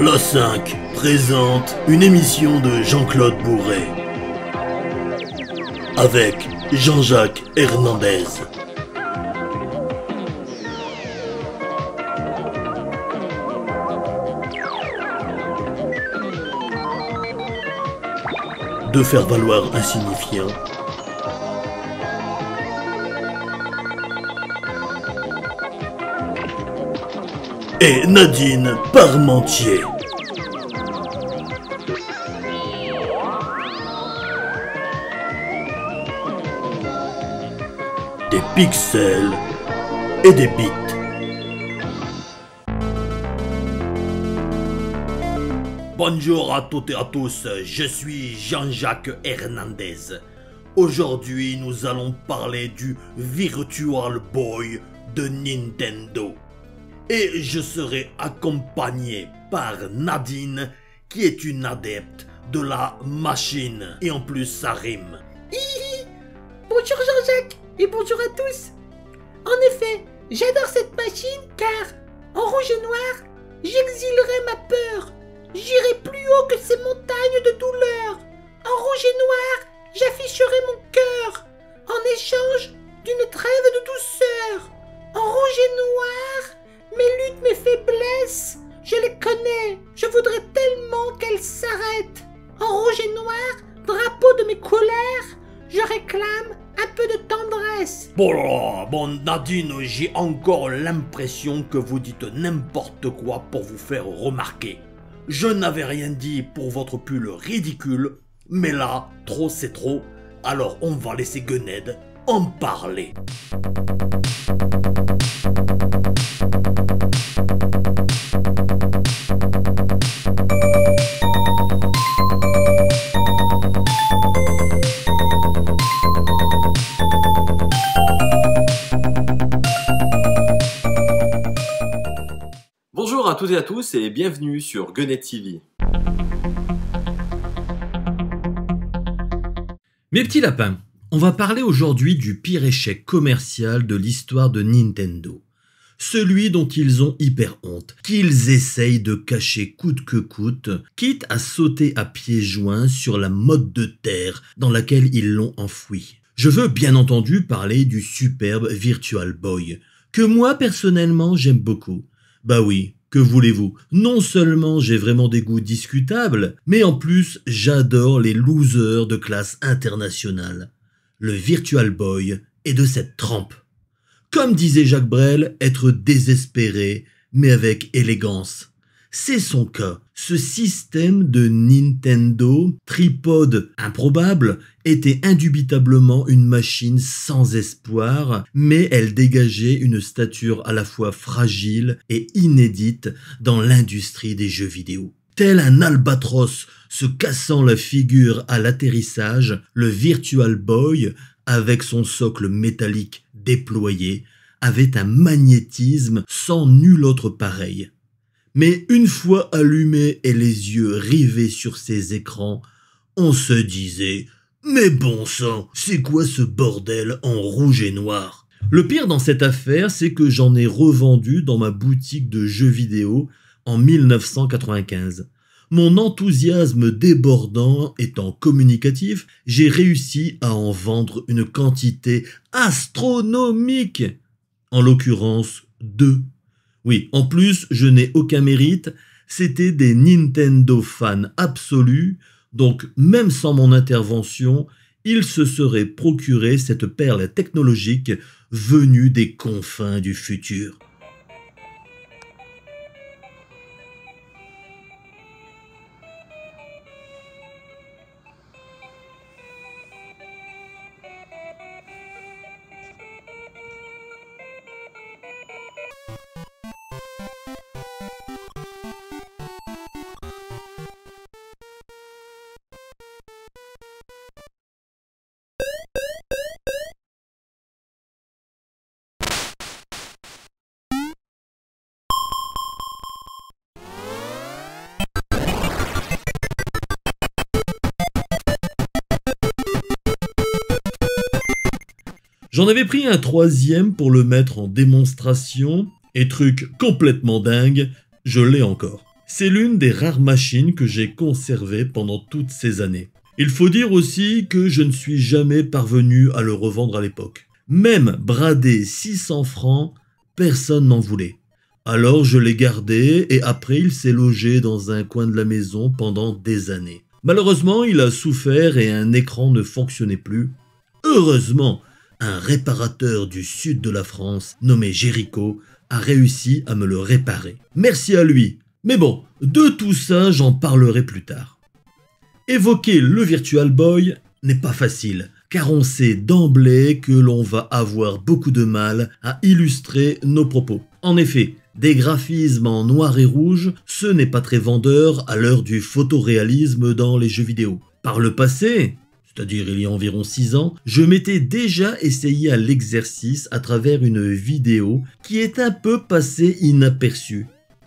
La 5 présente une émission de Jean-Claude Bourré avec Jean-Jacques Hernandez. De faire valoir insignifiant et Nadine Parmentier. Des pixels et des bits. Bonjour à toutes et à tous, je suis Jean-Jacques Hernandez. Aujourd'hui, nous allons parler du Virtual Boy de Nintendo et je serai accompagné par Nadine qui est une adepte de la machine et en plus ça rime. Hihi Bonjour Jean-Jacques et bonjour à tous. En effet, j'adore cette machine car en rouge et noir, j'exilerai ma peur. J'irai plus haut que ces montagnes de douleur. En rouge et noir, j'afficherai mon cœur en échange d'une trêve de douceur. En rouge et noir, mes luttes, mes faiblesses, je les connais. Je voudrais tellement qu'elles s'arrêtent. En rouge et noir, drapeau de mes colères, je réclame un peu de tendresse. Bon, Nadine, j'ai encore l'impression que vous dites n'importe quoi pour vous faire remarquer. Je n'avais rien dit pour votre pull ridicule, mais là, trop c'est trop. Alors on va laisser Guened en parler. Bonjour à toutes et à tous et bienvenue sur Gunet TV. Mes petits lapins, on va parler aujourd'hui du pire échec commercial de l'histoire de Nintendo. Celui dont ils ont hyper honte, qu'ils essayent de cacher coûte que coûte, quitte à sauter à pieds joints sur la mode de terre dans laquelle ils l'ont enfoui. Je veux bien entendu parler du superbe Virtual Boy, que moi personnellement j'aime beaucoup. Bah oui, que voulez-vous Non seulement j'ai vraiment des goûts discutables, mais en plus j'adore les losers de classe internationale le Virtual Boy est de cette trempe. Comme disait Jacques Brel, être désespéré, mais avec élégance. C'est son cas. Ce système de Nintendo, tripode improbable, était indubitablement une machine sans espoir, mais elle dégageait une stature à la fois fragile et inédite dans l'industrie des jeux vidéo. Tel un albatros se cassant la figure à l'atterrissage, le Virtual Boy, avec son socle métallique déployé, avait un magnétisme sans nul autre pareil. Mais une fois allumé et les yeux rivés sur ses écrans, on se disait Mais bon sang, c'est quoi ce bordel en rouge et noir le pire dans cette affaire, c'est que j'en ai revendu dans ma boutique de jeux vidéo en 1995. Mon enthousiasme débordant étant communicatif, j'ai réussi à en vendre une quantité astronomique. En l'occurrence, deux. Oui, en plus, je n'ai aucun mérite, c'était des Nintendo fans absolus, donc même sans mon intervention, ils se seraient procuré cette perle technologique venue des confins du futur. J'en pris un troisième pour le mettre en démonstration, et truc complètement dingue, je l'ai encore. C'est l'une des rares machines que j'ai conservées pendant toutes ces années. Il faut dire aussi que je ne suis jamais parvenu à le revendre à l'époque. Même bradé 600 francs, personne n'en voulait. Alors je l'ai gardé et après il s'est logé dans un coin de la maison pendant des années. Malheureusement, il a souffert et un écran ne fonctionnait plus. Heureusement un réparateur du sud de la France nommé Jericho, a réussi à me le réparer. Merci à lui. Mais bon, de tout ça, j'en parlerai plus tard. Évoquer le Virtual Boy n'est pas facile, car on sait d'emblée que l'on va avoir beaucoup de mal à illustrer nos propos. En effet, des graphismes en noir et rouge, ce n'est pas très vendeur à l'heure du photoréalisme dans les jeux vidéo. Par le passé, c'est-à-dire il y a environ 6 ans, je m'étais déjà essayé à l'exercice à travers une vidéo qui est un peu passée inaperçue.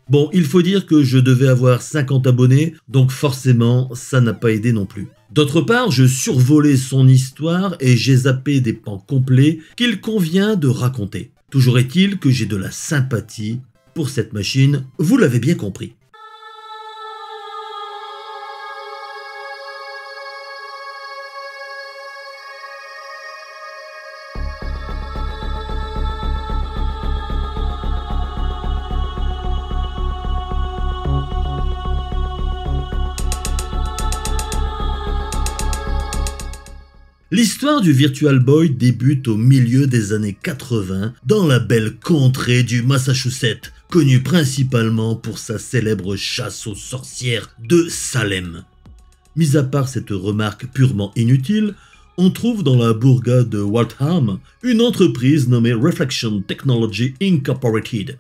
Bon, il faut dire que je devais avoir 50 abonnés, donc forcément, ça n'a pas aidé non plus. D'autre part, je survolais son histoire et j'ai zappé des pans complets qu'il convient de raconter. Toujours est-il que j'ai de la sympathie pour cette machine, vous l'avez bien compris. du Virtual Boy débute au milieu des années 80 dans la belle contrée du Massachusetts, connue principalement pour sa célèbre chasse aux sorcières de Salem. Mis à part cette remarque purement inutile, on trouve dans la bourgade de Waltham une entreprise nommée Reflection Technology Incorporated,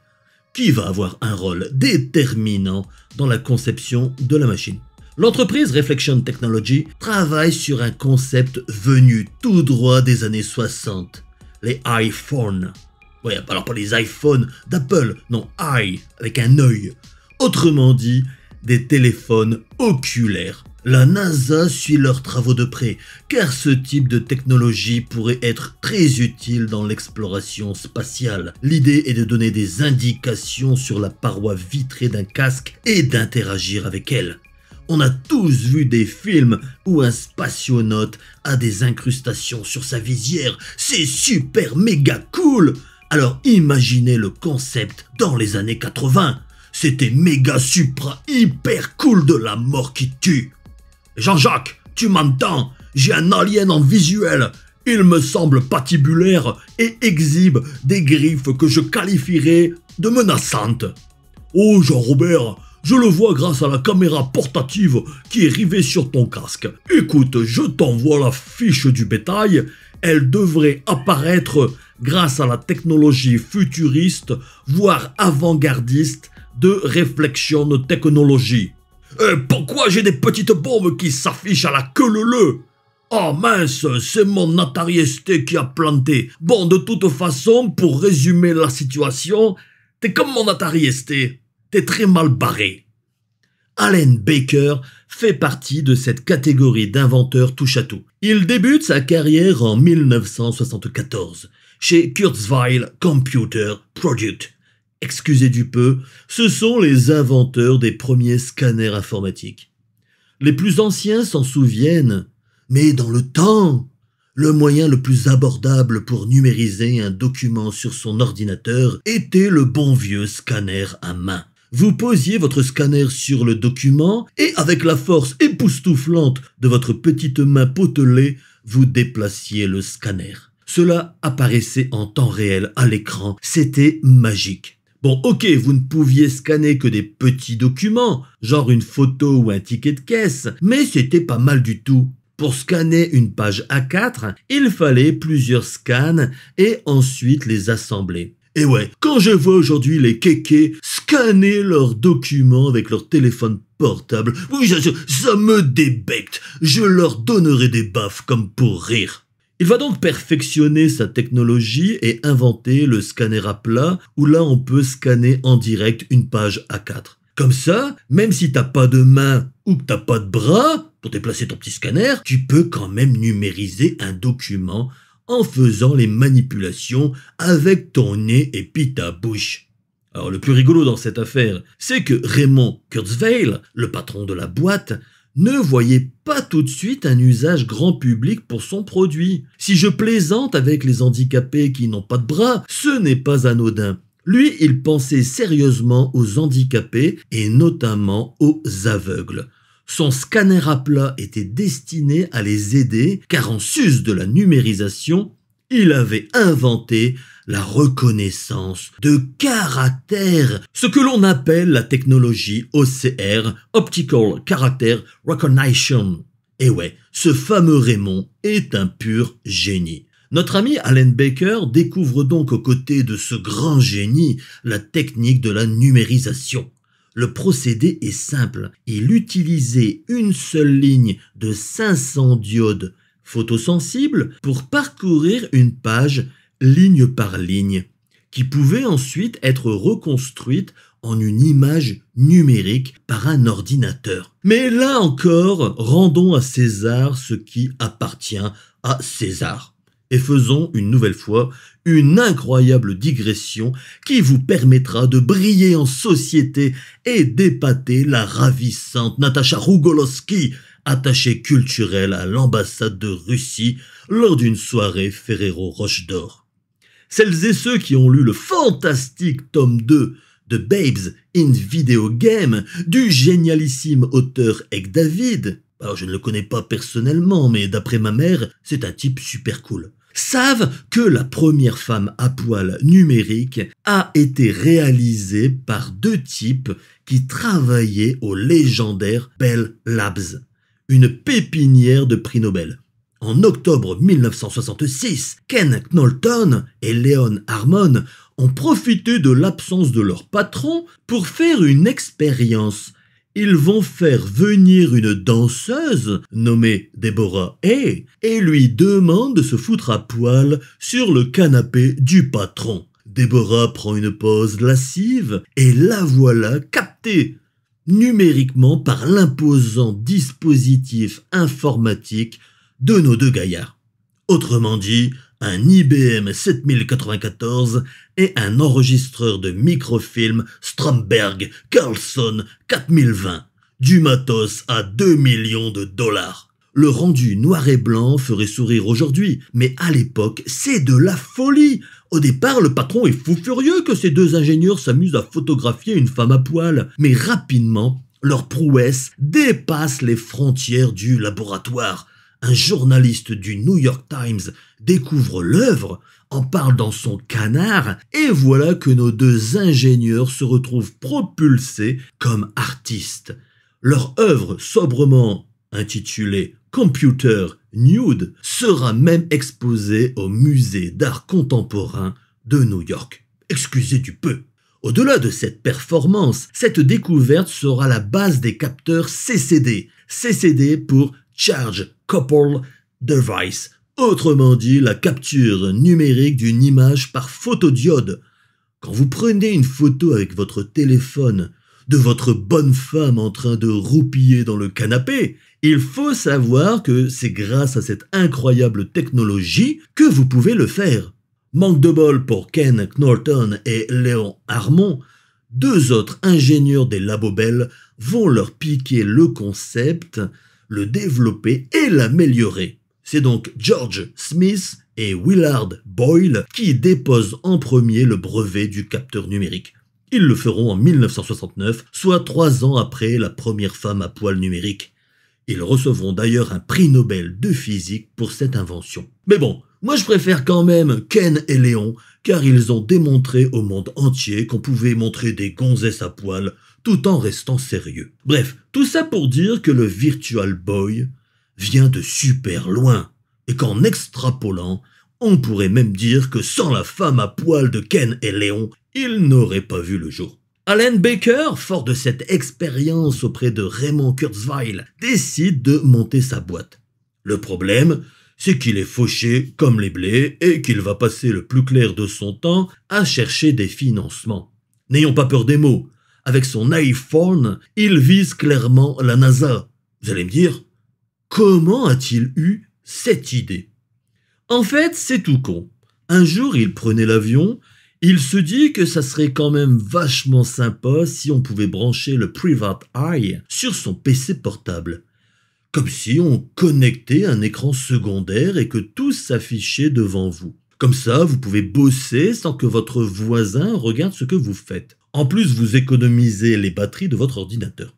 qui va avoir un rôle déterminant dans la conception de la machine. L'entreprise Reflection Technology travaille sur un concept venu tout droit des années 60, les iPhone. Oui, alors pas les iPhones d'Apple, non, i avec un œil. Autrement dit, des téléphones oculaires. La NASA suit leurs travaux de près, car ce type de technologie pourrait être très utile dans l'exploration spatiale. L'idée est de donner des indications sur la paroi vitrée d'un casque et d'interagir avec elle. On a tous vu des films où un spationaute a des incrustations sur sa visière. C'est super méga cool Alors imaginez le concept dans les années 80. C'était méga supra hyper cool de la mort qui tue. Jean-Jacques, tu m'entends J'ai un alien en visuel. Il me semble patibulaire et exhibe des griffes que je qualifierais de menaçantes. Oh Jean-Robert, je le vois grâce à la caméra portative qui est rivée sur ton casque. Écoute, je t'envoie la fiche du bétail. Elle devrait apparaître grâce à la technologie futuriste, voire avant-gardiste, de réflexion de technologie. Et euh, pourquoi j'ai des petites bombes qui s'affichent à la queue leu Ah mince, c'est mon Atari qui a planté. Bon, de toute façon, pour résumer la situation, t'es comme mon Atari t'es très mal barré. Alan Baker fait partie de cette catégorie d'inventeurs touche-à-tout. Il débute sa carrière en 1974 chez Kurzweil Computer Product. Excusez du peu, ce sont les inventeurs des premiers scanners informatiques. Les plus anciens s'en souviennent, mais dans le temps, le moyen le plus abordable pour numériser un document sur son ordinateur était le bon vieux scanner à main vous posiez votre scanner sur le document et avec la force époustouflante de votre petite main potelée, vous déplaciez le scanner. Cela apparaissait en temps réel à l'écran, c'était magique. Bon, ok, vous ne pouviez scanner que des petits documents, genre une photo ou un ticket de caisse, mais c'était pas mal du tout. Pour scanner une page A4, il fallait plusieurs scans et ensuite les assembler. Et ouais, quand je vois aujourd'hui les kékés scanner leurs documents avec leur téléphone portable, oui, ça, me débecte. Je leur donnerai des baffes comme pour rire. Il va donc perfectionner sa technologie et inventer le scanner à plat où là on peut scanner en direct une page A4. Comme ça, même si t'as pas de main ou que t'as pas de bras pour déplacer ton petit scanner, tu peux quand même numériser un document en faisant les manipulations avec ton nez et puis ta bouche. Alors le plus rigolo dans cette affaire, c'est que Raymond Kurzweil, le patron de la boîte, ne voyait pas tout de suite un usage grand public pour son produit. Si je plaisante avec les handicapés qui n'ont pas de bras, ce n'est pas anodin. Lui, il pensait sérieusement aux handicapés et notamment aux aveugles. Son scanner à plat était destiné à les aider car en sus de la numérisation, il avait inventé la reconnaissance de caractère, ce que l'on appelle la technologie OCR, Optical Character Recognition. Et eh ouais, ce fameux Raymond est un pur génie. Notre ami Alan Baker découvre donc aux côtés de ce grand génie la technique de la numérisation. Le procédé est simple. Il utilisait une seule ligne de 500 diodes photosensibles pour parcourir une page ligne par ligne, qui pouvait ensuite être reconstruite en une image numérique par un ordinateur. Mais là encore, rendons à César ce qui appartient à César. Et faisons une nouvelle fois une incroyable digression qui vous permettra de briller en société et d'épater la ravissante Natasha Rougolowski, attachée culturelle à l'ambassade de Russie lors d'une soirée Ferrero Roche d'Or. Celles et ceux qui ont lu le fantastique tome 2 de Babes in Video Game du génialissime auteur Egg David, alors je ne le connais pas personnellement, mais d'après ma mère, c'est un type super cool savent que la première femme à poil numérique a été réalisée par deux types qui travaillaient au légendaire Bell Labs, une pépinière de prix Nobel. En octobre 1966, Ken Knowlton et Leon Harmon ont profité de l'absence de leur patron pour faire une expérience ils vont faire venir une danseuse nommée Déborah Hay et lui demandent de se foutre à poil sur le canapé du patron. Déborah prend une pause lascive et la voilà captée numériquement par l'imposant dispositif informatique de nos deux gaillards. Autrement dit, un IBM 7094 et un enregistreur de microfilm Stromberg Carlson 4020, du matos à 2 millions de dollars. Le rendu noir et blanc ferait sourire aujourd'hui, mais à l'époque, c'est de la folie. Au départ, le patron est fou furieux que ces deux ingénieurs s'amusent à photographier une femme à poil, mais rapidement, leur prouesse dépasse les frontières du laboratoire un journaliste du New York Times découvre l'œuvre, en parle dans son canard, et voilà que nos deux ingénieurs se retrouvent propulsés comme artistes. Leur œuvre sobrement intitulée Computer Nude sera même exposée au musée d'art contemporain de New York. Excusez du peu. Au-delà de cette performance, cette découverte sera la base des capteurs CCD. CCD pour Charge Couple Device, autrement dit la capture numérique d'une image par photodiode. Quand vous prenez une photo avec votre téléphone de votre bonne femme en train de roupiller dans le canapé, il faut savoir que c'est grâce à cette incroyable technologie que vous pouvez le faire. Manque de bol pour Ken Norton et Léon Harmon, deux autres ingénieurs des labobel vont leur piquer le concept le développer et l'améliorer. C'est donc George Smith et Willard Boyle qui déposent en premier le brevet du capteur numérique. Ils le feront en 1969, soit trois ans après la première femme à poil numérique. Ils recevront d'ailleurs un prix Nobel de physique pour cette invention. Mais bon, moi je préfère quand même Ken et Léon, car ils ont démontré au monde entier qu'on pouvait montrer des gonzesses à poil tout en restant sérieux. Bref, tout ça pour dire que le Virtual Boy vient de super loin, et qu'en extrapolant, on pourrait même dire que sans la femme à poil de Ken et Léon, il n'aurait pas vu le jour. Alan Baker, fort de cette expérience auprès de Raymond Kurzweil, décide de monter sa boîte. Le problème, c'est qu'il est fauché comme les blés et qu'il va passer le plus clair de son temps à chercher des financements. N'ayons pas peur des mots, avec son iPhone, il vise clairement la NASA. Vous allez me dire, comment a-t-il eu cette idée En fait, c'est tout con. Un jour, il prenait l'avion, il se dit que ça serait quand même vachement sympa si on pouvait brancher le Private Eye sur son PC portable. Comme si on connectait un écran secondaire et que tout s'affichait devant vous. Comme ça, vous pouvez bosser sans que votre voisin regarde ce que vous faites. En plus, vous économisez les batteries de votre ordinateur.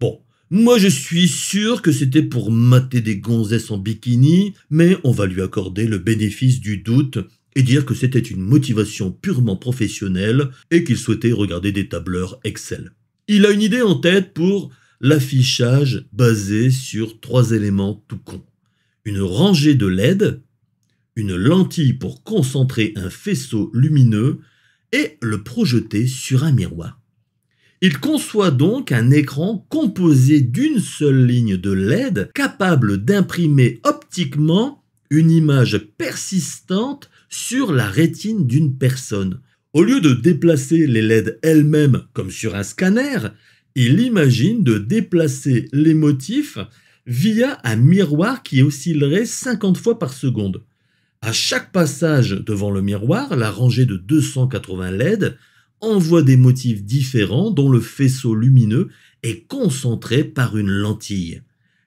Bon, moi je suis sûr que c'était pour mater des gonzesses en bikini, mais on va lui accorder le bénéfice du doute et dire que c'était une motivation purement professionnelle et qu'il souhaitait regarder des tableurs Excel. Il a une idée en tête pour l'affichage basé sur trois éléments tout con. Une rangée de LED, une lentille pour concentrer un faisceau lumineux et le projeter sur un miroir. Il conçoit donc un écran composé d'une seule ligne de LED capable d'imprimer optiquement une image persistante sur la rétine d'une personne. Au lieu de déplacer les LED elles-mêmes comme sur un scanner, il imagine de déplacer les motifs via un miroir qui oscillerait 50 fois par seconde. À chaque passage devant le miroir, la rangée de 280 LED envoie des motifs différents dont le faisceau lumineux est concentré par une lentille.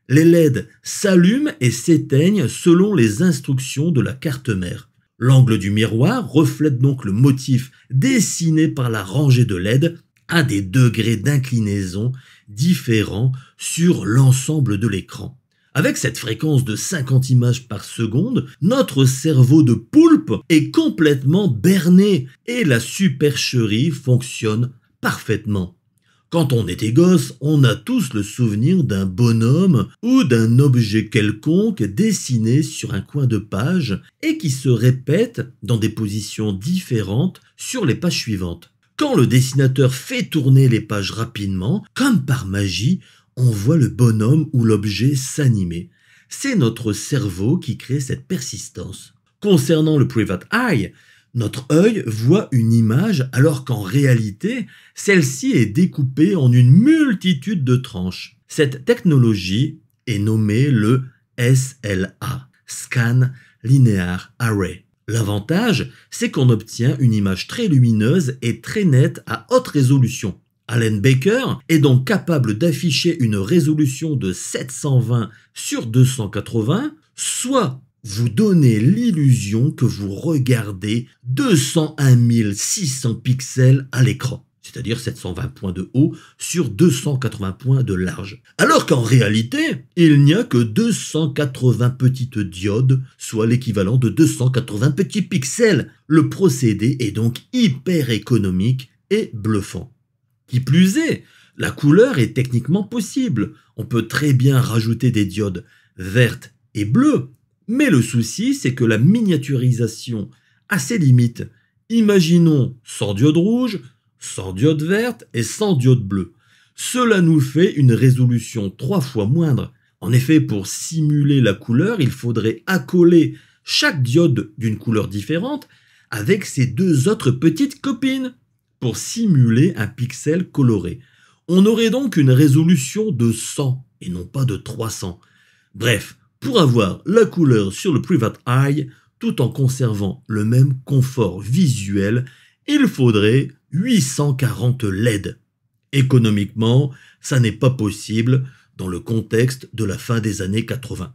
Les LED s'allument et s'éteignent selon les instructions de la carte mère. L'angle du miroir reflète donc le motif dessiné par la rangée de LED à des degrés d'inclinaison différents sur l'ensemble de l'écran. Avec cette fréquence de 50 images par seconde, notre cerveau de poulpe est complètement berné et la supercherie fonctionne parfaitement. Quand on était gosse, on a tous le souvenir d'un bonhomme ou d'un objet quelconque dessiné sur un coin de page et qui se répète dans des positions différentes sur les pages suivantes. Quand le dessinateur fait tourner les pages rapidement, comme par magie, on voit le bonhomme ou l'objet s'animer. C'est notre cerveau qui crée cette persistance. Concernant le private eye, notre œil voit une image alors qu'en réalité, celle-ci est découpée en une multitude de tranches. Cette technologie est nommée le SLA, Scan Linear Array. L'avantage, c'est qu'on obtient une image très lumineuse et très nette à haute résolution. Allen Baker est donc capable d'afficher une résolution de 720 sur 280, soit vous donnez l'illusion que vous regardez 201 600 pixels à l'écran, c'est-à-dire 720 points de haut sur 280 points de large. Alors qu'en réalité, il n'y a que 280 petites diodes, soit l'équivalent de 280 petits pixels. Le procédé est donc hyper économique et bluffant. Qui plus est, la couleur est techniquement possible. On peut très bien rajouter des diodes vertes et bleues, mais le souci c'est que la miniaturisation a ses limites. Imaginons sans diode rouge, sans diode verte et sans diode bleue. Cela nous fait une résolution trois fois moindre. En effet, pour simuler la couleur, il faudrait accoler chaque diode d'une couleur différente avec ses deux autres petites copines pour simuler un pixel coloré. On aurait donc une résolution de 100 et non pas de 300. Bref, pour avoir la couleur sur le Private Eye tout en conservant le même confort visuel, il faudrait 840 LED. Économiquement, ça n'est pas possible dans le contexte de la fin des années 80.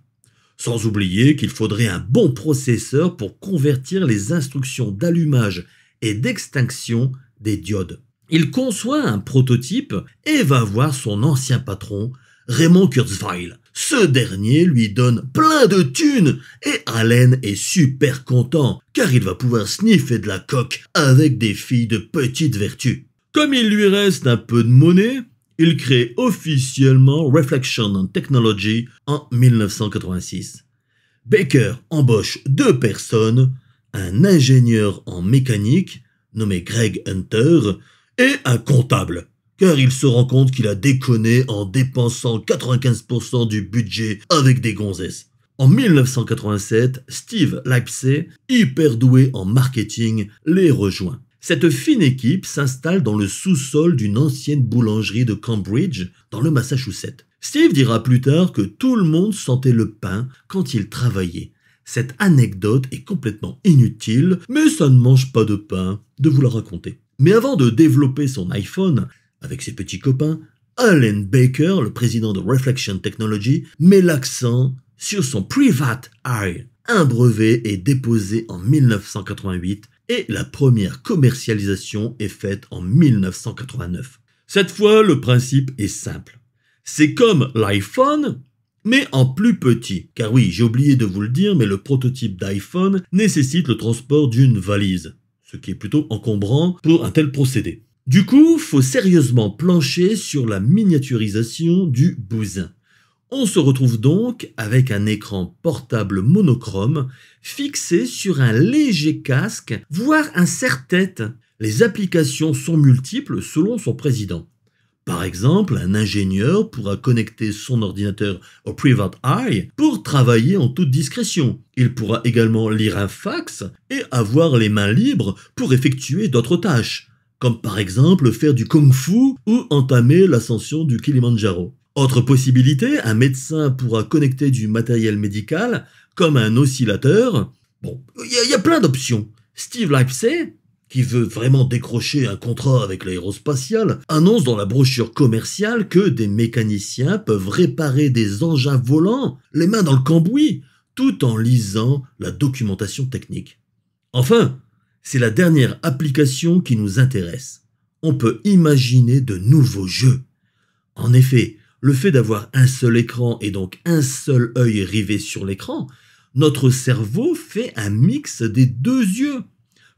Sans oublier qu'il faudrait un bon processeur pour convertir les instructions d'allumage et d'extinction des diodes. Il conçoit un prototype et va voir son ancien patron, Raymond Kurzweil. Ce dernier lui donne plein de thunes et Allen est super content car il va pouvoir sniffer de la coque avec des filles de petite vertu. Comme il lui reste un peu de monnaie, il crée officiellement Reflection on Technology en 1986. Baker embauche deux personnes, un ingénieur en mécanique nommé Greg Hunter, est un comptable, car il se rend compte qu'il a déconné en dépensant 95% du budget avec des gonzesses. En 1987, Steve Leipzig, hyper doué en marketing, les rejoint. Cette fine équipe s'installe dans le sous-sol d'une ancienne boulangerie de Cambridge, dans le Massachusetts. Steve dira plus tard que tout le monde sentait le pain quand il travaillait, cette anecdote est complètement inutile, mais ça ne mange pas de pain de vous la raconter. Mais avant de développer son iPhone avec ses petits copains, Alan Baker, le président de Reflection Technology, met l'accent sur son Private Eye. Un brevet est déposé en 1988 et la première commercialisation est faite en 1989. Cette fois, le principe est simple. C'est comme l'iPhone, mais en plus petit. Car oui, j'ai oublié de vous le dire, mais le prototype d'iPhone nécessite le transport d'une valise, ce qui est plutôt encombrant pour un tel procédé. Du coup, faut sérieusement plancher sur la miniaturisation du bousin. On se retrouve donc avec un écran portable monochrome fixé sur un léger casque, voire un serre-tête. Les applications sont multiples selon son président. Par exemple, un ingénieur pourra connecter son ordinateur au Private Eye pour travailler en toute discrétion. Il pourra également lire un fax et avoir les mains libres pour effectuer d'autres tâches, comme par exemple faire du kung-fu ou entamer l'ascension du Kilimanjaro. Autre possibilité, un médecin pourra connecter du matériel médical comme un oscillateur. Bon, il y, a plein d'options. Steve Leipzig qui veut vraiment décrocher un contrat avec l'aérospatiale, annonce dans la brochure commerciale que des mécaniciens peuvent réparer des engins volants, les mains dans le cambouis, tout en lisant la documentation technique. Enfin, c'est la dernière application qui nous intéresse. On peut imaginer de nouveaux jeux. En effet, le fait d'avoir un seul écran et donc un seul œil rivé sur l'écran, notre cerveau fait un mix des deux yeux.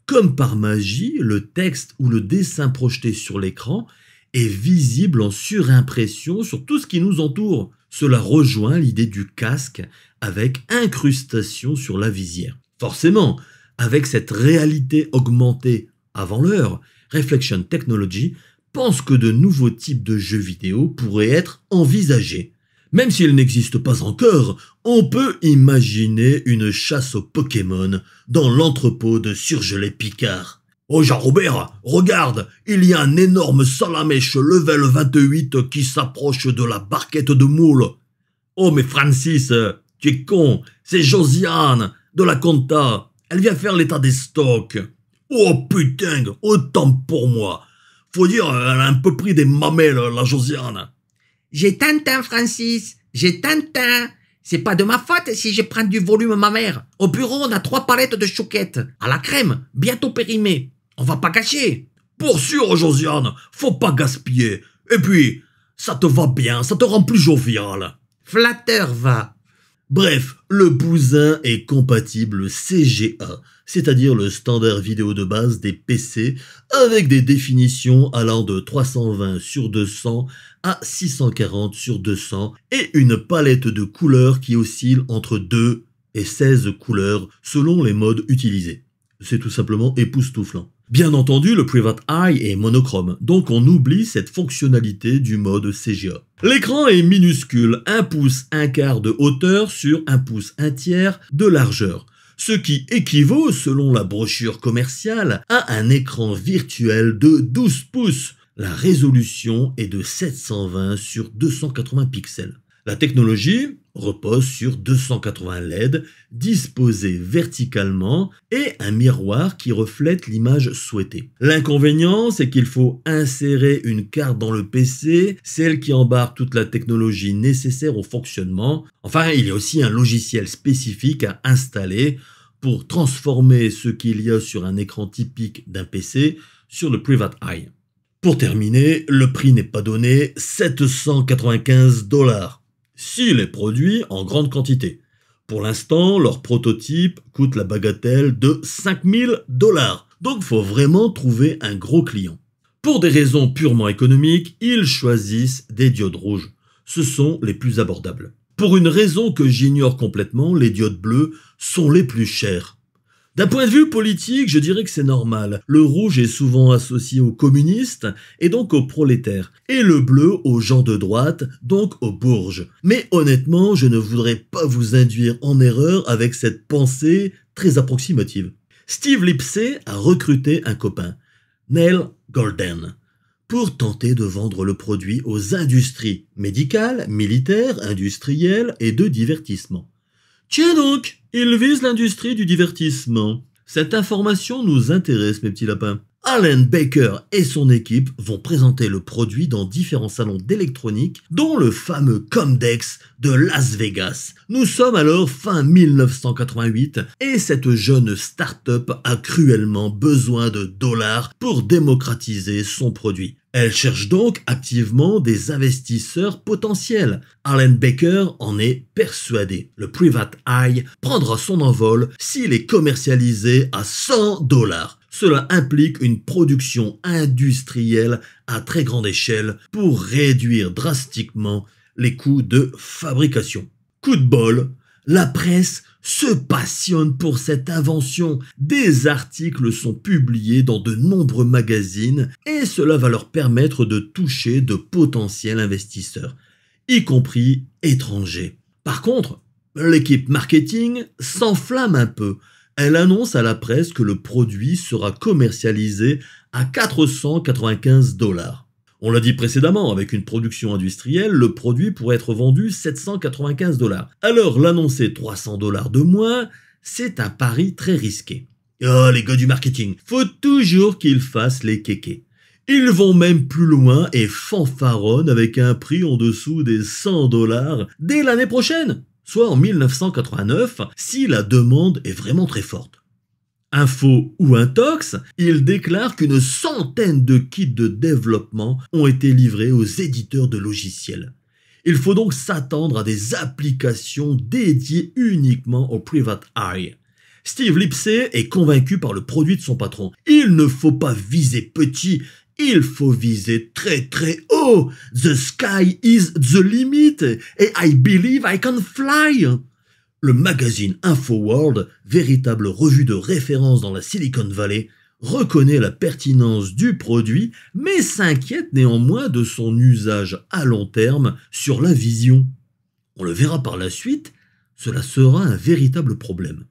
Comme par magie, le texte ou le dessin projeté sur l'écran est visible en surimpression sur tout ce qui nous entoure. Cela rejoint l'idée du casque avec incrustation sur la visière. Forcément, avec cette réalité augmentée avant l'heure, Reflection Technology pense que de nouveaux types de jeux vidéo pourraient être envisagés même s'il n'existe pas encore, on peut imaginer une chasse aux Pokémon dans l'entrepôt de Surgelet Picard. Oh Jean-Robert, regarde, il y a un énorme salamèche level 28 qui s'approche de la barquette de moule. Oh mais Francis, tu es con, c'est Josiane, de la compta. Elle vient faire l'état des stocks. Oh putain, autant pour moi. Faut dire, elle a un peu pris des mamelles, la Josiane. J'ai Tintin, Francis. J'ai Tintin. C'est pas de ma faute si je prends du volume ma mère. Au bureau, on a trois palettes de chouquettes. À la crème, bientôt périmées. On va pas gâcher. Pour sûr, Josiane, faut pas gaspiller. Et puis, ça te va bien, ça te rend plus jovial. Flatteur va. Bref, le bousin est compatible CGA, c'est-à-dire le standard vidéo de base des PC, avec des définitions allant de 320 sur 200 à 640 sur 200 et une palette de couleurs qui oscille entre 2 et 16 couleurs selon les modes utilisés. C'est tout simplement époustouflant. Bien entendu, le Private Eye est monochrome, donc on oublie cette fonctionnalité du mode CGA. L'écran est minuscule, 1 pouce 1 quart de hauteur sur 1 pouce 1 tiers de largeur, ce qui équivaut, selon la brochure commerciale, à un écran virtuel de 12 pouces. La résolution est de 720 sur 280 pixels. La technologie, repose sur 280 LED disposés verticalement et un miroir qui reflète l'image souhaitée. L'inconvénient, c'est qu'il faut insérer une carte dans le PC, celle qui embarque toute la technologie nécessaire au fonctionnement. Enfin, il y a aussi un logiciel spécifique à installer pour transformer ce qu'il y a sur un écran typique d'un PC sur le Private Eye. Pour terminer, le prix n'est pas donné, 795 dollars si les produits en grande quantité. Pour l'instant, leur prototype coûte la bagatelle de 5000 dollars. Donc faut vraiment trouver un gros client. Pour des raisons purement économiques, ils choisissent des diodes rouges. Ce sont les plus abordables. Pour une raison que j'ignore complètement, les diodes bleues sont les plus chères. D'un point de vue politique, je dirais que c'est normal. Le rouge est souvent associé aux communistes et donc aux prolétaires, et le bleu aux gens de droite, donc aux bourges. Mais honnêtement, je ne voudrais pas vous induire en erreur avec cette pensée très approximative. Steve Lipsey a recruté un copain, Neil Golden, pour tenter de vendre le produit aux industries médicales, militaires, industrielles et de divertissement. Tiens donc, il vise l'industrie du divertissement. Cette information nous intéresse, mes petits lapins. Alan Baker et son équipe vont présenter le produit dans différents salons d'électronique, dont le fameux Comdex de Las Vegas. Nous sommes alors fin 1988 et cette jeune start-up a cruellement besoin de dollars pour démocratiser son produit. Elle cherche donc activement des investisseurs potentiels. Arlen Baker en est persuadé. Le Private Eye prendra son envol s'il est commercialisé à 100 dollars. Cela implique une production industrielle à très grande échelle pour réduire drastiquement les coûts de fabrication. Coup de bol, la presse se passionnent pour cette invention. Des articles sont publiés dans de nombreux magazines et cela va leur permettre de toucher de potentiels investisseurs, y compris étrangers. Par contre, l'équipe marketing s'enflamme un peu. Elle annonce à la presse que le produit sera commercialisé à 495 dollars. On l'a dit précédemment, avec une production industrielle, le produit pourrait être vendu 795 dollars. Alors l'annoncer 300 dollars de moins, c'est un pari très risqué. Oh les gars du marketing, faut toujours qu'ils fassent les kékés. Ils vont même plus loin et fanfaronnent avec un prix en dessous des 100 dollars dès l'année prochaine, soit en 1989 si la demande est vraiment très forte. Info ou intox, il déclare qu'une centaine de kits de développement ont été livrés aux éditeurs de logiciels. Il faut donc s'attendre à des applications dédiées uniquement au private eye. Steve Lipsey est convaincu par le produit de son patron. Il ne faut pas viser petit, il faut viser très très haut. The sky is the limit et I believe I can fly le magazine InfoWorld, véritable revue de référence dans la Silicon Valley, reconnaît la pertinence du produit, mais s'inquiète néanmoins de son usage à long terme sur la vision. On le verra par la suite, cela sera un véritable problème.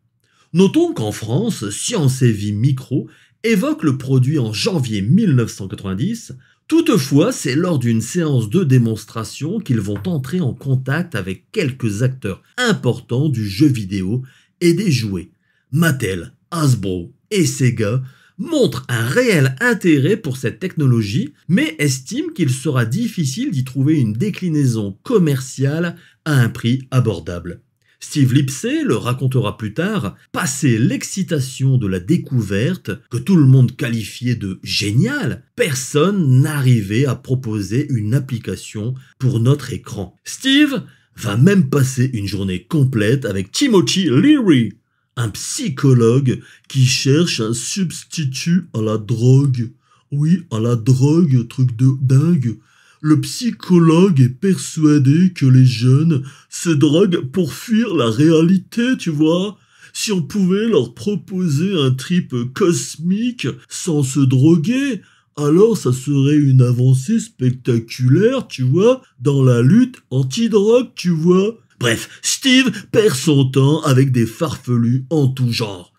Notons qu'en France, Science et Vie Micro évoque le produit en janvier 1990 Toutefois, c'est lors d'une séance de démonstration qu'ils vont entrer en contact avec quelques acteurs importants du jeu vidéo et des jouets. Mattel, Hasbro et Sega montrent un réel intérêt pour cette technologie, mais estiment qu'il sera difficile d'y trouver une déclinaison commerciale à un prix abordable. Steve Lipsey le racontera plus tard, passé l'excitation de la découverte, que tout le monde qualifiait de géniale, personne n'arrivait à proposer une application pour notre écran. Steve va même passer une journée complète avec Timothy Leary, un psychologue qui cherche un substitut à la drogue. Oui, à la drogue, truc de dingue le psychologue est persuadé que les jeunes se droguent pour fuir la réalité, tu vois. Si on pouvait leur proposer un trip cosmique sans se droguer, alors ça serait une avancée spectaculaire, tu vois, dans la lutte anti-drogue, tu vois. Bref, Steve perd son temps avec des farfelus en tout genre.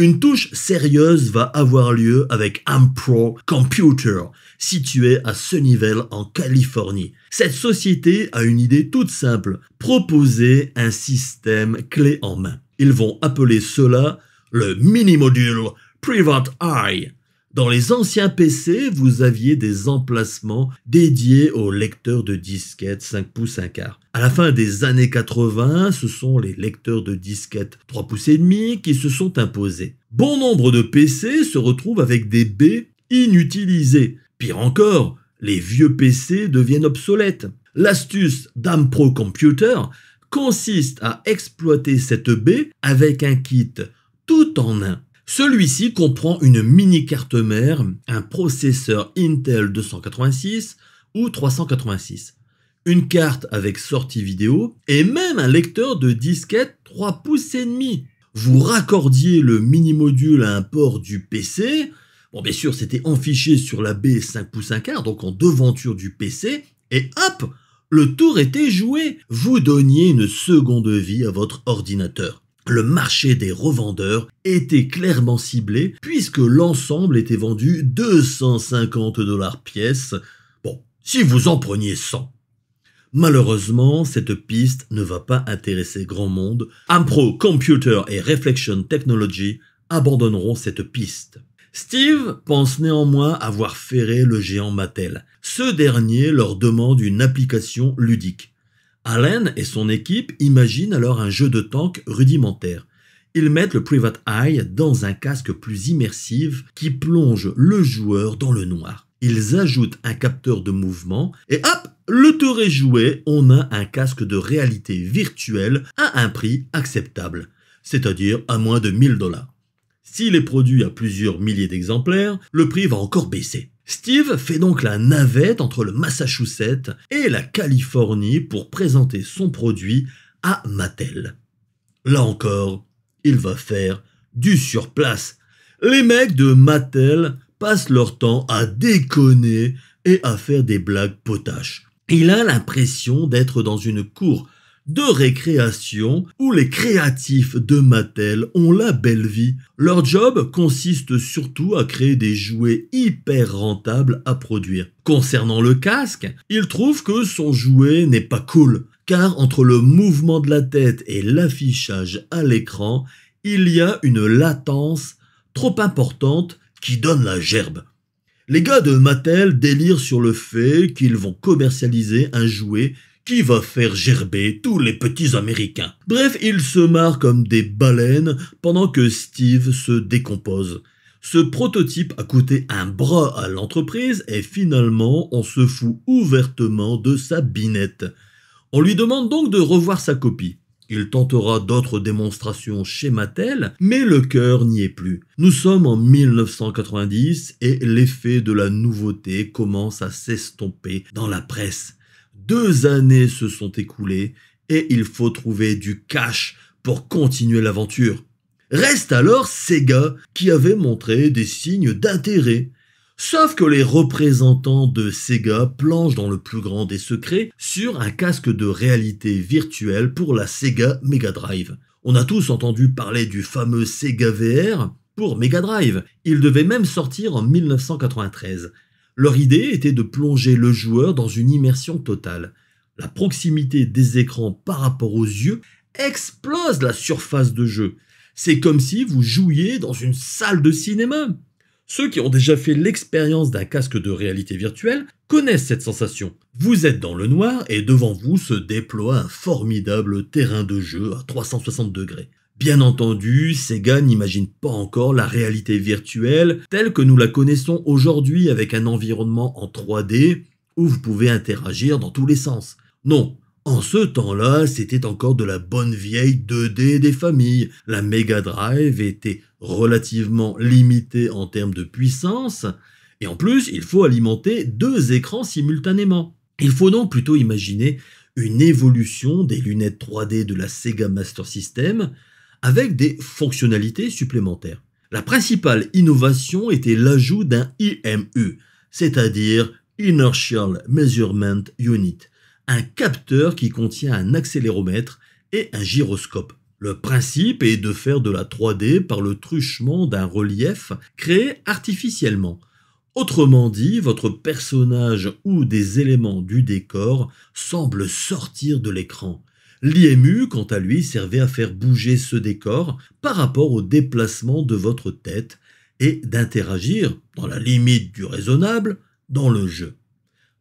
Une touche sérieuse va avoir lieu avec Ampro Computer, située à ce niveau en Californie. Cette société a une idée toute simple, proposer un système clé en main. Ils vont appeler cela le mini-module Private Eye. Dans les anciens PC, vous aviez des emplacements dédiés aux lecteurs de disquettes 5 pouces 1 quart. À la fin des années 80, ce sont les lecteurs de disquettes 3 pouces et demi qui se sont imposés. Bon nombre de PC se retrouvent avec des baies inutilisées. Pire encore, les vieux PC deviennent obsolètes. L'astuce d'Ampro Computer consiste à exploiter cette baie avec un kit tout en un celui-ci comprend une mini-carte mère, un processeur Intel 286 ou 386, une carte avec sortie vidéo et même un lecteur de disquette 3 pouces et demi. Vous raccordiez le mini-module à un port du PC. Bon, bien sûr, c'était enfiché sur la B 5 pouces 1 quart, donc en devanture du PC, et hop, le tour était joué. Vous donniez une seconde vie à votre ordinateur. Le marché des revendeurs était clairement ciblé puisque l'ensemble était vendu 250 dollars pièce. Bon, si vous en preniez 100. Malheureusement, cette piste ne va pas intéresser grand monde. Ampro Computer et Reflection Technology abandonneront cette piste. Steve pense néanmoins avoir ferré le géant Mattel. Ce dernier leur demande une application ludique. Allen et son équipe imaginent alors un jeu de tank rudimentaire. Ils mettent le Private Eye dans un casque plus immersif qui plonge le joueur dans le noir. Ils ajoutent un capteur de mouvement et hop, le tour est joué, on a un casque de réalité virtuelle à un prix acceptable, c'est-à-dire à moins de 1000 dollars. S'il est produit à plusieurs milliers d'exemplaires, le prix va encore baisser. Steve fait donc la navette entre le Massachusetts et la Californie pour présenter son produit à Mattel. Là encore, il va faire du surplace. Les mecs de Mattel passent leur temps à déconner et à faire des blagues potaches. Il a l'impression d'être dans une cour de récréation où les créatifs de Mattel ont la belle vie. Leur job consiste surtout à créer des jouets hyper rentables à produire. Concernant le casque, ils trouvent que son jouet n'est pas cool, car entre le mouvement de la tête et l'affichage à l'écran, il y a une latence trop importante qui donne la gerbe. Les gars de Mattel délirent sur le fait qu'ils vont commercialiser un jouet qui va faire gerber tous les petits Américains. Bref, ils se marrent comme des baleines pendant que Steve se décompose. Ce prototype a coûté un bras à l'entreprise et finalement on se fout ouvertement de sa binette. On lui demande donc de revoir sa copie. Il tentera d'autres démonstrations chez Mattel, mais le cœur n'y est plus. Nous sommes en 1990 et l'effet de la nouveauté commence à s'estomper dans la presse. Deux années se sont écoulées et il faut trouver du cash pour continuer l'aventure. Reste alors Sega qui avait montré des signes d'intérêt. Sauf que les représentants de Sega plongent dans le plus grand des secrets sur un casque de réalité virtuelle pour la Sega Mega Drive. On a tous entendu parler du fameux Sega VR pour Mega Drive. Il devait même sortir en 1993. Leur idée était de plonger le joueur dans une immersion totale. La proximité des écrans par rapport aux yeux explose la surface de jeu. C'est comme si vous jouiez dans une salle de cinéma. Ceux qui ont déjà fait l'expérience d'un casque de réalité virtuelle connaissent cette sensation. Vous êtes dans le noir et devant vous se déploie un formidable terrain de jeu à 360 degrés. Bien entendu, Sega n'imagine pas encore la réalité virtuelle telle que nous la connaissons aujourd'hui avec un environnement en 3D où vous pouvez interagir dans tous les sens. Non, en ce temps-là, c'était encore de la bonne vieille 2D des familles. La Mega Drive était relativement limitée en termes de puissance, et en plus, il faut alimenter deux écrans simultanément. Il faut donc plutôt imaginer une évolution des lunettes 3D de la Sega Master System avec des fonctionnalités supplémentaires. La principale innovation était l'ajout d'un IMU, e, c'est-à-dire Inertial Measurement Unit, un capteur qui contient un accéléromètre et un gyroscope. Le principe est de faire de la 3D par le truchement d'un relief créé artificiellement. Autrement dit, votre personnage ou des éléments du décor semblent sortir de l'écran. L'IMU, quant à lui, servait à faire bouger ce décor par rapport au déplacement de votre tête et d'interagir, dans la limite du raisonnable, dans le jeu.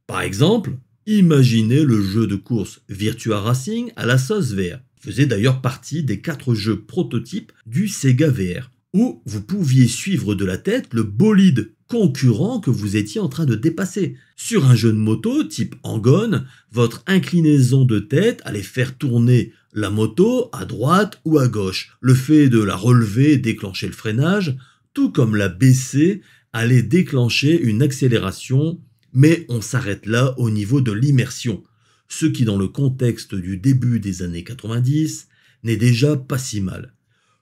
Par exemple, imaginez le jeu de course Virtua Racing à la sauce VR, faisait d'ailleurs partie des quatre jeux prototypes du Sega VR, où vous pouviez suivre de la tête le bolide concurrent que vous étiez en train de dépasser. Sur un jeu de moto type Angone, votre inclinaison de tête allait faire tourner la moto à droite ou à gauche. Le fait de la relever déclencher le freinage, tout comme la baisser, allait déclencher une accélération, mais on s'arrête là au niveau de l'immersion, ce qui dans le contexte du début des années 90 n'est déjà pas si mal.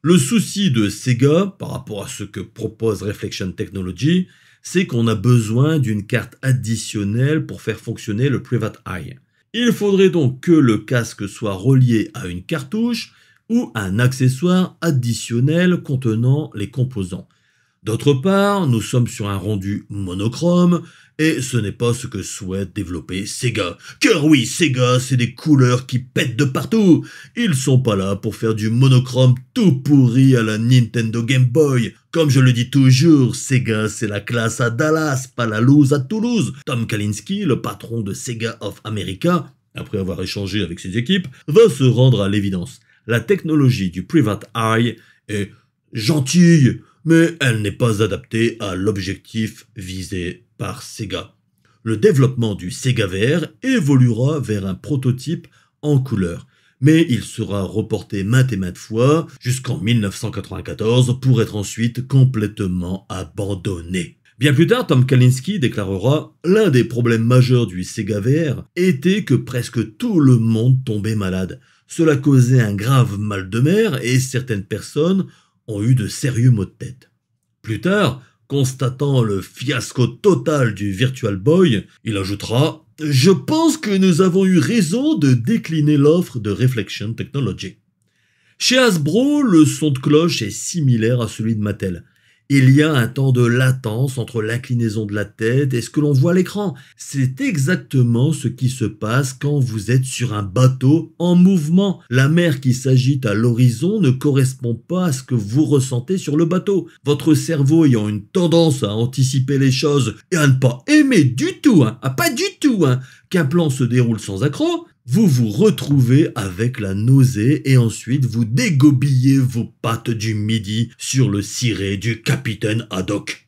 Le souci de Sega par rapport à ce que propose Reflection Technology, c'est qu'on a besoin d'une carte additionnelle pour faire fonctionner le Private Eye. Il faudrait donc que le casque soit relié à une cartouche ou un accessoire additionnel contenant les composants. D'autre part, nous sommes sur un rendu monochrome, et ce n'est pas ce que souhaite développer Sega. Car oui, Sega, c'est des couleurs qui pètent de partout. Ils sont pas là pour faire du monochrome tout pourri à la Nintendo Game Boy. Comme je le dis toujours, Sega, c'est la classe à Dallas, pas la loose à Toulouse. Tom Kalinski, le patron de Sega of America, après avoir échangé avec ses équipes, va se rendre à l'évidence. La technologie du Private Eye est gentille mais elle n'est pas adaptée à l'objectif visé par Sega. Le développement du Sega VR évoluera vers un prototype en couleur, mais il sera reporté maintes et maintes fois jusqu'en 1994 pour être ensuite complètement abandonné. Bien plus tard, Tom Kalinski déclarera L'un des problèmes majeurs du Sega VR était que presque tout le monde tombait malade. Cela causait un grave mal de mer et certaines personnes ont eu de sérieux maux de tête. Plus tard, constatant le fiasco total du Virtual Boy, il ajoutera je pense que nous avons eu raison de décliner l'offre de Reflection Technology. Chez Hasbro, le son de cloche est similaire à celui de Mattel. Il y a un temps de latence entre l'inclinaison de la tête et ce que l'on voit à l'écran. C'est exactement ce qui se passe quand vous êtes sur un bateau en mouvement. La mer qui s'agite à l'horizon ne correspond pas à ce que vous ressentez sur le bateau. Votre cerveau ayant une tendance à anticiper les choses et à ne pas aimer du tout, à hein, ah, pas du tout, hein, qu'un plan se déroule sans accroc, vous vous retrouvez avec la nausée et ensuite vous dégobillez vos pattes du midi sur le ciré du capitaine Haddock.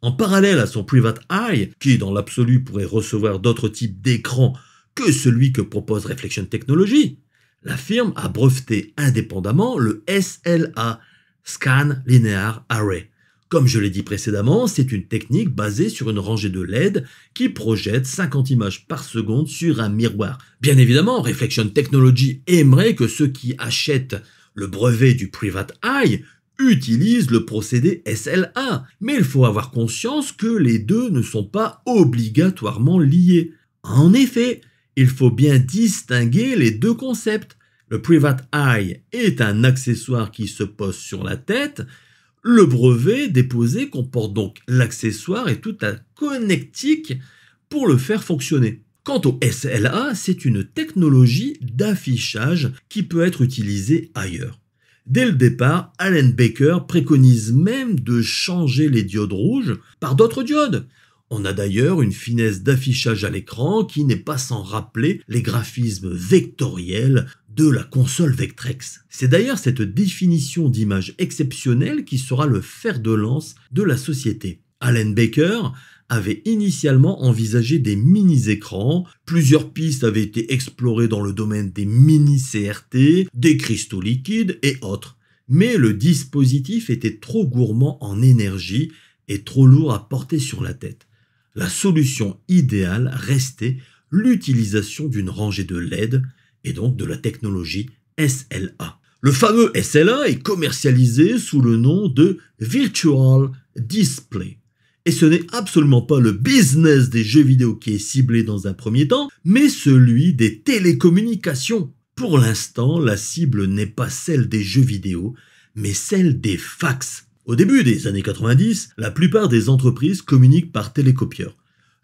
En parallèle à son Private Eye, qui dans l'absolu pourrait recevoir d'autres types d'écrans que celui que propose Reflection Technology, la firme a breveté indépendamment le SLA, Scan Linear Array, comme je l'ai dit précédemment, c'est une technique basée sur une rangée de LED qui projette 50 images par seconde sur un miroir. Bien évidemment, Reflection Technology aimerait que ceux qui achètent le brevet du Private Eye utilisent le procédé SLA, mais il faut avoir conscience que les deux ne sont pas obligatoirement liés. En effet, il faut bien distinguer les deux concepts. Le Private Eye est un accessoire qui se pose sur la tête, le brevet déposé comporte donc l'accessoire et toute la connectique pour le faire fonctionner. Quant au SLA, c'est une technologie d'affichage qui peut être utilisée ailleurs. Dès le départ, Allen Baker préconise même de changer les diodes rouges par d'autres diodes. On a d'ailleurs une finesse d'affichage à l'écran qui n'est pas sans rappeler les graphismes vectoriels de la console Vectrex. C'est d'ailleurs cette définition d'image exceptionnelle qui sera le fer de lance de la société. Alan Baker avait initialement envisagé des mini-écrans, plusieurs pistes avaient été explorées dans le domaine des mini-CRT, des cristaux liquides et autres. Mais le dispositif était trop gourmand en énergie et trop lourd à porter sur la tête. La solution idéale restait l'utilisation d'une rangée de LED et donc de la technologie SLA. Le fameux SLA est commercialisé sous le nom de Virtual Display. Et ce n'est absolument pas le business des jeux vidéo qui est ciblé dans un premier temps, mais celui des télécommunications. Pour l'instant, la cible n'est pas celle des jeux vidéo, mais celle des fax. Au début des années 90, la plupart des entreprises communiquent par télécopieur.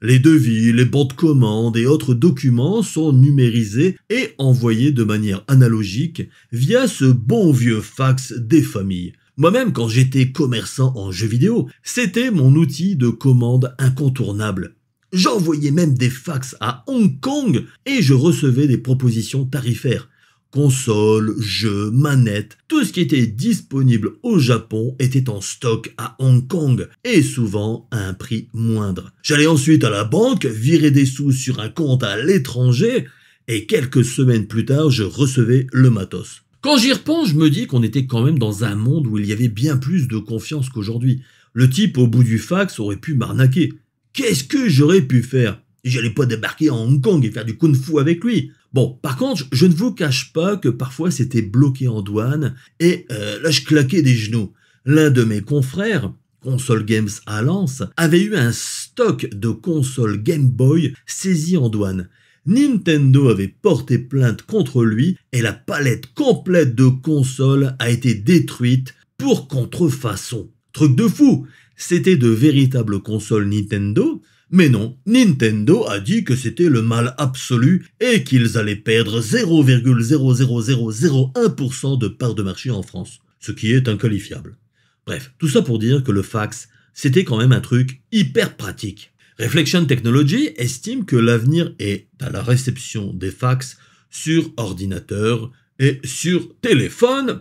Les devis, les bons de commande et autres documents sont numérisés et envoyés de manière analogique via ce bon vieux fax des familles. Moi-même, quand j'étais commerçant en jeux vidéo, c'était mon outil de commande incontournable. J'envoyais même des fax à Hong Kong et je recevais des propositions tarifaires. Console, jeux, manettes, tout ce qui était disponible au Japon était en stock à Hong Kong et souvent à un prix moindre. J'allais ensuite à la banque, virer des sous sur un compte à l'étranger et quelques semaines plus tard, je recevais le matos. Quand j'y repense, je me dis qu'on était quand même dans un monde où il y avait bien plus de confiance qu'aujourd'hui. Le type au bout du fax aurait pu m'arnaquer. Qu'est-ce que j'aurais pu faire J'allais pas débarquer à Hong Kong et faire du kung-fu avec lui. Bon, par contre, je ne vous cache pas que parfois c'était bloqué en douane et euh, là je claquais des genoux. L'un de mes confrères, Console Games à Lens, avait eu un stock de consoles Game Boy saisies en douane. Nintendo avait porté plainte contre lui et la palette complète de consoles a été détruite pour contrefaçon. Truc de fou C'était de véritables consoles Nintendo mais non, Nintendo a dit que c'était le mal absolu et qu'ils allaient perdre 0,00001% de parts de marché en France, ce qui est inqualifiable. Bref, tout ça pour dire que le fax, c'était quand même un truc hyper pratique. Reflection Technology estime que l'avenir est à la réception des fax sur ordinateur et sur téléphone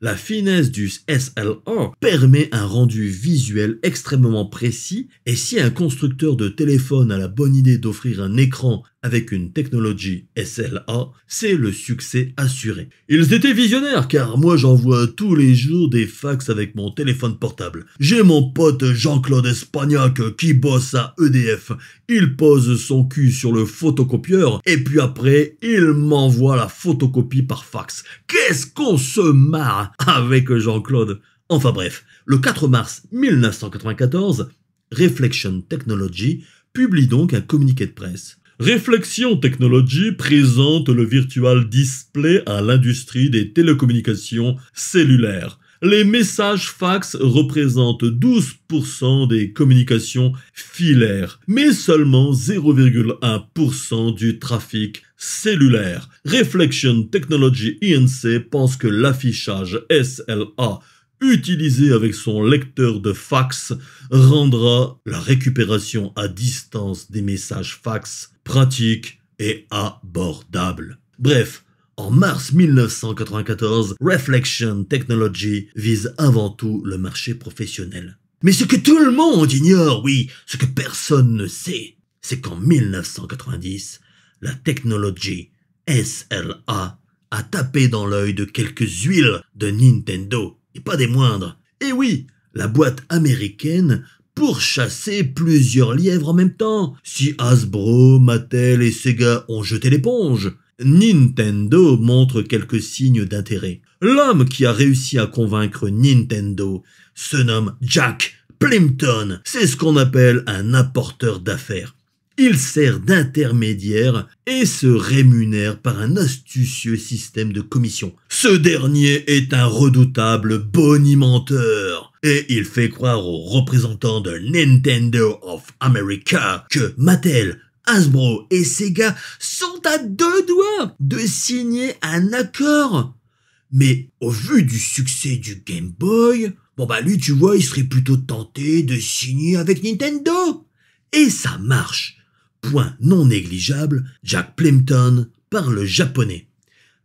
la finesse du sl permet un rendu visuel extrêmement précis et si un constructeur de téléphone a la bonne idée d'offrir un écran avec une technologie SLA, c'est le succès assuré. Ils étaient visionnaires car moi j'envoie tous les jours des fax avec mon téléphone portable. J'ai mon pote Jean-Claude Espagnac qui bosse à EDF. Il pose son cul sur le photocopieur et puis après il m'envoie la photocopie par fax. Qu'est-ce qu'on se marre avec Jean-Claude. Enfin bref, le 4 mars 1994, Reflection Technology publie donc un communiqué de presse. Reflection Technology présente le virtual display à l'industrie des télécommunications cellulaires. Les messages fax représentent 12% des communications filaires, mais seulement 0,1% du trafic cellulaire. Reflection Technology Inc. pense que l'affichage SLA utilisé avec son lecteur de fax rendra la récupération à distance des messages fax pratique et abordable. Bref, en mars 1994, Reflection Technology vise avant tout le marché professionnel. Mais ce que tout le monde ignore, oui, ce que personne ne sait, c'est qu'en 1990, la technologie SLA a tapé dans l'œil de quelques huiles de Nintendo, et pas des moindres. Et oui, la boîte américaine pour chasser plusieurs lièvres en même temps. Si Hasbro, Mattel et Sega ont jeté l'éponge, Nintendo montre quelques signes d'intérêt. L'homme qui a réussi à convaincre Nintendo se nomme Jack Plimpton. C'est ce qu'on appelle un apporteur d'affaires. Il sert d'intermédiaire et se rémunère par un astucieux système de commission. Ce dernier est un redoutable bonimenteur et il fait croire aux représentants de Nintendo of America que Mattel, Hasbro et Sega sont à deux doigts de signer un accord. Mais au vu du succès du Game Boy, bon bah lui tu vois, il serait plutôt tenté de signer avec Nintendo. Et ça marche point non négligeable, Jack Plimpton parle japonais.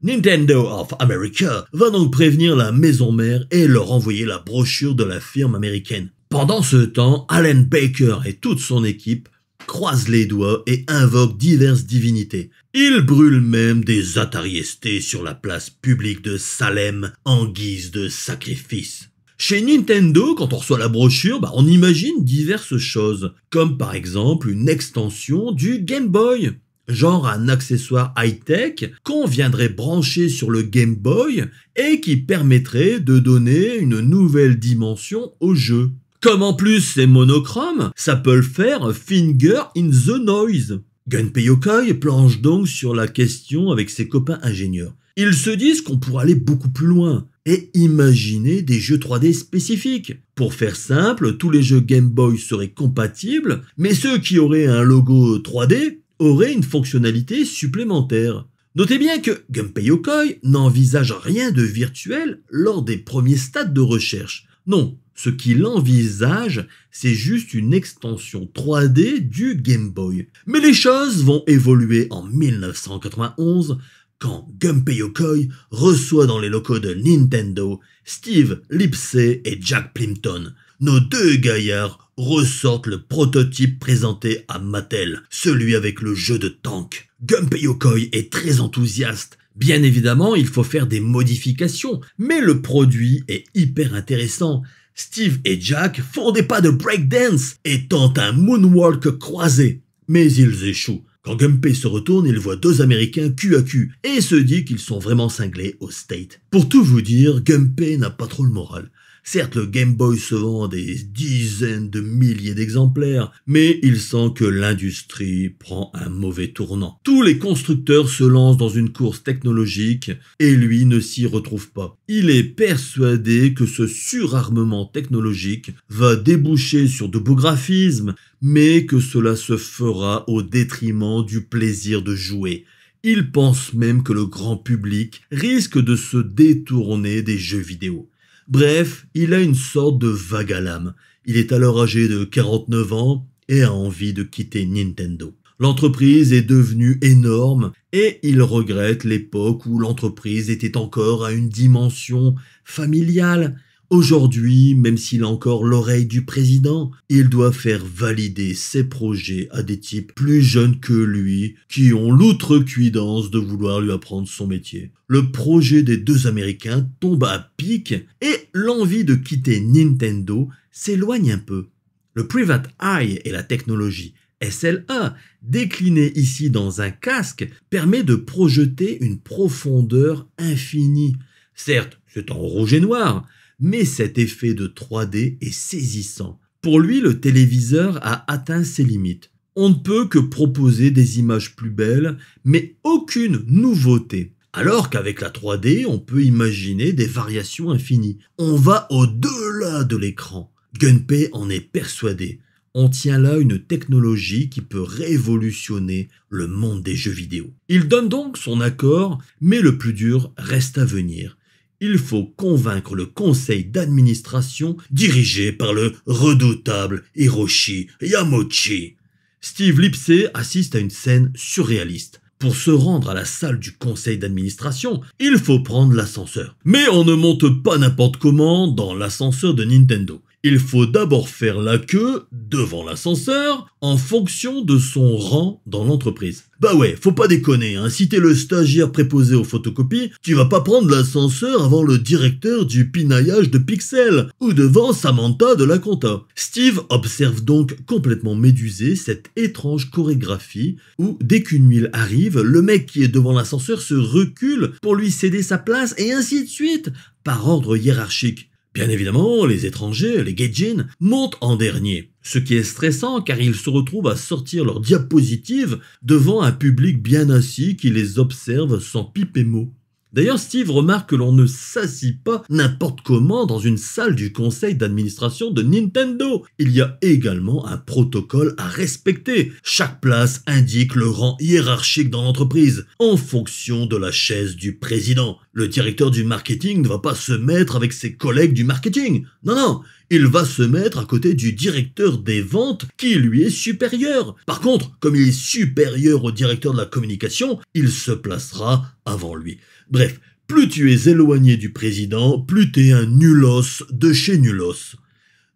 Nintendo of America va donc prévenir la maison mère et leur envoyer la brochure de la firme américaine. Pendant ce temps, Alan Baker et toute son équipe croisent les doigts et invoquent diverses divinités. Ils brûlent même des Atariestés sur la place publique de Salem en guise de sacrifice. Chez Nintendo, quand on reçoit la brochure, bah, on imagine diverses choses, comme par exemple une extension du Game Boy, genre un accessoire high-tech qu'on viendrait brancher sur le Game Boy et qui permettrait de donner une nouvelle dimension au jeu. Comme en plus c'est monochrome, ça peut le faire Finger in the Noise. Gunpei Yokoi planche donc sur la question avec ses copains ingénieurs. Ils se disent qu'on pourrait aller beaucoup plus loin et imaginer des jeux 3D spécifiques. Pour faire simple, tous les jeux Game Boy seraient compatibles, mais ceux qui auraient un logo 3D auraient une fonctionnalité supplémentaire. Notez bien que Gunpei Yokoi n'envisage rien de virtuel lors des premiers stades de recherche. Non, ce qu'il envisage, c'est juste une extension 3D du Game Boy. Mais les choses vont évoluer en 1991 quand Gunpei Yokoi reçoit dans les locaux de Nintendo Steve Lipsey et Jack Plimpton. Nos deux gaillards ressortent le prototype présenté à Mattel, celui avec le jeu de tank. Gunpei Yokoi est très enthousiaste. Bien évidemment, il faut faire des modifications, mais le produit est hyper intéressant. Steve et Jack font des pas de breakdance et tentent un moonwalk croisé, mais ils échouent quand Gumpy se retourne, il voit deux Américains cul à cul et se dit qu'ils sont vraiment cinglés au state. Pour tout vous dire, Gumpy n'a pas trop le moral. Certes, le Game Boy se vend des dizaines de milliers d'exemplaires, mais il sent que l'industrie prend un mauvais tournant. Tous les constructeurs se lancent dans une course technologique et lui ne s'y retrouve pas. Il est persuadé que ce surarmement technologique va déboucher sur de beaux graphismes, mais que cela se fera au détriment du plaisir de jouer. Il pense même que le grand public risque de se détourner des jeux vidéo. Bref, il a une sorte de vague à l'âme. Il est alors âgé de 49 ans et a envie de quitter Nintendo. L'entreprise est devenue énorme et il regrette l'époque où l'entreprise était encore à une dimension familiale Aujourd'hui, même s'il a encore l'oreille du président, il doit faire valider ses projets à des types plus jeunes que lui qui ont l'outrecuidance de vouloir lui apprendre son métier. Le projet des deux Américains tombe à pic et l'envie de quitter Nintendo s'éloigne un peu. Le Private Eye et la technologie SLA, déclinée ici dans un casque, permet de projeter une profondeur infinie. Certes, c'est en rouge et noir, mais cet effet de 3D est saisissant. Pour lui, le téléviseur a atteint ses limites. On ne peut que proposer des images plus belles, mais aucune nouveauté. Alors qu'avec la 3D, on peut imaginer des variations infinies. On va au-delà de l'écran. Gunpei en est persuadé. On tient là une technologie qui peut révolutionner le monde des jeux vidéo. Il donne donc son accord, mais le plus dur reste à venir il faut convaincre le conseil d'administration dirigé par le redoutable Hiroshi Yamochi. Steve Lipsey assiste à une scène surréaliste. Pour se rendre à la salle du conseil d'administration, il faut prendre l'ascenseur. Mais on ne monte pas n'importe comment dans l'ascenseur de Nintendo il faut d'abord faire la queue devant l'ascenseur en fonction de son rang dans l'entreprise. Bah ouais, faut pas déconner, hein. si t'es le stagiaire préposé aux photocopies, tu vas pas prendre l'ascenseur avant le directeur du pinaillage de Pixel ou devant Samantha de la compta. Steve observe donc complètement médusé cette étrange chorégraphie où dès qu'une huile arrive, le mec qui est devant l'ascenseur se recule pour lui céder sa place et ainsi de suite, par ordre hiérarchique. Bien évidemment, les étrangers, les gaijin, montent en dernier, ce qui est stressant car ils se retrouvent à sortir leur diapositive devant un public bien assis qui les observe sans pipe et mot. D'ailleurs, Steve remarque que l'on ne s'assit pas n'importe comment dans une salle du conseil d'administration de Nintendo. Il y a également un protocole à respecter. Chaque place indique le rang hiérarchique dans l'entreprise, en fonction de la chaise du président. Le directeur du marketing ne va pas se mettre avec ses collègues du marketing. Non, non, il va se mettre à côté du directeur des ventes qui lui est supérieur. Par contre, comme il est supérieur au directeur de la communication, il se placera avant lui. Bref, plus tu es éloigné du président, plus tu es un nulos de chez nulos.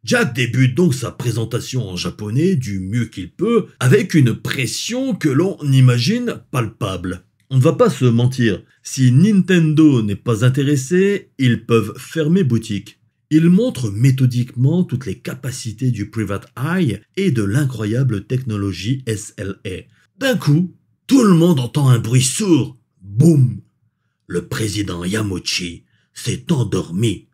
Jack débute donc sa présentation en japonais du mieux qu'il peut, avec une pression que l'on imagine palpable. On ne va pas se mentir, si Nintendo n'est pas intéressé, ils peuvent fermer boutique. Il montre méthodiquement toutes les capacités du Private Eye et de l'incroyable technologie SLA. D'un coup, tout le monde entend un bruit sourd. Boum le président Yamochi s'est endormi.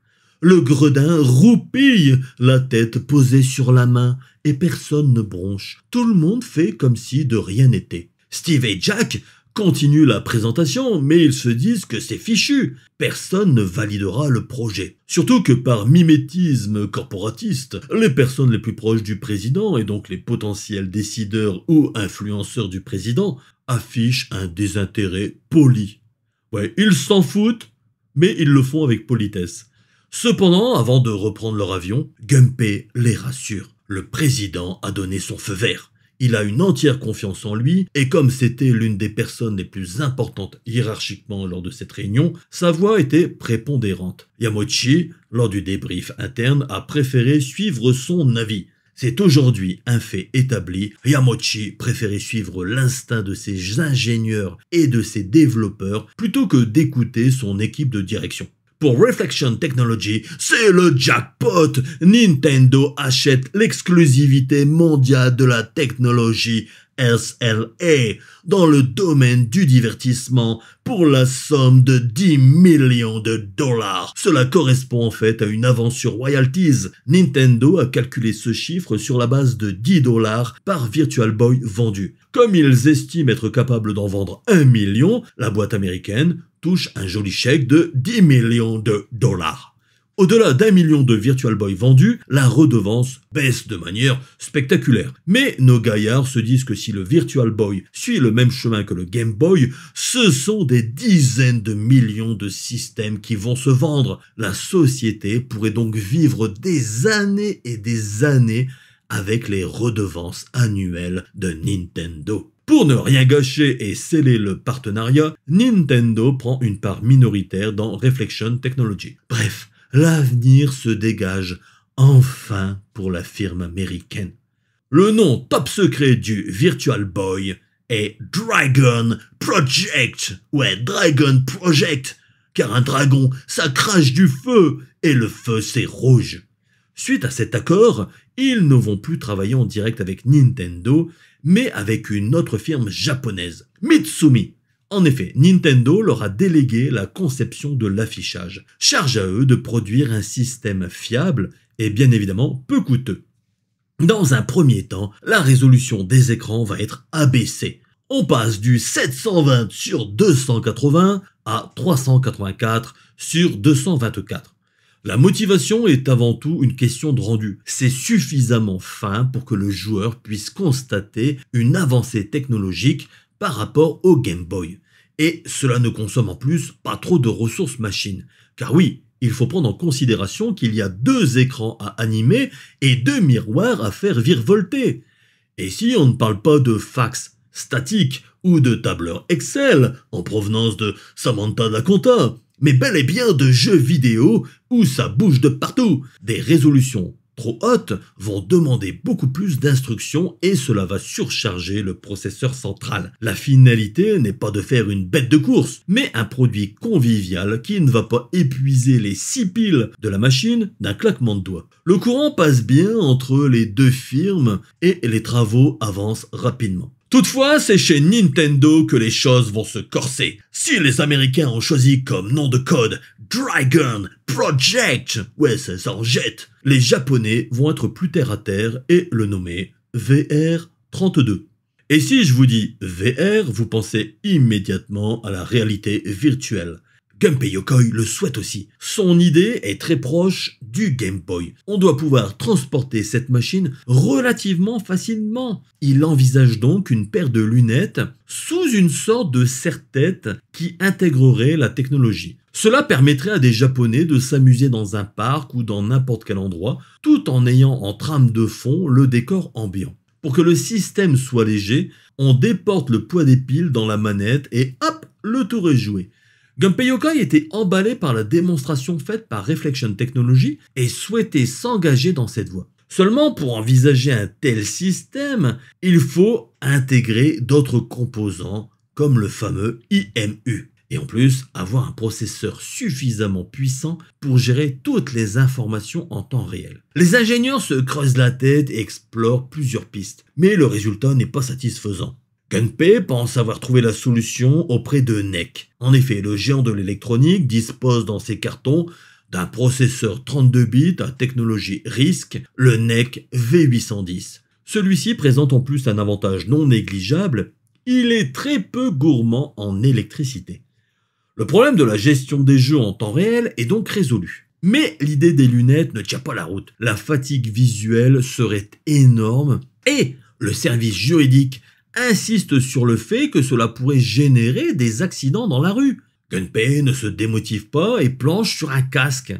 Le gredin roupille, la tête posée sur la main, et personne ne bronche. Tout le monde fait comme si de rien n'était. Steve et Jack continuent la présentation, mais ils se disent que c'est fichu. Personne ne validera le projet. Surtout que par mimétisme corporatiste, les personnes les plus proches du président, et donc les potentiels décideurs ou influenceurs du président, affichent un désintérêt poli Ouais, ils s'en foutent, mais ils le font avec politesse. Cependant, avant de reprendre leur avion, Gumpé les rassure. Le président a donné son feu vert. Il a une entière confiance en lui, et comme c'était l'une des personnes les plus importantes hiérarchiquement lors de cette réunion, sa voix était prépondérante. Yamochi, lors du débrief interne, a préféré suivre son avis, c'est aujourd'hui un fait établi. Yamochi préférait suivre l'instinct de ses ingénieurs et de ses développeurs plutôt que d'écouter son équipe de direction. Pour Reflection Technology, c'est le jackpot. Nintendo achète l'exclusivité mondiale de la technologie SLA e, dans le domaine du divertissement pour la somme de 10 millions de dollars. Cela correspond en fait à une avance sur royalties. Nintendo a calculé ce chiffre sur la base de 10 dollars par Virtual Boy vendu. Comme ils estiment être capables d'en vendre 1 million, la boîte américaine touche un joli chèque de 10 millions de dollars. Au-delà d'un million de Virtual Boy vendus, la redevance baisse de manière spectaculaire. Mais nos gaillards se disent que si le Virtual Boy suit le même chemin que le Game Boy, ce sont des dizaines de millions de systèmes qui vont se vendre. La société pourrait donc vivre des années et des années avec les redevances annuelles de Nintendo. Pour ne rien gâcher et sceller le partenariat, Nintendo prend une part minoritaire dans Reflection Technology. Bref, l'avenir se dégage enfin pour la firme américaine. Le nom top secret du Virtual Boy est Dragon Project. Ouais, Dragon Project. Car un dragon, ça crache du feu et le feu, c'est rouge. Suite à cet accord, ils ne vont plus travailler en direct avec Nintendo, mais avec une autre firme japonaise, Mitsumi. En effet, Nintendo leur a délégué la conception de l'affichage. Charge à eux de produire un système fiable et bien évidemment peu coûteux. Dans un premier temps, la résolution des écrans va être abaissée. On passe du 720 sur 280 à 384 sur 224. La motivation est avant tout une question de rendu. C'est suffisamment fin pour que le joueur puisse constater une avancée technologique par rapport au Game Boy. Et cela ne consomme en plus pas trop de ressources machines. Car oui, il faut prendre en considération qu'il y a deux écrans à animer et deux miroirs à faire virevolter. Et si on ne parle pas de fax statique ou de tableur Excel en provenance de Samantha Daconta, mais bel et bien de jeux vidéo où ça bouge de partout, des résolutions trop haute vont demander beaucoup plus d'instructions et cela va surcharger le processeur central. La finalité n'est pas de faire une bête de course, mais un produit convivial qui ne va pas épuiser les 6 piles de la machine d'un claquement de doigts. Le courant passe bien entre les deux firmes et les travaux avancent rapidement. Toutefois, c'est chez Nintendo que les choses vont se corser. Si les Américains ont choisi comme nom de code Dragon Project Ouais, ça, jette Les Japonais vont être plus terre à terre et le nommer VR32. Et si je vous dis VR, vous pensez immédiatement à la réalité virtuelle. Gunpei Yokoi le souhaite aussi. Son idée est très proche du Game Boy. On doit pouvoir transporter cette machine relativement facilement. Il envisage donc une paire de lunettes sous une sorte de serre-tête qui intégrerait la technologie. Cela permettrait à des Japonais de s'amuser dans un parc ou dans n'importe quel endroit, tout en ayant en trame de fond le décor ambiant. Pour que le système soit léger, on déporte le poids des piles dans la manette et hop, le tour est joué. Gunpei Yokai était emballé par la démonstration faite par Reflection Technology et souhaitait s'engager dans cette voie. Seulement, pour envisager un tel système, il faut intégrer d'autres composants comme le fameux IMU. Et en plus, avoir un processeur suffisamment puissant pour gérer toutes les informations en temps réel. Les ingénieurs se creusent la tête et explorent plusieurs pistes, mais le résultat n'est pas satisfaisant. Kenpei pense avoir trouvé la solution auprès de NEC. En effet, le géant de l'électronique dispose dans ses cartons d'un processeur 32 bits à technologie RISC, le NEC V810. Celui-ci présente en plus un avantage non négligeable, il est très peu gourmand en électricité. Le problème de la gestion des jeux en temps réel est donc résolu. Mais l'idée des lunettes ne tient pas la route. La fatigue visuelle serait énorme et le service juridique insiste sur le fait que cela pourrait générer des accidents dans la rue. Gunpei ne se démotive pas et planche sur un casque.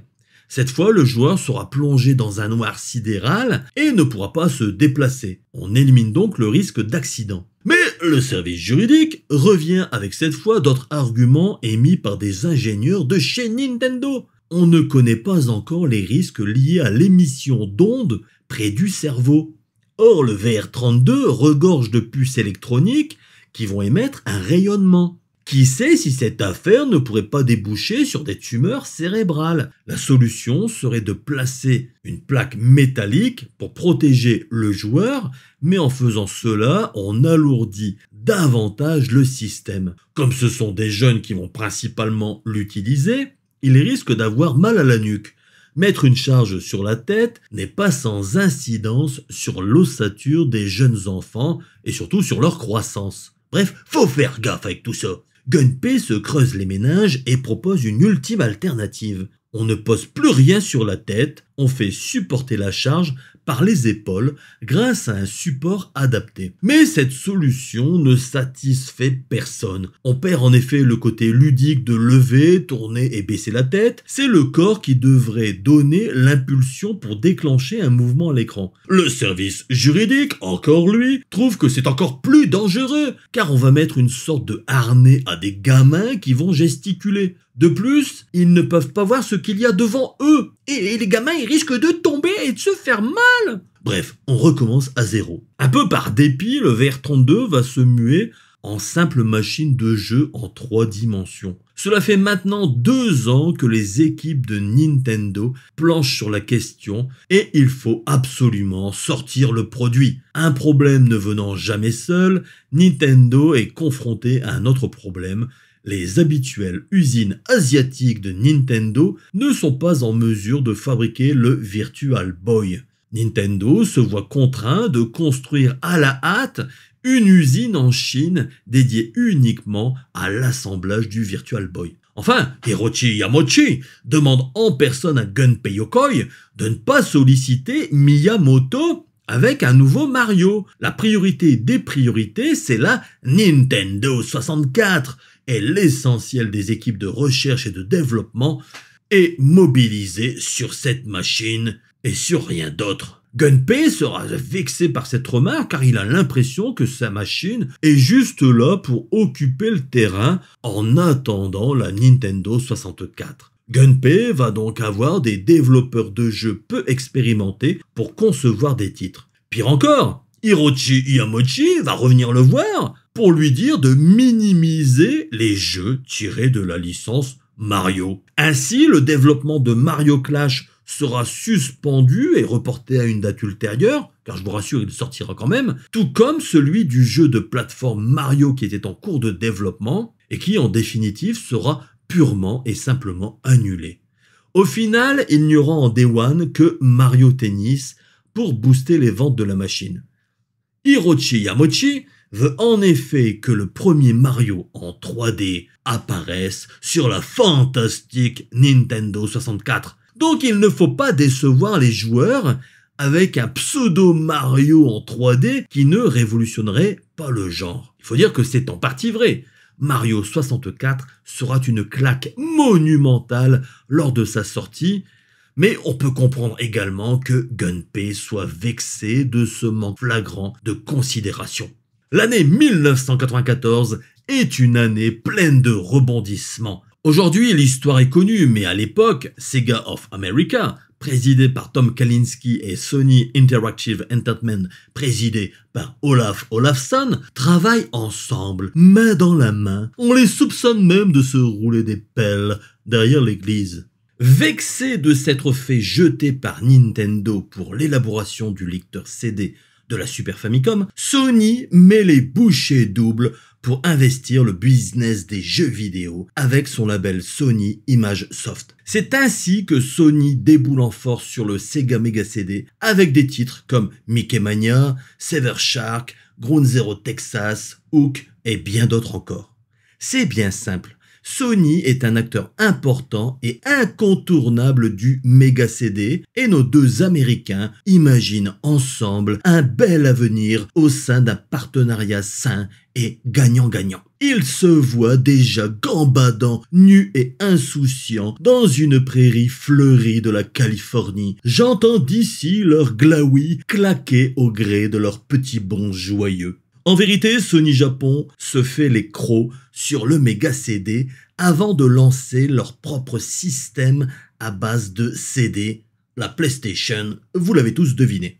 Cette fois, le joueur sera plongé dans un noir sidéral et ne pourra pas se déplacer. On élimine donc le risque d'accident. Mais le service juridique revient avec cette fois d'autres arguments émis par des ingénieurs de chez Nintendo. On ne connaît pas encore les risques liés à l'émission d'ondes près du cerveau. Or, le VR32 regorge de puces électroniques qui vont émettre un rayonnement. Qui sait si cette affaire ne pourrait pas déboucher sur des tumeurs cérébrales La solution serait de placer une plaque métallique pour protéger le joueur, mais en faisant cela, on alourdit davantage le système. Comme ce sont des jeunes qui vont principalement l'utiliser, ils risquent d'avoir mal à la nuque. Mettre une charge sur la tête n'est pas sans incidence sur l'ossature des jeunes enfants et surtout sur leur croissance. Bref, faut faire gaffe avec tout ça. Gunpei se creuse les méninges et propose une ultime alternative. On ne pose plus rien sur la tête, on fait supporter la charge par les épaules grâce à un support adapté. Mais cette solution ne satisfait personne. On perd en effet le côté ludique de lever, tourner et baisser la tête. C'est le corps qui devrait donner l'impulsion pour déclencher un mouvement à l'écran. Le service juridique, encore lui, trouve que c'est encore plus dangereux car on va mettre une sorte de harnais à des gamins qui vont gesticuler. De plus, ils ne peuvent pas voir ce qu'il y a devant eux. Et, les gamins, ils risquent de tomber et de se faire mal. Bref, on recommence à zéro. Un peu par dépit, le VR32 va se muer en simple machine de jeu en trois dimensions. Cela fait maintenant deux ans que les équipes de Nintendo planchent sur la question et il faut absolument sortir le produit. Un problème ne venant jamais seul, Nintendo est confronté à un autre problème, les habituelles usines asiatiques de Nintendo ne sont pas en mesure de fabriquer le Virtual Boy. Nintendo se voit contraint de construire à la hâte une usine en Chine dédiée uniquement à l'assemblage du Virtual Boy. Enfin, Hirochi Yamochi demande en personne à Gunpei Yokoi de ne pas solliciter Miyamoto avec un nouveau Mario. La priorité des priorités, c'est la Nintendo 64 et l'essentiel des équipes de recherche et de développement est mobilisé sur cette machine et sur rien d'autre. Gunpei sera vexé par cette remarque car il a l'impression que sa machine est juste là pour occuper le terrain en attendant la Nintendo 64. Gunpei va donc avoir des développeurs de jeux peu expérimentés pour concevoir des titres. Pire encore, Hirochi Iyamochi va revenir le voir pour lui dire de minimiser les jeux tirés de la licence Mario. Ainsi, le développement de Mario Clash sera suspendu et reporté à une date ultérieure, car je vous rassure, il sortira quand même, tout comme celui du jeu de plateforme Mario qui était en cours de développement et qui en définitive sera purement et simplement annulé. Au final, il n'y aura en Day One que Mario Tennis pour booster les ventes de la machine. Hirochi Yamochi veut en effet que le premier Mario en 3D apparaisse sur la fantastique Nintendo 64. Donc il ne faut pas décevoir les joueurs avec un pseudo Mario en 3D qui ne révolutionnerait pas le genre. Il faut dire que c'est en partie vrai. Mario 64 sera une claque monumentale lors de sa sortie, mais on peut comprendre également que Gunpei soit vexé de ce manque flagrant de considération. L'année 1994 est une année pleine de rebondissements. Aujourd'hui, l'histoire est connue, mais à l'époque, Sega of America, présidé par Tom Kalinski et Sony Interactive Entertainment, présidé par Olaf Olafsson, travaillent ensemble, main dans la main. On les soupçonne même de se rouler des pelles derrière l'église. Vexé de s'être fait jeter par Nintendo pour l'élaboration du lecteur CD de la Super Famicom, Sony met les bouchées doubles pour investir le business des jeux vidéo avec son label Sony Image Soft. C'est ainsi que Sony déboule en force sur le Sega Mega CD avec des titres comme Mickey Mania, Sever Shark, Ground Zero Texas, Hook et bien d'autres encore. C'est bien simple. Sony est un acteur important et incontournable du méga CD et nos deux Américains imaginent ensemble un bel avenir au sein d'un partenariat sain et gagnant-gagnant. Ils se voient déjà gambadant, nus et insouciants dans une prairie fleurie de la Californie. J'entends d'ici leur glaoui claquer au gré de leurs petits bons joyeux. En vérité, Sony Japon se fait les crocs sur le méga CD avant de lancer leur propre système à base de CD, la PlayStation, vous l'avez tous deviné.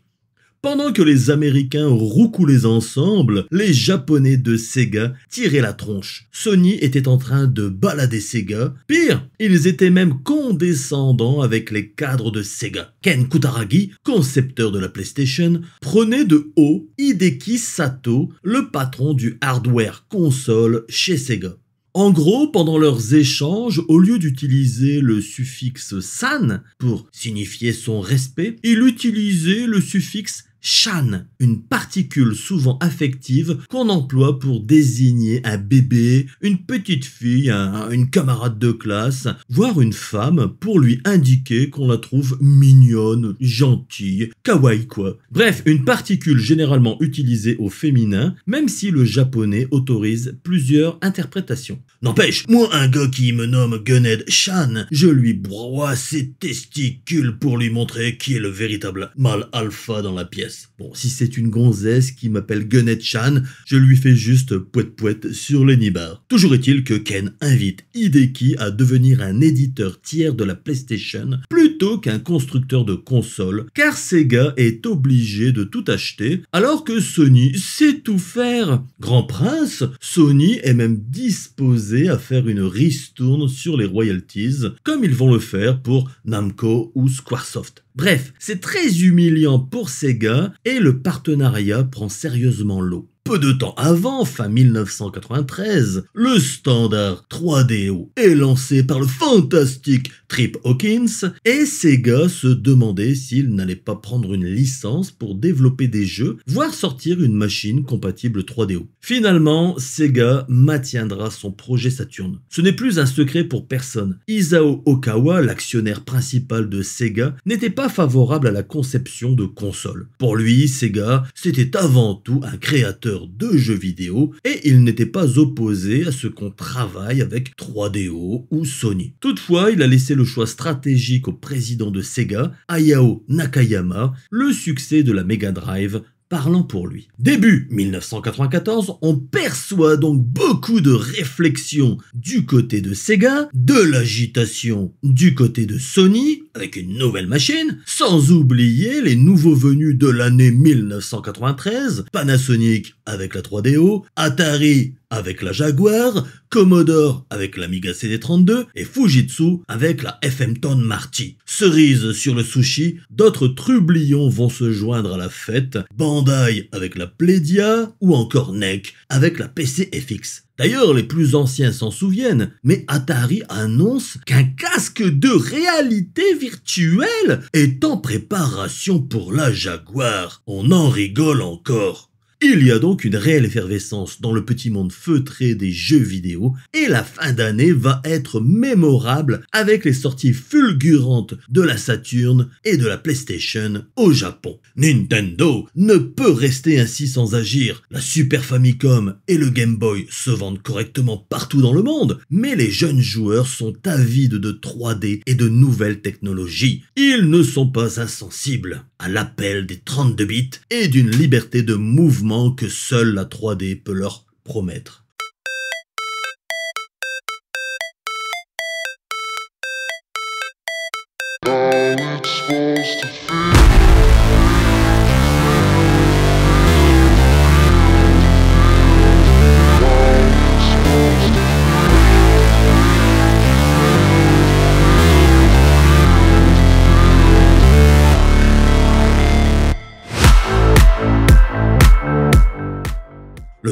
Pendant que les Américains roucoulaient ensemble, les Japonais de Sega tiraient la tronche. Sony était en train de balader Sega. Pire, ils étaient même condescendants avec les cadres de Sega. Ken Kutaragi, concepteur de la PlayStation, prenait de haut Hideki Sato, le patron du hardware console chez Sega. En gros, pendant leurs échanges, au lieu d'utiliser le suffixe san pour signifier son respect, il utilisait le suffixe shan, une particule souvent affective qu'on emploie pour désigner un bébé, une petite fille, une camarade de classe, voire une femme pour lui indiquer qu'on la trouve mignonne, gentille, kawaii quoi. Bref, une particule généralement utilisée au féminin, même si le japonais autorise plusieurs interprétations. N'empêche, moi un gars qui me nomme Guned Shan, je lui broie ses testicules pour lui montrer qui est le véritable mâle alpha dans la pièce. Bon, si c'est une gonzesse qui m'appelle Gunnet Chan, je lui fais juste poète poète sur le nibar. Toujours est-il que Ken invite Hideki à devenir un éditeur tiers de la PlayStation plutôt qu'un constructeur de console, car Sega est obligé de tout acheter, alors que Sony sait tout faire. Grand Prince, Sony est même disposé à faire une ristourne sur les royalties, comme ils vont le faire pour Namco ou Squaresoft. Bref, c'est très humiliant pour ces gars et le partenariat prend sérieusement l'eau. Peu de temps avant, fin 1993, le standard 3DO est lancé par le fantastique Trip Hawkins et Sega se demandait s'il n'allait pas prendre une licence pour développer des jeux, voire sortir une machine compatible 3DO. Finalement, Sega maintiendra son projet Saturn. Ce n'est plus un secret pour personne. Isao Okawa, l'actionnaire principal de Sega, n'était pas favorable à la conception de consoles. Pour lui, Sega, c'était avant tout un créateur deux de jeux vidéo et il n'était pas opposé à ce qu'on travaille avec 3DO ou Sony. Toutefois, il a laissé le choix stratégique au président de Sega, Ayao Nakayama, le succès de la Mega Drive parlant pour lui. Début 1994, on perçoit donc beaucoup de réflexion du côté de Sega, de l'agitation du côté de Sony avec une nouvelle machine, sans oublier les nouveaux venus de l'année 1993, Panasonic avec la 3DO, Atari avec la Jaguar, Commodore avec l'Amiga CD32 et Fujitsu avec la fm Tone Marty. Cerise sur le sushi, d'autres trublions vont se joindre à la fête, Bandai avec la Pledia ou encore NEC avec la PC-FX D'ailleurs, les plus anciens s'en souviennent, mais Atari annonce qu'un casque de réalité virtuelle est en préparation pour la Jaguar. On en rigole encore. Il y a donc une réelle effervescence dans le petit monde feutré des jeux vidéo et la fin d'année va être mémorable avec les sorties fulgurantes de la Saturn et de la PlayStation au Japon. Nintendo ne peut rester ainsi sans agir. La Super Famicom et le Game Boy se vendent correctement partout dans le monde, mais les jeunes joueurs sont avides de 3D et de nouvelles technologies. Ils ne sont pas insensibles à l'appel des 32 bits et d'une liberté de mouvement que seule la 3D peut leur promettre.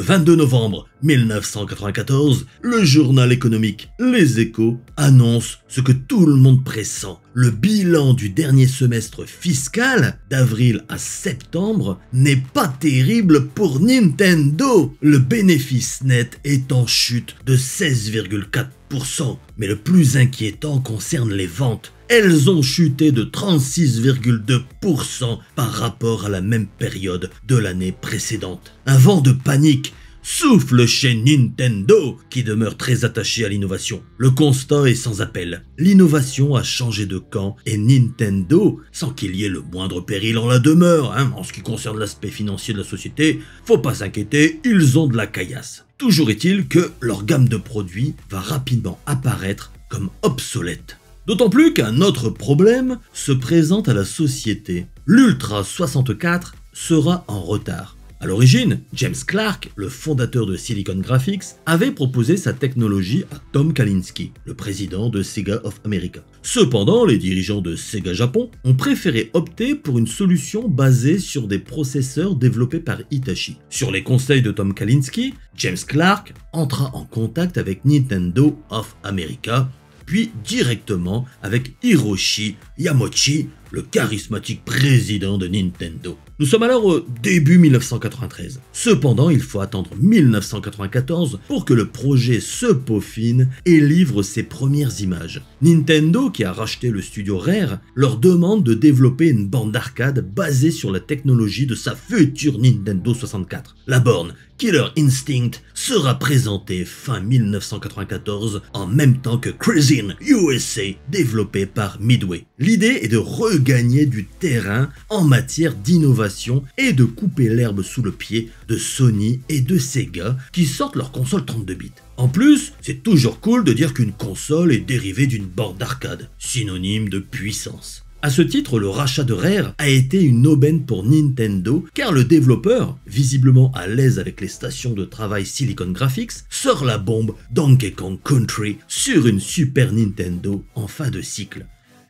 22 novembre 1994, le journal économique Les Échos annonce ce que tout le monde pressent le bilan du dernier semestre fiscal, d'avril à septembre, n'est pas terrible pour Nintendo, le bénéfice net est en chute de 16,4%. Mais le plus inquiétant concerne les ventes. Elles ont chuté de 36,2% par rapport à la même période de l'année précédente. Un vent de panique souffle chez Nintendo, qui demeure très attaché à l'innovation. Le constat est sans appel. L'innovation a changé de camp et Nintendo, sans qu'il y ait le moindre péril en la demeure, hein, en ce qui concerne l'aspect financier de la société, faut pas s'inquiéter, ils ont de la caillasse. Toujours est-il que leur gamme de produits va rapidement apparaître comme obsolète. D'autant plus qu'un autre problème se présente à la société. L'Ultra 64 sera en retard. A l'origine, James Clark, le fondateur de Silicon Graphics, avait proposé sa technologie à Tom Kalinski, le président de Sega of America. Cependant, les dirigeants de Sega Japon ont préféré opter pour une solution basée sur des processeurs développés par Hitachi. Sur les conseils de Tom Kalinski, James Clark entra en contact avec Nintendo of America, puis directement avec Hiroshi Yamochi, le charismatique président de Nintendo. Nous sommes alors au début 1993. Cependant, il faut attendre 1994 pour que le projet se peaufine et livre ses premières images. Nintendo, qui a racheté le studio Rare, leur demande de développer une bande d'arcade basée sur la technologie de sa future Nintendo 64. La borne Killer Instinct sera présentée fin 1994 en même temps que Crazy USA, développée par Midway. L'idée est de regagner du terrain en matière d'innovation et de couper l'herbe sous le pied de Sony et de Sega qui sortent leur console 32 bits. En plus, c'est toujours cool de dire qu'une console est dérivée d'une borne d'arcade, synonyme de puissance. À ce titre, le rachat de Rare a été une aubaine pour Nintendo car le développeur, visiblement à l'aise avec les stations de travail Silicon Graphics, sort la bombe Donkey Kong Country sur une Super Nintendo en fin de cycle.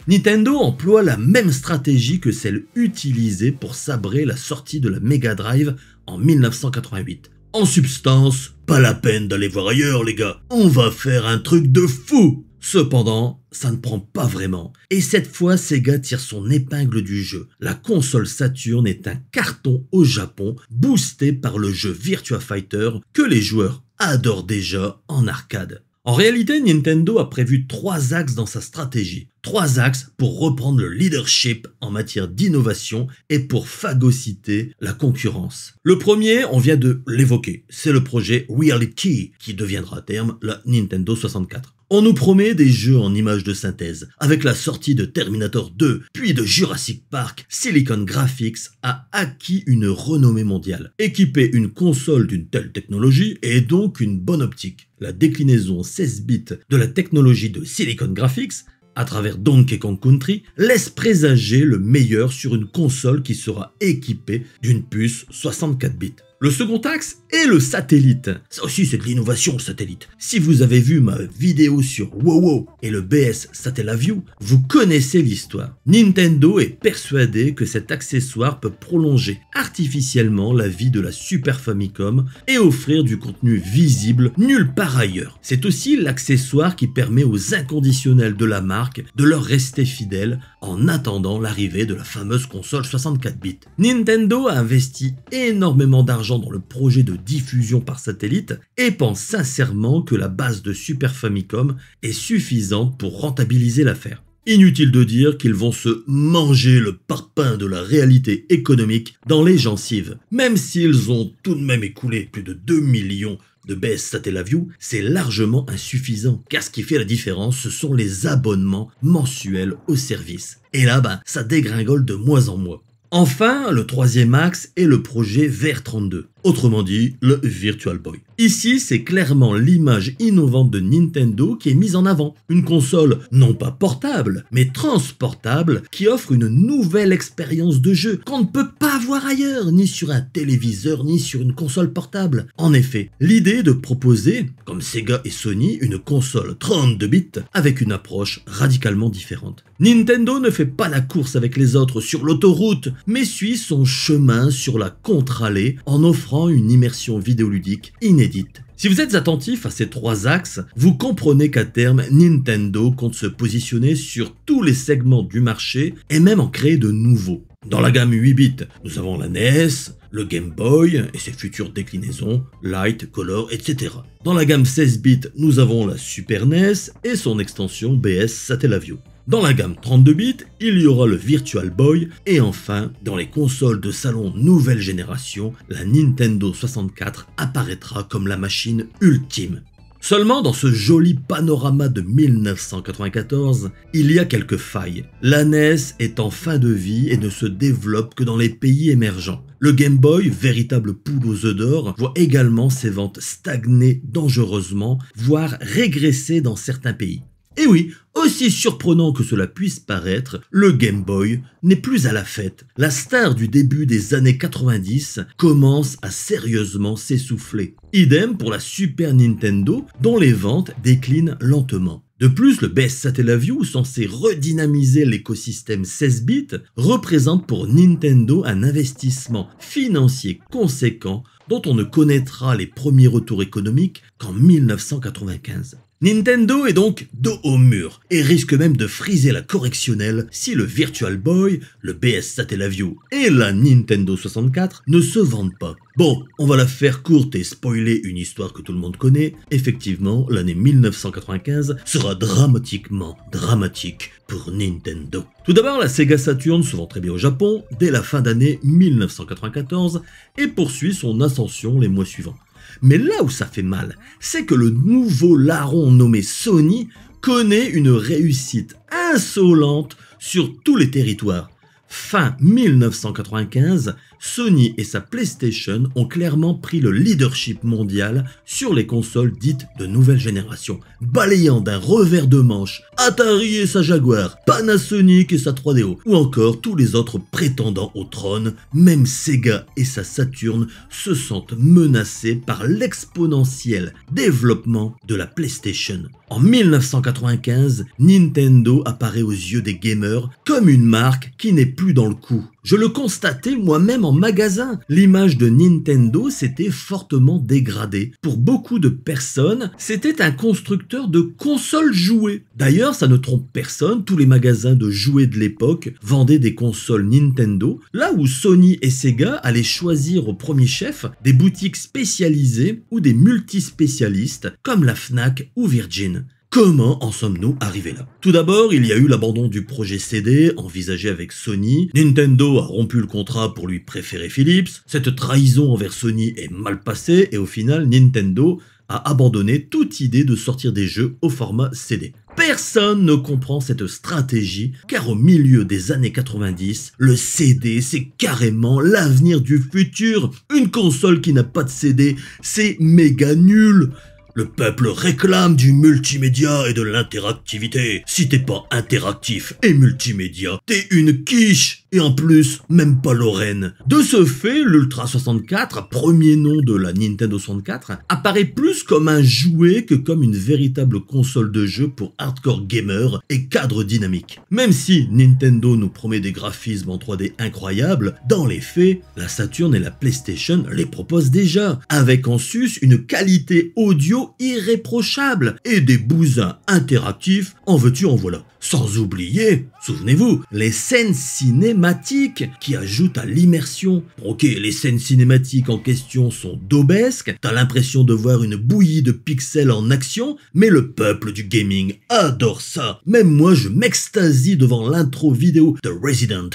Nintendo emploie la même stratégie que celle utilisée pour sabrer la sortie de la Mega Drive en 1988. En substance, pas la peine d'aller voir ailleurs les gars, on va faire un truc de fou Cependant, ça ne prend pas vraiment. Et cette fois, Sega tire son épingle du jeu. La console Saturn est un carton au Japon, boosté par le jeu Virtua Fighter que les joueurs adorent déjà en arcade. En réalité, Nintendo a prévu trois axes dans sa stratégie trois axes pour reprendre le leadership en matière d'innovation et pour phagocyter la concurrence. Le premier, on vient de l'évoquer, c'est le projet Key qui deviendra à terme la Nintendo 64. On nous promet des jeux en images de synthèse, avec la sortie de Terminator 2, puis de Jurassic Park, Silicon Graphics a acquis une renommée mondiale. Équiper une console d'une telle technologie est donc une bonne optique. La déclinaison 16 bits de la technologie de Silicon Graphics à travers Donkey Kong Country, laisse présager le meilleur sur une console qui sera équipée d'une puce 64 bits. Le second axe est le satellite. Ça aussi, c'est de l'innovation, satellite. Si vous avez vu ma vidéo sur WoWo et le BS Satellaview, vous connaissez l'histoire. Nintendo est persuadé que cet accessoire peut prolonger artificiellement la vie de la Super Famicom et offrir du contenu visible nulle part ailleurs. C'est aussi l'accessoire qui permet aux inconditionnels de la marque de leur rester fidèles en attendant l'arrivée de la fameuse console 64 bits. Nintendo a investi énormément d'argent dans le projet de diffusion par satellite et pense sincèrement que la base de Super Famicom est suffisante pour rentabiliser l'affaire. Inutile de dire qu'ils vont se manger le parpaing de la réalité économique dans les gencives, même s'ils ont tout de même écoulé plus de 2 millions de la view. c'est largement insuffisant, car ce qui fait la différence, ce sont les abonnements mensuels au service. Et là, bas ben, ça dégringole de moins en mois. Enfin, le troisième axe est le projet VR32, autrement dit le Virtual Boy. Ici, c'est clairement l'image innovante de Nintendo qui est mise en avant. Une console non pas portable, mais transportable qui offre une nouvelle expérience de jeu qu'on ne peut pas voir ailleurs, ni sur un téléviseur, ni sur une console portable. En effet, l'idée de proposer, comme Sega et Sony, une console 32 bits avec une approche radicalement différente. Nintendo ne fait pas la course avec les autres sur l'autoroute, mais suit son chemin sur la contre-allée en offrant une immersion vidéoludique inédite. Si vous êtes attentif à ces trois axes, vous comprenez qu'à terme, Nintendo compte se positionner sur tous les segments du marché et même en créer de nouveaux. Dans la gamme 8 bits, nous avons la NES, le Game Boy et ses futures déclinaisons, Light, Color, etc. Dans la gamme 16 bits, nous avons la Super NES et son extension BS Satellavio. Dans la gamme 32 bits, il y aura le Virtual Boy et enfin, dans les consoles de salon nouvelle génération, la Nintendo 64 apparaîtra comme la machine ultime. Seulement, dans ce joli panorama de 1994, il y a quelques failles. La NES est en fin de vie et ne se développe que dans les pays émergents. Le Game Boy, véritable poule aux œufs d'or, voit également ses ventes stagner dangereusement, voire régresser dans certains pays. Et oui, aussi surprenant que cela puisse paraître, le Game Boy n'est plus à la fête. La star du début des années 90 commence à sérieusement s'essouffler. Idem pour la Super Nintendo, dont les ventes déclinent lentement. De plus, le Best Satellaview, censé redynamiser l'écosystème 16 bits, représente pour Nintendo un investissement financier conséquent dont on ne connaîtra les premiers retours économiques qu'en 1995. Nintendo est donc dos au mur et risque même de friser la correctionnelle si le Virtual Boy, le BS Satellaview et la Nintendo 64 ne se vendent pas. Bon, on va la faire courte et spoiler une histoire que tout le monde connaît. Effectivement, l'année 1995 sera dramatiquement dramatique pour Nintendo. Tout d'abord, la Sega Saturn se vend très bien au Japon dès la fin d'année 1994 et poursuit son ascension les mois suivants. Mais là où ça fait mal, c'est que le nouveau larron nommé Sony connaît une réussite insolente sur tous les territoires. Fin 1995, Sony et sa PlayStation ont clairement pris le leadership mondial sur les consoles dites de nouvelle génération, balayant d'un revers de manche Atari et sa Jaguar, Panasonic et sa 3DO, ou encore tous les autres prétendants au trône, même Sega et sa Saturn se sentent menacés par l'exponentiel développement de la PlayStation. En 1995, Nintendo apparaît aux yeux des gamers comme une marque qui n'est plus dans le coup. Je le constatais moi-même en magasin. L'image de Nintendo s'était fortement dégradée. Pour beaucoup de personnes, c'était un constructeur de consoles jouées. D'ailleurs, ça ne trompe personne, tous les magasins de jouets de l'époque vendaient des consoles Nintendo, là où Sony et Sega allaient choisir au premier chef des boutiques spécialisées ou des multispécialistes comme la Fnac ou Virgin. Comment en sommes-nous arrivés là Tout d'abord, il y a eu l'abandon du projet CD envisagé avec Sony, Nintendo a rompu le contrat pour lui préférer Philips, cette trahison envers Sony est mal passée et au final Nintendo a abandonné toute idée de sortir des jeux au format CD. Personne ne comprend cette stratégie, car au milieu des années 90, le CD, c'est carrément l'avenir du futur. Une console qui n'a pas de CD, c'est méga nul. Le peuple réclame du multimédia et de l'interactivité. Si t'es pas interactif et multimédia, t'es une quiche et en plus, même pas Lorraine. De ce fait, l'Ultra 64, premier nom de la Nintendo 64, apparaît plus comme un jouet que comme une véritable console de jeu pour hardcore gamers et cadres dynamiques. Même si Nintendo nous promet des graphismes en 3D incroyables, dans les faits, la Saturn et la PlayStation les proposent déjà, avec en sus une qualité audio irréprochable et des bousins interactifs, en veux-tu en voilà. Sans oublier Souvenez-vous, les scènes cinématiques qui ajoutent à l'immersion. Ok, les scènes cinématiques en question sont daubesques, t'as l'impression de voir une bouillie de pixels en action, mais le peuple du gaming adore ça. Même moi, je m'extasie devant l'intro vidéo de Resident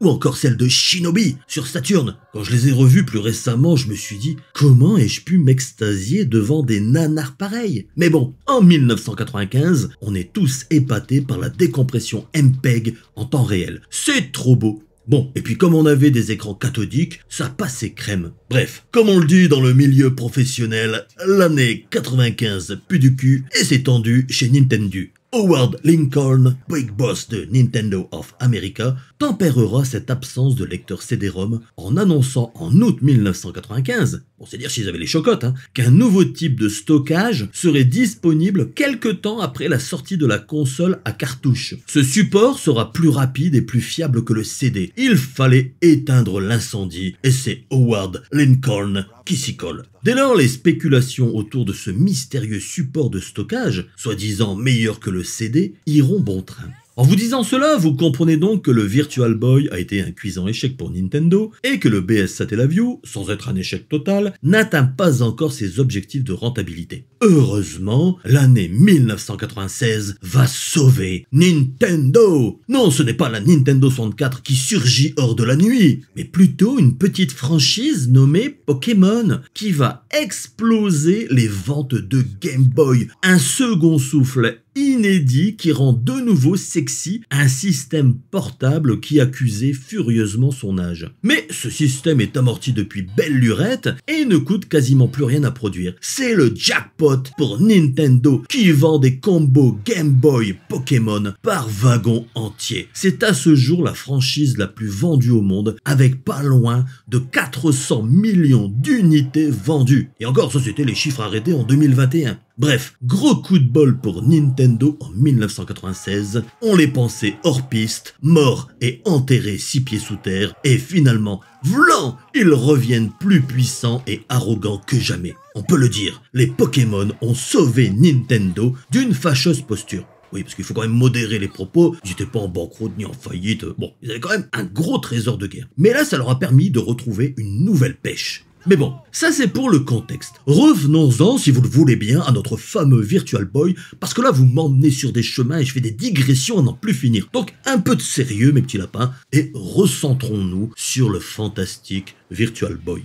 ou encore celle de Shinobi sur Saturn. Quand je les ai revues plus récemment, je me suis dit, comment ai-je pu m'extasier devant des nanars pareils Mais bon, en 1995, on est tous épatés par la décompression MPEG en temps réel. C'est trop beau Bon, et puis comme on avait des écrans cathodiques, ça passait crème. Bref, comme on le dit dans le milieu professionnel, l'année 95 pue du cul et s'est tendu chez Nintendo. Howard Lincoln, Big Boss de Nintendo of America, tempérera cette absence de lecteur CD-ROM en annonçant en août 1995 Bon, c'est dire s'ils avaient les chocottes, hein, qu'un nouveau type de stockage serait disponible quelques temps après la sortie de la console à cartouche. Ce support sera plus rapide et plus fiable que le CD. Il fallait éteindre l'incendie et c'est Howard Lincoln qui s'y colle. Dès lors, les spéculations autour de ce mystérieux support de stockage, soi-disant meilleur que le CD, iront bon train. En vous disant cela, vous comprenez donc que le Virtual Boy a été un cuisant échec pour Nintendo et que le BS Satellaview, sans être un échec total, n'atteint pas encore ses objectifs de rentabilité. Heureusement, l'année 1996 va sauver Nintendo Non, ce n'est pas la Nintendo 64 qui surgit hors de la nuit, mais plutôt une petite franchise nommée Pokémon qui va exploser les ventes de Game Boy. Un second souffle inédit qui rend de nouveau sexy un système portable qui accusait furieusement son âge. Mais ce système est amorti depuis belle lurette et ne coûte quasiment plus rien à produire. C'est le jackpot pour Nintendo qui vend des combos Game Boy Pokémon par wagon entier. C'est à ce jour la franchise la plus vendue au monde avec pas loin de 400 millions d'unités vendues. Et encore, ça c'était les chiffres arrêtés en 2021. Bref, gros coup de bol pour Nintendo en 1996. On les pensait hors piste, morts et enterrés six pieds sous terre, et finalement, vlan, ils reviennent plus puissants et arrogants que jamais. On peut le dire, les Pokémon ont sauvé Nintendo d'une fâcheuse posture. Oui, parce qu'il faut quand même modérer les propos. Ils n'étaient pas en banqueroute ni en faillite. Bon, ils avaient quand même un gros trésor de guerre. Mais là, ça leur a permis de retrouver une nouvelle pêche. Mais bon, ça c'est pour le contexte. Revenons-en, si vous le voulez bien, à notre fameux Virtual Boy, parce que là vous m'emmenez sur des chemins et je fais des digressions à n'en plus finir. Donc un peu de sérieux mes petits lapins, et recentrons-nous sur le fantastique Virtual Boy.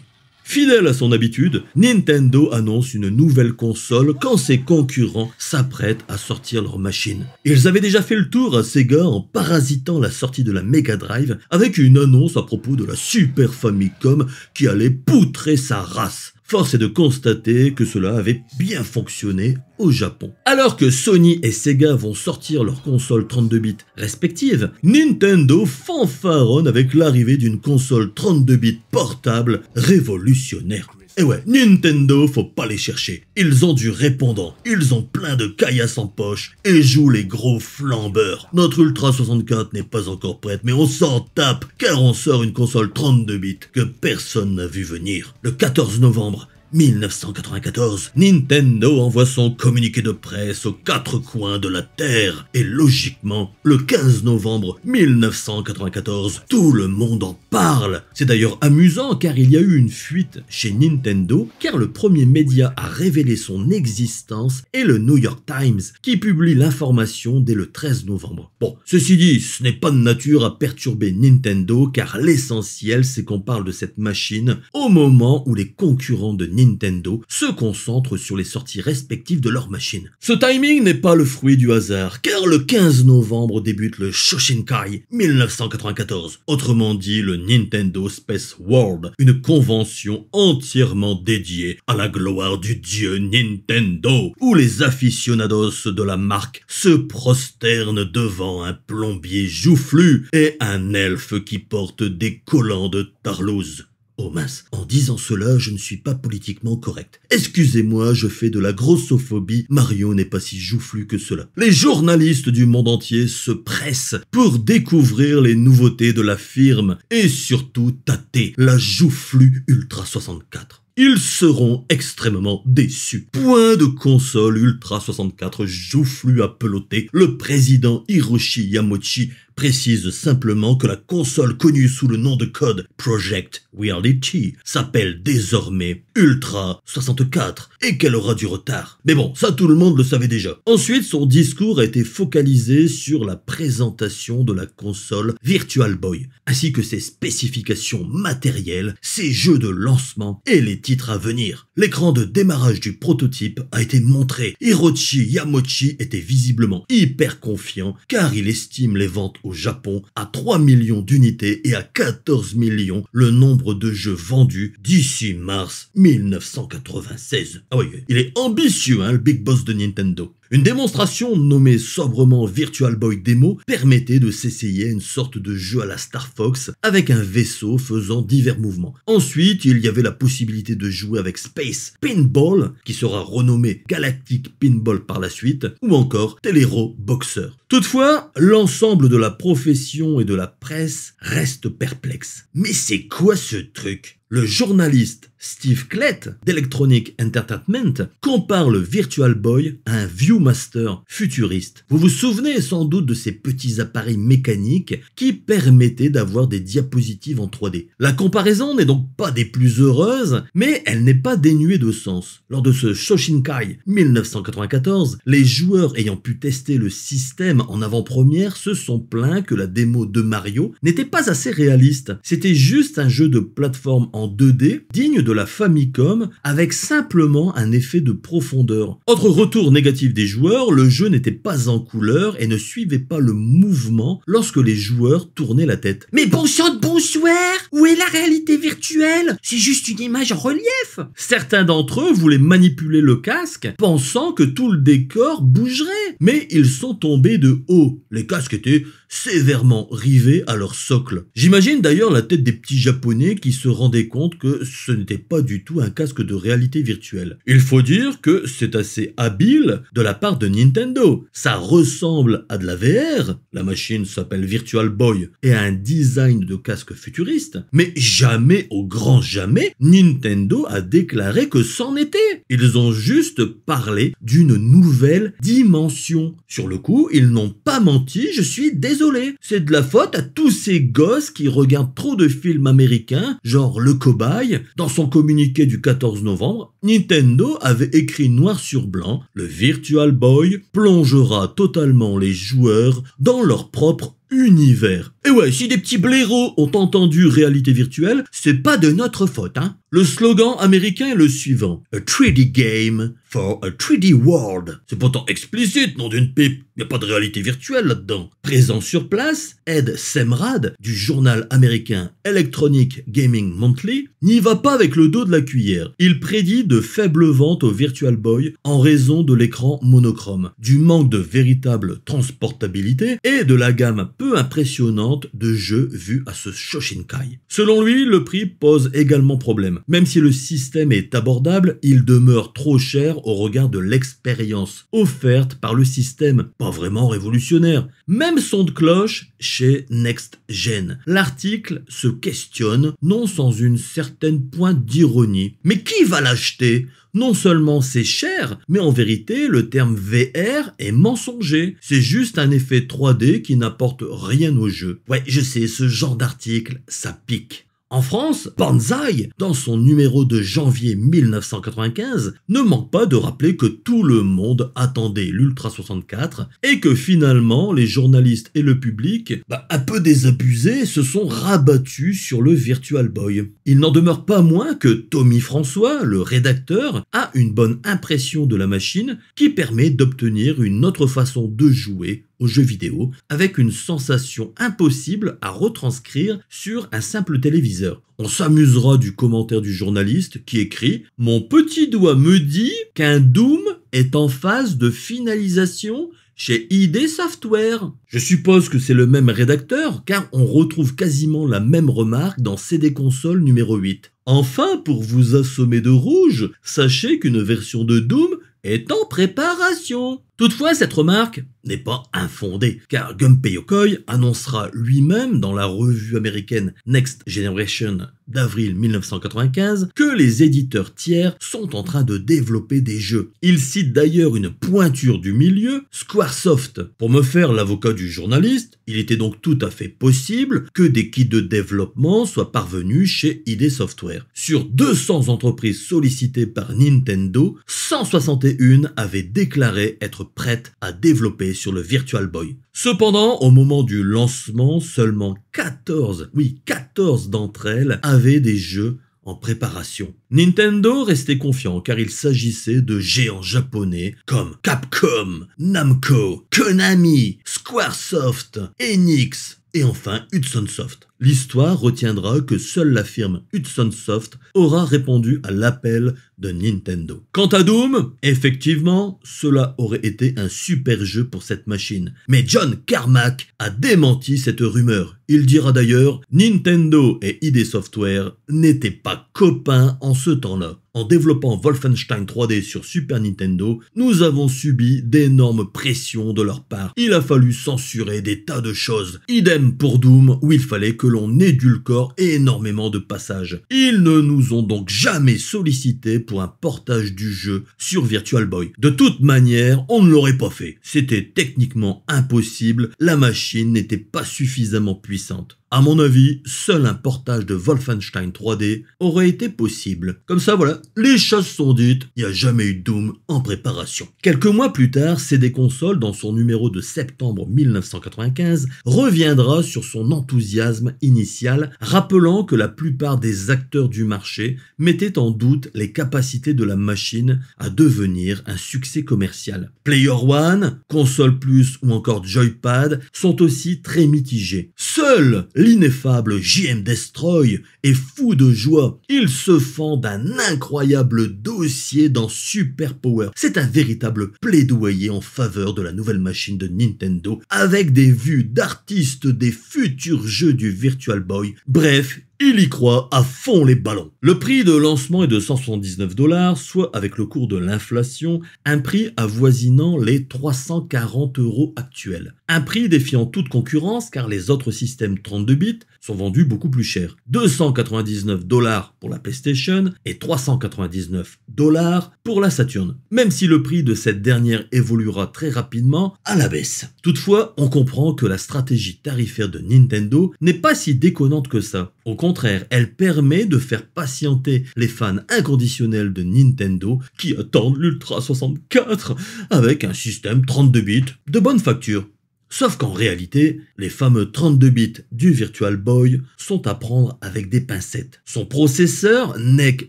Fidèle à son habitude, Nintendo annonce une nouvelle console quand ses concurrents s'apprêtent à sortir leur machine. Ils avaient déjà fait le tour à Sega en parasitant la sortie de la Mega Drive avec une annonce à propos de la Super Famicom qui allait poutrer sa race. Force est de constater que cela avait bien fonctionné au Japon. Alors que Sony et Sega vont sortir leurs consoles 32 bits respectives, Nintendo fanfaronne avec l'arrivée d'une console 32 bits portable révolutionnaire. Et ouais, Nintendo, faut pas les chercher. Ils ont du répondant, ils ont plein de caillasses en poche et jouent les gros flambeurs. Notre Ultra 64 n'est pas encore prête, mais on s'en tape car on sort une console 32 bits que personne n'a vu venir. Le 14 novembre, 1994, Nintendo envoie son communiqué de presse aux quatre coins de la Terre et logiquement, le 15 novembre 1994, tout le monde en parle. C'est d'ailleurs amusant car il y a eu une fuite chez Nintendo car le premier média à révéler son existence est le New York Times qui publie l'information dès le 13 novembre. Bon, ceci dit, ce n'est pas de nature à perturber Nintendo car l'essentiel c'est qu'on parle de cette machine au moment où les concurrents de Nintendo Nintendo se concentrent sur les sorties respectives de leurs machines. Ce timing n'est pas le fruit du hasard, car le 15 novembre débute le Shoshinkai 1994, autrement dit le Nintendo Space World, une convention entièrement dédiée à la gloire du dieu Nintendo, où les aficionados de la marque se prosternent devant un plombier joufflu et un elfe qui porte des collants de tarlouse. Oh mince, en disant cela, je ne suis pas politiquement correct. Excusez-moi, je fais de la grossophobie. Mario n'est pas si joufflu que cela. Les journalistes du monde entier se pressent pour découvrir les nouveautés de la firme et surtout tâter la joufflue Ultra 64 ils seront extrêmement déçus. Point de console Ultra 64 joufflu à peloter. Le président Hiroshi Yamochi précise simplement que la console connue sous le nom de code Project Reality s'appelle désormais Ultra 64 et qu'elle aura du retard. Mais bon, ça tout le monde le savait déjà. Ensuite, son discours a été focalisé sur la présentation de la console Virtual Boy, ainsi que ses spécifications matérielles, ses jeux de lancement et les titres à venir. L'écran de démarrage du prototype a été montré. Hirochi Yamochi était visiblement hyper confiant car il estime les ventes au Japon, à 3 millions d'unités et à 14 millions le nombre de jeux vendus d'ici mars 1996. Ah oui, il est ambitieux, hein, le big boss de Nintendo. Une démonstration nommée sobrement Virtual Boy Demo permettait de s'essayer à une sorte de jeu à la Star Fox avec un vaisseau faisant divers mouvements. Ensuite, il y avait la possibilité de jouer avec Space Pinball, qui sera renommé Galactic Pinball par la suite, ou encore Telero Boxer. Toutefois, l'ensemble de la profession et de la presse reste perplexe. Mais c'est quoi ce truc Le journaliste Steve Klett d'Electronic Entertainment compare le Virtual Boy à un Viewmaster futuriste. Vous vous souvenez sans doute de ces petits appareils mécaniques qui permettaient d'avoir des diapositives en 3D. La comparaison n'est donc pas des plus heureuses, mais elle n'est pas dénuée de sens. Lors de ce Shoshinkai 1994, les joueurs ayant pu tester le système en avant-première se sont plaints que la démo de Mario n'était pas assez réaliste. C'était juste un jeu de plateforme en 2D digne de la Famicom avec simplement un effet de profondeur. Autre retour négatif des joueurs, le jeu n'était pas en couleur et ne suivait pas le mouvement lorsque les joueurs tournaient la tête. Mais bon bonsoir Où est la réalité virtuelle C'est juste une image en relief Certains d'entre eux voulaient manipuler le casque pensant que tout le décor bougerait, mais ils sont tombés de haut. Les casques étaient sévèrement rivés à leur socle. J'imagine d'ailleurs la tête des petits japonais qui se rendaient compte que ce n'était pas du tout un casque de réalité virtuelle. Il faut dire que c'est assez habile de la part de Nintendo. Ça ressemble à de la VR, la machine s'appelle Virtual Boy, et a un design de casque futuriste, mais jamais au grand jamais Nintendo a déclaré que c'en était. Ils ont juste parlé d'une nouvelle dimension. Sur le coup, ils n'ont pas menti, je suis désolé désolé, c'est de la faute à tous ces gosses qui regardent trop de films américains, genre Le Cobaye. Dans son communiqué du 14 novembre, Nintendo avait écrit noir sur blanc, le Virtual Boy plongera totalement les joueurs dans leur propre univers et eh ouais, si des petits blaireaux ont entendu réalité virtuelle, c'est pas de notre faute, hein. Le slogan américain est le suivant. A 3D game for a 3D world. C'est pourtant explicite, non d'une pipe. Y a pas de réalité virtuelle là-dedans. Présent sur place, Ed Semrad, du journal américain Electronic Gaming Monthly, n'y va pas avec le dos de la cuillère. Il prédit de faibles ventes au Virtual Boy en raison de l'écran monochrome, du manque de véritable transportabilité et de la gamme peu impressionnante de jeux vus à ce Shoshinkai. Selon lui, le prix pose également problème. Même si le système est abordable, il demeure trop cher au regard de l'expérience offerte par le système, pas vraiment révolutionnaire. Même son de cloche chez Next Gen. L'article se questionne, non sans une certaine pointe d'ironie. Mais qui va l'acheter non seulement c'est cher, mais en vérité, le terme VR est mensonger. C'est juste un effet 3D qui n'apporte rien au jeu. Ouais, je sais, ce genre d'article, ça pique. En France, Banzai, dans son numéro de janvier 1995, ne manque pas de rappeler que tout le monde attendait l'Ultra 64 et que finalement les journalistes et le public, bah, un peu désabusés, se sont rabattus sur le Virtual Boy. Il n'en demeure pas moins que Tommy François, le rédacteur, a une bonne impression de la machine qui permet d'obtenir une autre façon de jouer au jeux vidéo, avec une sensation impossible à retranscrire sur un simple téléviseur. On s'amusera du commentaire du journaliste qui écrit ⁇ Mon petit doigt me dit qu'un Doom est en phase de finalisation chez ID Software. Je suppose que c'est le même rédacteur, car on retrouve quasiment la même remarque dans CD Console numéro 8. Enfin, pour vous assommer de rouge, sachez qu'une version de Doom est en préparation. Toutefois, cette remarque n'est pas infondée, car Gunpei Yokoi annoncera lui-même dans la revue américaine Next Generation d'avril 1995 que les éditeurs tiers sont en train de développer des jeux. Il cite d'ailleurs une pointure du milieu, Squaresoft. Pour me faire l'avocat du journaliste, il était donc tout à fait possible que des kits de développement soient parvenus chez ID Software. Sur 200 entreprises sollicitées par Nintendo, 161 avaient déclaré être prête à développer sur le Virtual Boy. Cependant, au moment du lancement, seulement 14, oui 14 d'entre elles avaient des jeux en préparation. Nintendo restait confiant car il s'agissait de géants japonais comme Capcom, Namco, Konami, Squaresoft, Enix et enfin Hudson Soft l'histoire retiendra que seule la firme Hudson Soft aura répondu à l'appel de Nintendo. Quant à Doom, effectivement, cela aurait été un super jeu pour cette machine. Mais John Carmack a démenti cette rumeur. Il dira d'ailleurs, Nintendo et ID Software n'étaient pas copains en ce temps-là. En développant Wolfenstein 3D sur Super Nintendo, nous avons subi d'énormes pressions de leur part. Il a fallu censurer des tas de choses. Idem pour Doom, où il fallait que que l'on édulcore énormément de passages. Ils ne nous ont donc jamais sollicité pour un portage du jeu sur Virtual Boy. De toute manière, on ne l'aurait pas fait. C'était techniquement impossible, la machine n'était pas suffisamment puissante. À mon avis, seul un portage de Wolfenstein 3D aurait été possible. Comme ça, voilà, les choses sont dites, il n'y a jamais eu de Doom en préparation. Quelques mois plus tard, CD Console, dans son numéro de septembre 1995, reviendra sur son enthousiasme initial, rappelant que la plupart des acteurs du marché mettaient en doute les capacités de la machine à devenir un succès commercial. Player One, Console Plus ou encore Joypad sont aussi très mitigés. Seul L'ineffable JM Destroy est fou de joie. Il se fend d'un incroyable dossier dans Super Power. C'est un véritable plaidoyer en faveur de la nouvelle machine de Nintendo avec des vues d'artistes des futurs jeux du Virtual Boy. Bref, il y croit à fond les ballons. Le prix de lancement est de 179 dollars, soit avec le cours de l'inflation, un prix avoisinant les 340 euros actuels. Un prix défiant toute concurrence car les autres systèmes 32 bits sont vendus beaucoup plus cher. 299 dollars pour la PlayStation et 399 dollars pour la Saturn. Même si le prix de cette dernière évoluera très rapidement à la baisse. Toutefois, on comprend que la stratégie tarifaire de Nintendo n'est pas si déconnante que ça. Au contraire, elle permet de faire patienter les fans inconditionnels de Nintendo qui attendent l'Ultra 64 avec un système 32 bits de bonne facture. Sauf qu'en réalité, les fameux 32 bits du Virtual Boy sont à prendre avec des pincettes. Son processeur NEC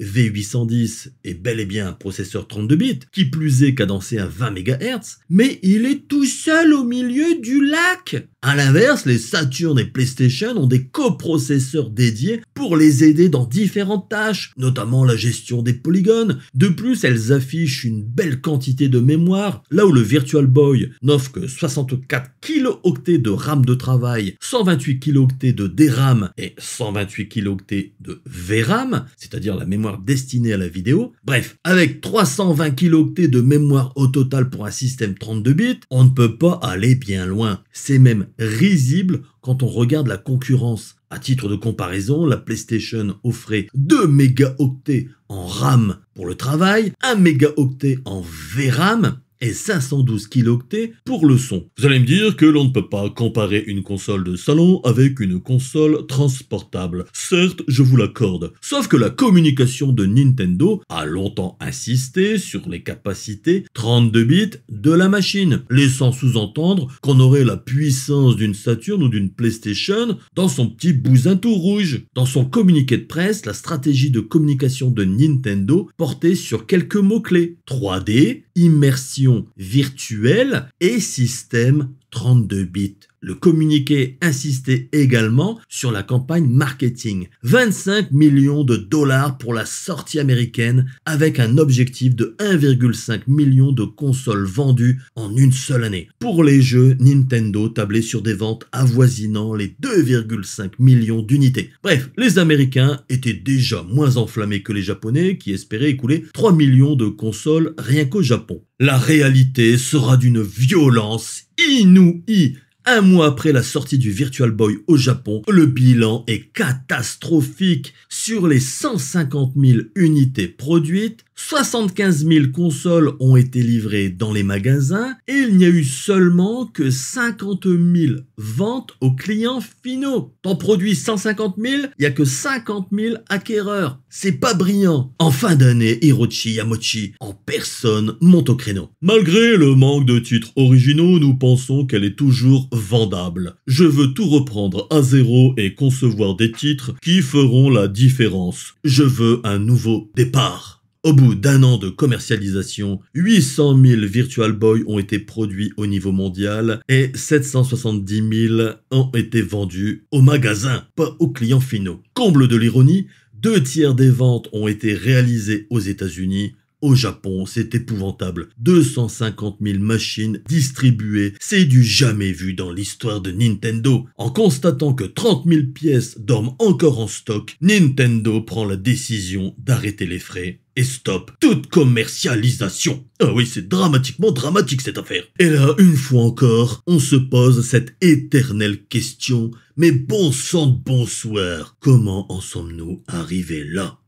V810 est bel et bien un processeur 32 bits, qui plus est cadencé à 20 MHz, mais il est tout seul au milieu du lac. À l'inverse, les Saturn et PlayStation ont des coprocesseurs dédiés pour les aider dans différentes tâches, notamment la gestion des polygones. De plus, elles affichent une belle quantité de mémoire, là où le Virtual Boy n'offre que 64 kilooctets de RAM de travail, 128 kilo-octets de DRAM et 128 kilo-octets de VRAM, c'est-à-dire la mémoire destinée à la vidéo. Bref, avec 320 kilo-octets de mémoire au total pour un système 32 bits, on ne peut pas aller bien loin. C'est même risible quand on regarde la concurrence. À titre de comparaison, la PlayStation offrait 2 mégaoctets en RAM pour le travail, 1 mégaoctet en VRAM et 512 kiloctets pour le son. Vous allez me dire que l'on ne peut pas comparer une console de salon avec une console transportable. Certes, je vous l'accorde. Sauf que la communication de Nintendo a longtemps insisté sur les capacités 32 bits de la machine, laissant sous-entendre qu'on aurait la puissance d'une Saturn ou d'une PlayStation dans son petit bousin tout rouge. Dans son communiqué de presse, la stratégie de communication de Nintendo portait sur quelques mots-clés. 3D, immersion, virtuelle et système 32 bits. Le communiqué insistait également sur la campagne marketing. 25 millions de dollars pour la sortie américaine avec un objectif de 1,5 million de consoles vendues en une seule année. Pour les jeux, Nintendo tablait sur des ventes avoisinant les 2,5 millions d'unités. Bref, les Américains étaient déjà moins enflammés que les Japonais qui espéraient écouler 3 millions de consoles rien qu'au Japon. La réalité sera d'une violence inouïe un mois après la sortie du Virtual Boy au Japon, le bilan est catastrophique. Sur les 150 000 unités produites, 75 000 consoles ont été livrées dans les magasins et il n'y a eu seulement que 50 000 ventes aux clients finaux. T'en produis 150 000, il n'y a que 50 000 acquéreurs. C'est pas brillant. En fin d'année, Hirochi Yamochi en personne monte au créneau. Malgré le manque de titres originaux, nous pensons qu'elle est toujours vendable. Je veux tout reprendre à zéro et concevoir des titres qui feront la différence. Je veux un nouveau départ. Au bout d'un an de commercialisation, 800 000 Virtual Boy ont été produits au niveau mondial et 770 000 ont été vendus aux magasins, pas aux clients finaux. Comble de l'ironie, deux tiers des ventes ont été réalisées aux États-Unis, au Japon, c'est épouvantable. 250 000 machines distribuées, c'est du jamais vu dans l'histoire de Nintendo. En constatant que 30 000 pièces dorment encore en stock, Nintendo prend la décision d'arrêter les frais et stop toute commercialisation. Ah oui, c'est dramatiquement dramatique cette affaire. Et là, une fois encore, on se pose cette éternelle question, mais bon sang de bonsoir, comment en sommes-nous arrivés là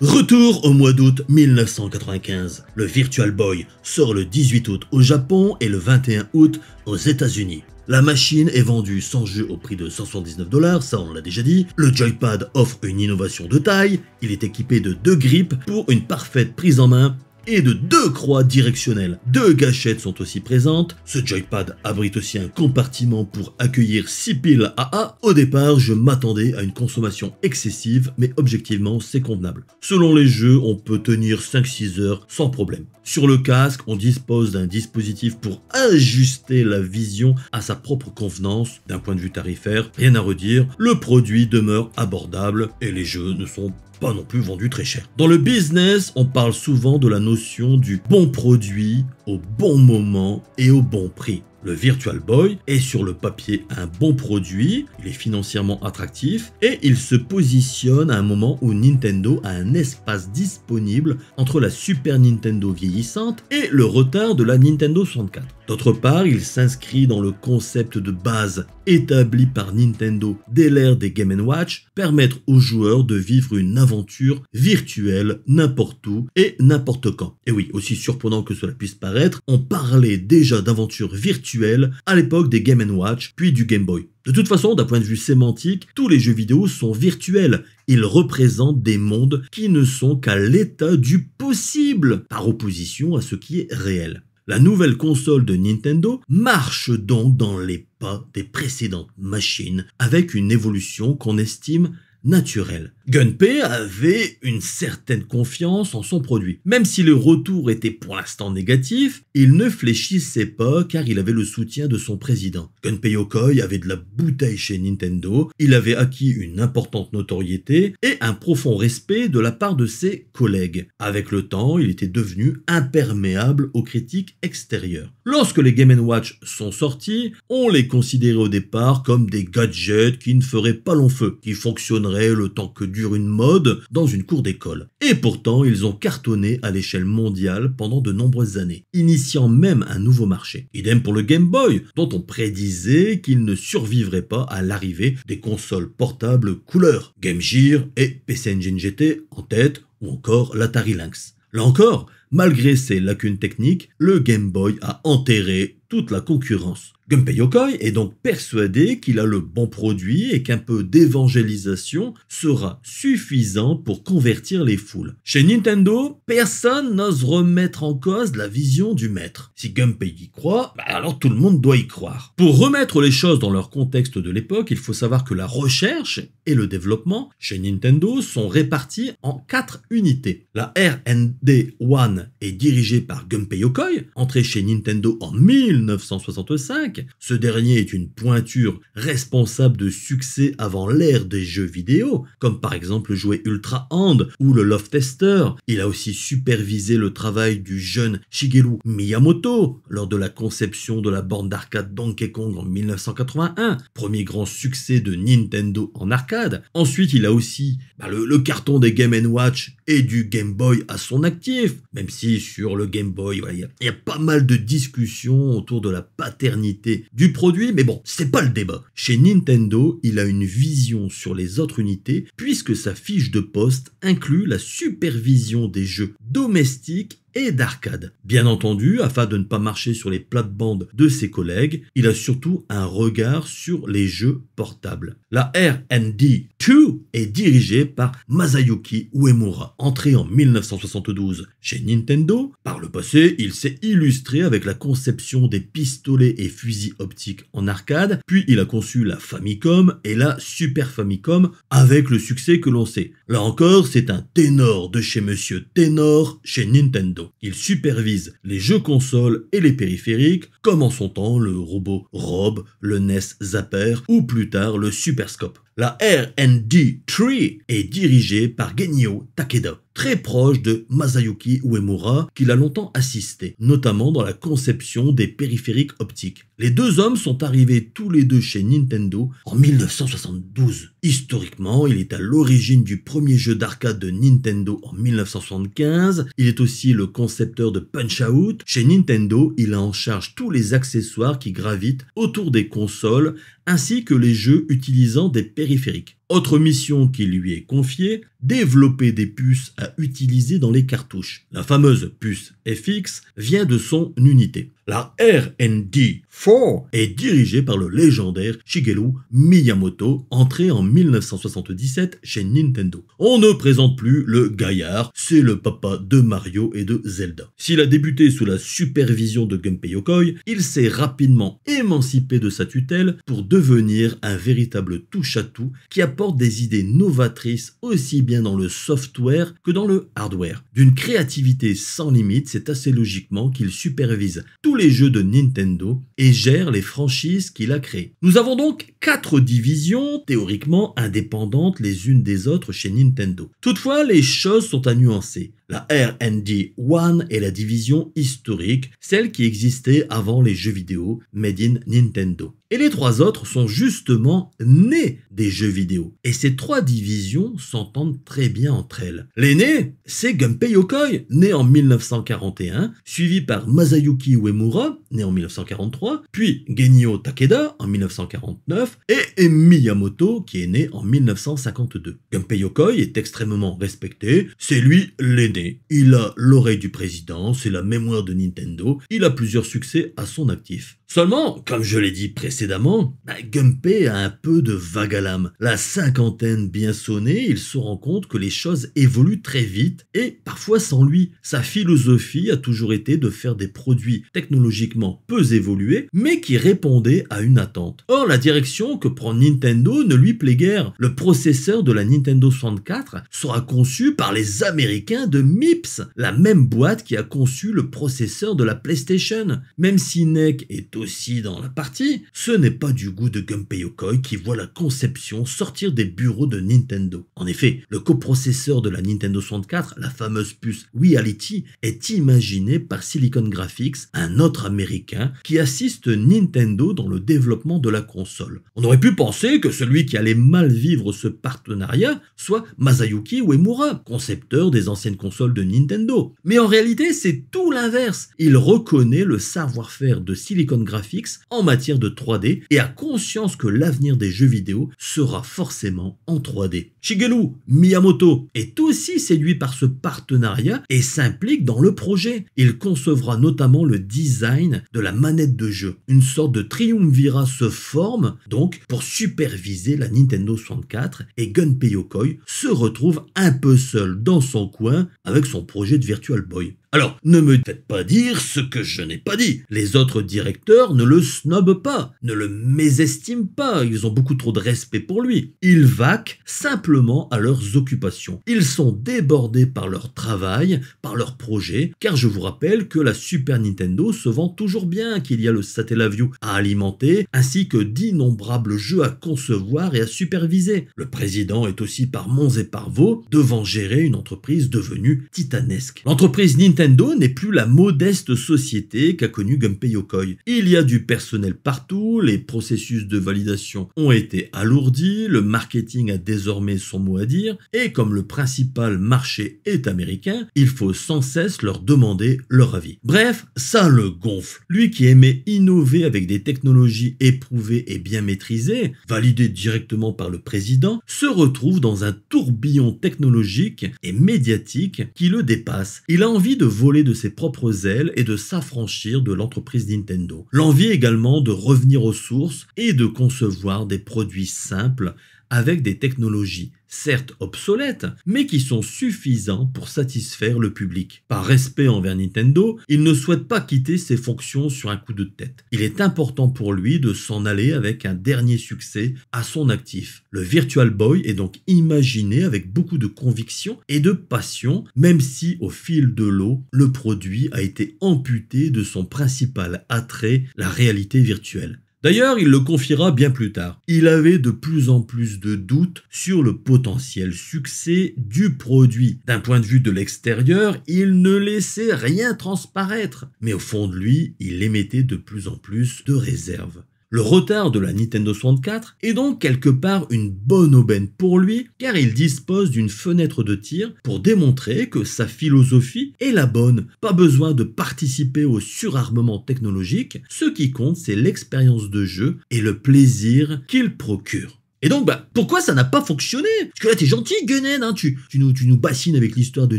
Retour au mois d'août 1995. Le Virtual Boy sort le 18 août au Japon et le 21 août aux États-Unis. La machine est vendue sans jeu au prix de 179 dollars, ça on l'a déjà dit. Le joypad offre une innovation de taille, il est équipé de deux grips pour une parfaite prise en main et de deux croix directionnelles. Deux gâchettes sont aussi présentes. Ce joypad abrite aussi un compartiment pour accueillir 6 piles AA. Au départ, je m'attendais à une consommation excessive, mais objectivement, c'est convenable. Selon les jeux, on peut tenir 5-6 heures sans problème. Sur le casque, on dispose d'un dispositif pour ajuster la vision à sa propre convenance. D'un point de vue tarifaire, rien à redire, le produit demeure abordable et les jeux ne sont pas pas non plus vendu très cher. Dans le business, on parle souvent de la notion du bon produit au bon moment et au bon prix. Le Virtual Boy est sur le papier un bon produit, il est financièrement attractif et il se positionne à un moment où Nintendo a un espace disponible entre la Super Nintendo vieillissante et le retard de la Nintendo 64. D'autre part, il s'inscrit dans le concept de base établi par Nintendo dès l'ère des Game Watch, permettre aux joueurs de vivre une aventure virtuelle n'importe où et n'importe quand. Et oui, aussi surprenant que cela puisse paraître, on parlait déjà d'aventure virtuelle à l'époque des Game Watch, puis du Game Boy. De toute façon, d'un point de vue sémantique, tous les jeux vidéo sont virtuels. Ils représentent des mondes qui ne sont qu'à l'état du possible, par opposition à ce qui est réel. La nouvelle console de Nintendo marche donc dans les pas des précédentes machines avec une évolution qu'on estime naturelle. Gunpei avait une certaine confiance en son produit. Même si le retour était pour l'instant négatif, il ne fléchissait pas car il avait le soutien de son président. Gunpei Yokoi avait de la bouteille chez Nintendo, il avait acquis une importante notoriété et un profond respect de la part de ses collègues. Avec le temps, il était devenu imperméable aux critiques extérieures. Lorsque les Game Watch sont sortis, on les considérait au départ comme des gadgets qui ne feraient pas long feu, qui fonctionneraient le temps que du une mode dans une cour d'école. Et pourtant, ils ont cartonné à l'échelle mondiale pendant de nombreuses années, initiant même un nouveau marché. Idem pour le Game Boy, dont on prédisait qu'il ne survivrait pas à l'arrivée des consoles portables couleur. Game Gear et PC Engine GT en tête, ou encore l'Atari Lynx. Là encore, malgré ses lacunes techniques, le Game Boy a enterré toute la concurrence. Gunpei Yokoi est donc persuadé qu'il a le bon produit et qu'un peu d'évangélisation sera suffisant pour convertir les foules. Chez Nintendo, personne n'ose remettre en cause la vision du maître. Si Gunpei y croit, bah alors tout le monde doit y croire. Pour remettre les choses dans leur contexte de l'époque, il faut savoir que la recherche et le développement chez Nintendo sont répartis en quatre unités. La R&D 1 est dirigée par Gunpei Yokoi, entré chez Nintendo en 1000 1965. Ce dernier est une pointure responsable de succès avant l'ère des jeux vidéo, comme par exemple le jouet Ultra Hand ou le Love Tester. Il a aussi supervisé le travail du jeune Shigeru Miyamoto lors de la conception de la bande d'arcade Donkey Kong en 1981, premier grand succès de Nintendo en arcade. Ensuite, il a aussi bah, le, le carton des Game Watch et du Game Boy à son actif, même si sur le Game Boy, il y, a pas mal de discussions autour de la paternité du produit, mais bon, c'est pas le débat. Chez Nintendo, il a une vision sur les autres unités, puisque sa fiche de poste inclut la supervision des jeux domestiques et d'arcade. Bien entendu, afin de ne pas marcher sur les plates-bandes de ses collègues, il a surtout un regard sur les jeux portables. La R&D 2 est dirigée par Masayuki Uemura, entré en 1972 chez Nintendo. Par le passé, il s'est illustré avec la conception des pistolets et fusils optiques en arcade, puis il a conçu la Famicom et la Super Famicom avec le succès que l'on sait. Là encore, c'est un ténor de chez Monsieur Ténor chez Nintendo. Il supervise les jeux consoles et les périphériques, comme en son temps le robot Rob, le NES Zapper ou plus tard le Superscope. La R&D 3 est dirigée par Genio Takeda très proche de Masayuki Uemura, qu'il a longtemps assisté, notamment dans la conception des périphériques optiques. Les deux hommes sont arrivés tous les deux chez Nintendo en 1972. Historiquement, il est à l'origine du premier jeu d'arcade de Nintendo en 1975. Il est aussi le concepteur de Punch-Out. Chez Nintendo, il a en charge tous les accessoires qui gravitent autour des consoles ainsi que les jeux utilisant des périphériques. Autre mission qui lui est confiée, développer des puces à utiliser dans les cartouches. La fameuse puce FX vient de son unité. La R&D. Four est dirigé par le légendaire Shigeru Miyamoto, entré en 1977 chez Nintendo. On ne présente plus le gaillard, c'est le papa de Mario et de Zelda. S'il a débuté sous la supervision de Gunpei Yokoi, il s'est rapidement émancipé de sa tutelle pour devenir un véritable touche-à-tout qui apporte des idées novatrices aussi bien dans le software que dans le hardware. D'une créativité sans limite, c'est assez logiquement qu'il supervise tous les jeux de Nintendo et gère les franchises qu'il a créées. Nous avons donc quatre divisions théoriquement indépendantes les unes des autres chez Nintendo. Toutefois, les choses sont à nuancer. La R&D 1 est la division historique, celle qui existait avant les jeux vidéo made in Nintendo. Et les trois autres sont justement nés des jeux vidéo. Et ces trois divisions s'entendent très bien entre elles. L'aîné, c'est Gunpei Yokoi, né en 1941, suivi par Masayuki Uemura, né en 1943, puis Genio Takeda en 1949 et Miyamoto qui est né en 1952. Gunpei Yokoi est extrêmement respecté, c'est lui l'aîné. Il a l'oreille du président, c'est la mémoire de Nintendo, il a plusieurs succès à son actif. Seulement, comme je l'ai dit précédemment, bah, Gumpei a un peu de vague à l'âme. La cinquantaine bien sonnée, il se rend compte que les choses évoluent très vite et parfois sans lui. Sa philosophie a toujours été de faire des produits technologiquement peu évolués, mais qui répondaient à une attente. Or, la direction que prend Nintendo ne lui plaît guère. Le processeur de la Nintendo 64 sera conçu par les Américains de MIPS, la même boîte qui a conçu le processeur de la PlayStation. Même si NEC est aussi dans la partie, ce n'est pas du goût de Gunpei Yokoi qui voit la conception sortir des bureaux de Nintendo. En effet, le coprocesseur de la Nintendo 64, la fameuse puce Reality, est imaginé par Silicon Graphics, un autre américain, qui assiste Nintendo dans le développement de la console. On aurait pu penser que celui qui allait mal vivre ce partenariat soit Masayuki Uemura, concepteur des anciennes consoles de Nintendo. Mais en réalité, c'est tout l'inverse. Il reconnaît le savoir-faire de Silicon Graphics en matière de 3D et a conscience que l'avenir des jeux vidéo sera forcément en 3D. Shigeru Miyamoto est aussi séduit par ce partenariat et s'implique dans le projet. Il concevra notamment le design de la manette de jeu. Une sorte de triumvirat se forme donc pour superviser la Nintendo 64 et Gunpei Yokoi se retrouve un peu seul dans son coin avec son projet de Virtual Boy. Alors, ne me faites pas dire ce que je n'ai pas dit. Les autres directeurs ne le snobent pas, ne le mésestiment pas, ils ont beaucoup trop de respect pour lui. Ils vaquent simplement à leurs occupations. Ils sont débordés par leur travail, par leurs projets, car je vous rappelle que la Super Nintendo se vend toujours bien, qu'il y a le Satellaview à alimenter, ainsi que d'innombrables jeux à concevoir et à superviser. Le président est aussi par mons et par vaux devant gérer une entreprise devenue titanesque. L'entreprise Nintendo Nintendo n'est plus la modeste société qu'a connue Gunpei Yokoi. Il y a du personnel partout, les processus de validation ont été alourdis, le marketing a désormais son mot à dire, et comme le principal marché est américain, il faut sans cesse leur demander leur avis. Bref, ça le gonfle. Lui qui aimait innover avec des technologies éprouvées et bien maîtrisées, validées directement par le président, se retrouve dans un tourbillon technologique et médiatique qui le dépasse. Il a envie de voler de ses propres ailes et de s'affranchir de l'entreprise Nintendo. L'envie également de revenir aux sources et de concevoir des produits simples avec des technologies certes obsolètes, mais qui sont suffisants pour satisfaire le public. Par respect envers Nintendo, il ne souhaite pas quitter ses fonctions sur un coup de tête. Il est important pour lui de s'en aller avec un dernier succès à son actif. Le Virtual Boy est donc imaginé avec beaucoup de conviction et de passion, même si au fil de l'eau, le produit a été amputé de son principal attrait, la réalité virtuelle. D'ailleurs, il le confiera bien plus tard. Il avait de plus en plus de doutes sur le potentiel succès du produit. D'un point de vue de l'extérieur, il ne laissait rien transparaître, mais au fond de lui, il émettait de plus en plus de réserves. Le retard de la Nintendo 64 est donc quelque part une bonne aubaine pour lui car il dispose d'une fenêtre de tir pour démontrer que sa philosophie est la bonne. Pas besoin de participer au surarmement technologique, ce qui compte c'est l'expérience de jeu et le plaisir qu'il procure. Et donc, bah, pourquoi ça n'a pas fonctionné Parce que là, t'es gentil, Gunen, hein, tu, nous, bassines avec l'histoire de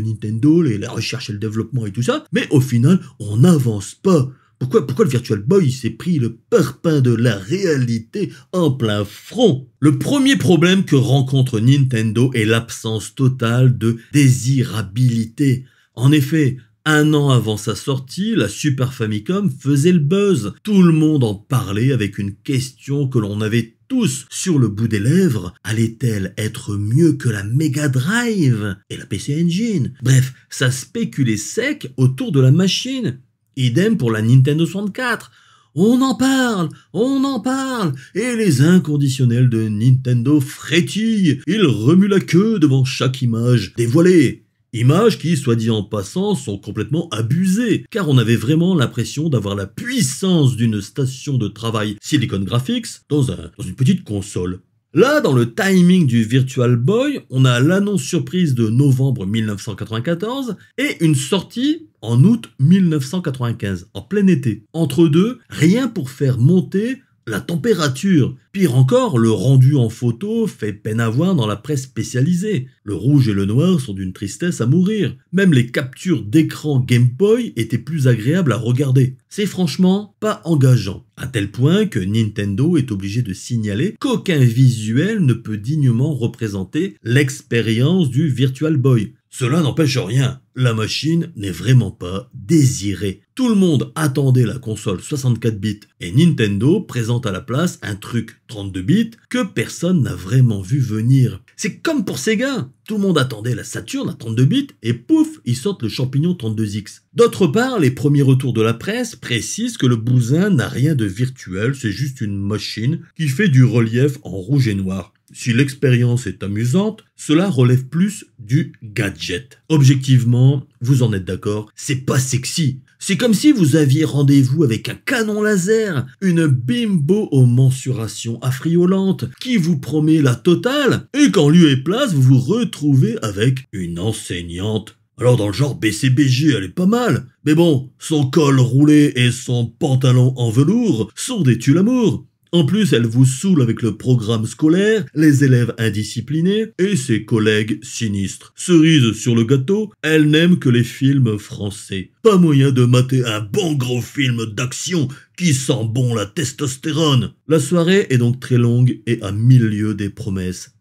Nintendo, la recherche et le développement et tout ça, mais au final, on n'avance pas. Pourquoi, le Virtual Boy s'est pris le parpaing de la réalité en plein front Le premier problème que rencontre Nintendo est l'absence totale de désirabilité. En effet, un an avant sa sortie, la Super Famicom faisait le buzz. Tout le monde en parlait avec une question que l'on avait tous sur le bout des lèvres, allait-elle être mieux que la Mega Drive et la PC Engine Bref, ça spéculait sec autour de la machine. Idem pour la Nintendo 64. On en parle, on en parle, et les inconditionnels de Nintendo frétillent, ils remuent la queue devant chaque image dévoilée. Images qui, soit dit en passant, sont complètement abusées, car on avait vraiment l'impression d'avoir la puissance d'une station de travail Silicon Graphics dans, dans une petite console. Là, dans le timing du Virtual Boy, on a l'annonce surprise de novembre 1994 et une sortie en août 1995, en plein été. Entre deux, rien pour faire monter la température. Pire encore, le rendu en photo fait peine à voir dans la presse spécialisée. Le rouge et le noir sont d'une tristesse à mourir. Même les captures d'écran Game Boy étaient plus agréables à regarder. C'est franchement pas engageant. À tel point que Nintendo est obligé de signaler qu'aucun visuel ne peut dignement représenter l'expérience du Virtual Boy. Cela n'empêche rien, la machine n'est vraiment pas désirée. Tout le monde attendait la console 64 bits et Nintendo présente à la place un truc 32 bits que personne n'a vraiment vu venir. C'est comme pour Sega, tout le monde attendait la Saturn à 32 bits et pouf, ils sortent le champignon 32X. D'autre part, les premiers retours de la presse précisent que le bousin n'a rien de virtuel, c'est juste une machine qui fait du relief en rouge et noir. Si l'expérience est amusante, cela relève plus du gadget. Objectivement, vous en êtes d'accord, c'est pas sexy. C'est comme si vous aviez rendez-vous avec un canon laser, une bimbo aux mensurations affriolantes qui vous promet la totale, et qu'en lieu et place, vous vous retrouvez avec une enseignante alors dans le genre BCBG, elle est pas mal. Mais bon, son col roulé et son pantalon en velours sont des tue-l'amour. En plus, elle vous saoule avec le programme scolaire, les élèves indisciplinés et ses collègues sinistres. Cerise sur le gâteau, elle n'aime que les films français. Pas moyen de mater un bon gros film d'action qui sent bon la testostérone. La soirée est donc très longue et à milieu des promesses.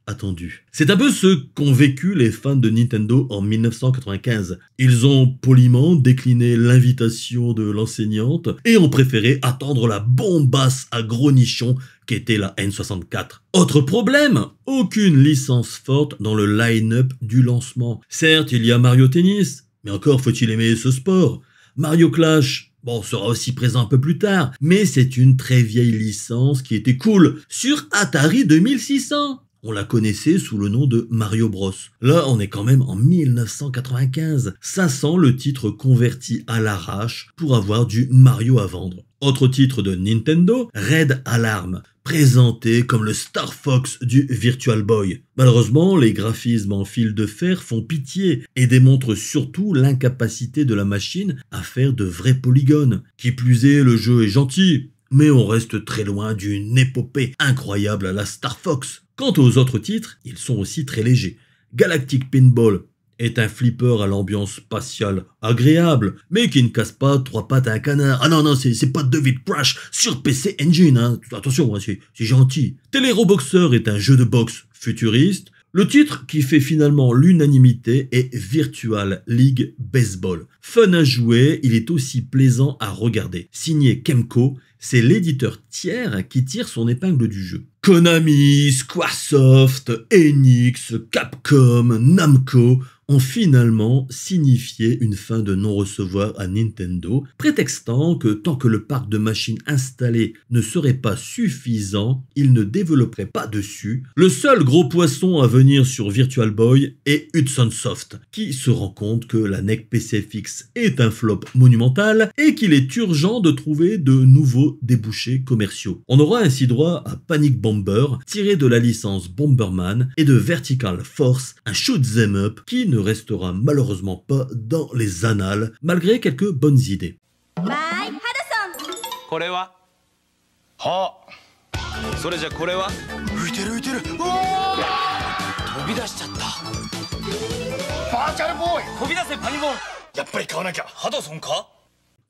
C'est un peu ce qu'ont vécu les fans de Nintendo en 1995. Ils ont poliment décliné l'invitation de l'enseignante et ont préféré attendre la bombasse à gros nichons qu'était la N64. Autre problème, aucune licence forte dans le line-up du lancement. Certes, il y a Mario Tennis, mais encore faut-il aimer ce sport. Mario Clash, Bon, sera aussi présent un peu plus tard, mais c'est une très vieille licence qui était cool sur Atari 2600. On la connaissait sous le nom de Mario Bros. Là, on est quand même en 1995. 500, le titre converti à l'arrache pour avoir du Mario à vendre. Autre titre de Nintendo, Red Alarm, présenté comme le Star Fox du Virtual Boy. Malheureusement, les graphismes en fil de fer font pitié et démontrent surtout l'incapacité de la machine à faire de vrais polygones. Qui plus est, le jeu est gentil, mais on reste très loin d'une épopée incroyable à la Star Fox. Quant aux autres titres, ils sont aussi très légers. Galactic Pinball est un flipper à l'ambiance spatiale agréable, mais qui ne casse pas trois pattes à un canard. Ah non, non, c'est pas David Crash sur PC Engine, hein. attention, hein, c'est gentil. Teleroboxer est un jeu de boxe futuriste. Le titre qui fait finalement l'unanimité est Virtual League Baseball. Fun à jouer, il est aussi plaisant à regarder. Signé Kemco, c'est l'éditeur tiers qui tire son épingle du jeu. Konami, Squaresoft, Enix, Capcom, Namco ont finalement signifié une fin de non-recevoir à Nintendo, prétextant que tant que le parc de machines installées ne serait pas suffisant, ils ne développeraient pas dessus. Le seul gros poisson à venir sur Virtual Boy est Hudson Soft, qui se rend compte que la NEC PCFX est un flop monumental et qu'il est urgent de trouver de nouveaux débouchés commerciaux. On aura ainsi droit à Panic Bomber, tiré de la licence Bomberman, et de Vertical Force, un shoot them up qui ne restera malheureusement pas dans les annales, malgré quelques bonnes idées. Bye,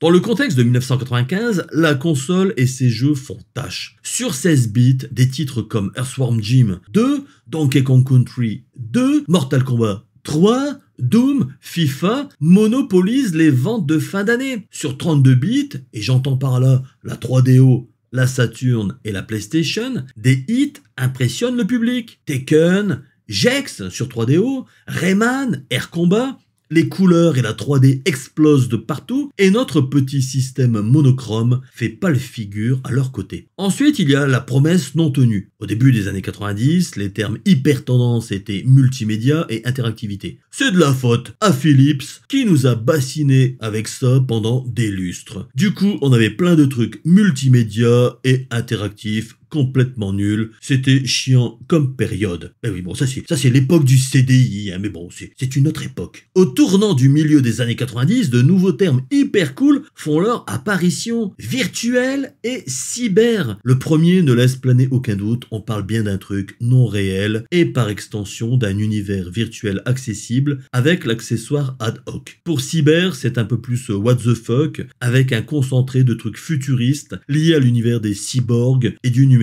dans le contexte de 1995, la console et ses jeux font tâche. Sur 16 bits, des titres comme Earthworm Jim 2, Donkey Kong Country 2, Mortal Kombat 3. Doom, FIFA monopolisent les ventes de fin d'année. Sur 32 bits, et j'entends par là la 3DO, la Saturn et la PlayStation, des hits impressionnent le public. Tekken, Jex sur 3DO, Rayman, Air Combat les couleurs et la 3D explosent de partout et notre petit système monochrome fait pâle figure à leur côté. Ensuite, il y a la promesse non tenue. Au début des années 90, les termes hyper tendance étaient multimédia et interactivité. C'est de la faute à Philips qui nous a bassiné avec ça pendant des lustres. Du coup, on avait plein de trucs multimédia et interactifs complètement nul. C'était chiant comme période. Mais eh oui, bon, ça c'est, ça c'est l'époque du CDI, hein, mais bon, c'est, c'est une autre époque. Au tournant du milieu des années 90, de nouveaux termes hyper cool font leur apparition. Virtuel et cyber. Le premier ne laisse planer aucun doute, on parle bien d'un truc non réel et par extension d'un univers virtuel accessible avec l'accessoire ad hoc. Pour cyber, c'est un peu plus what the fuck avec un concentré de trucs futuristes liés à l'univers des cyborgs et du numérique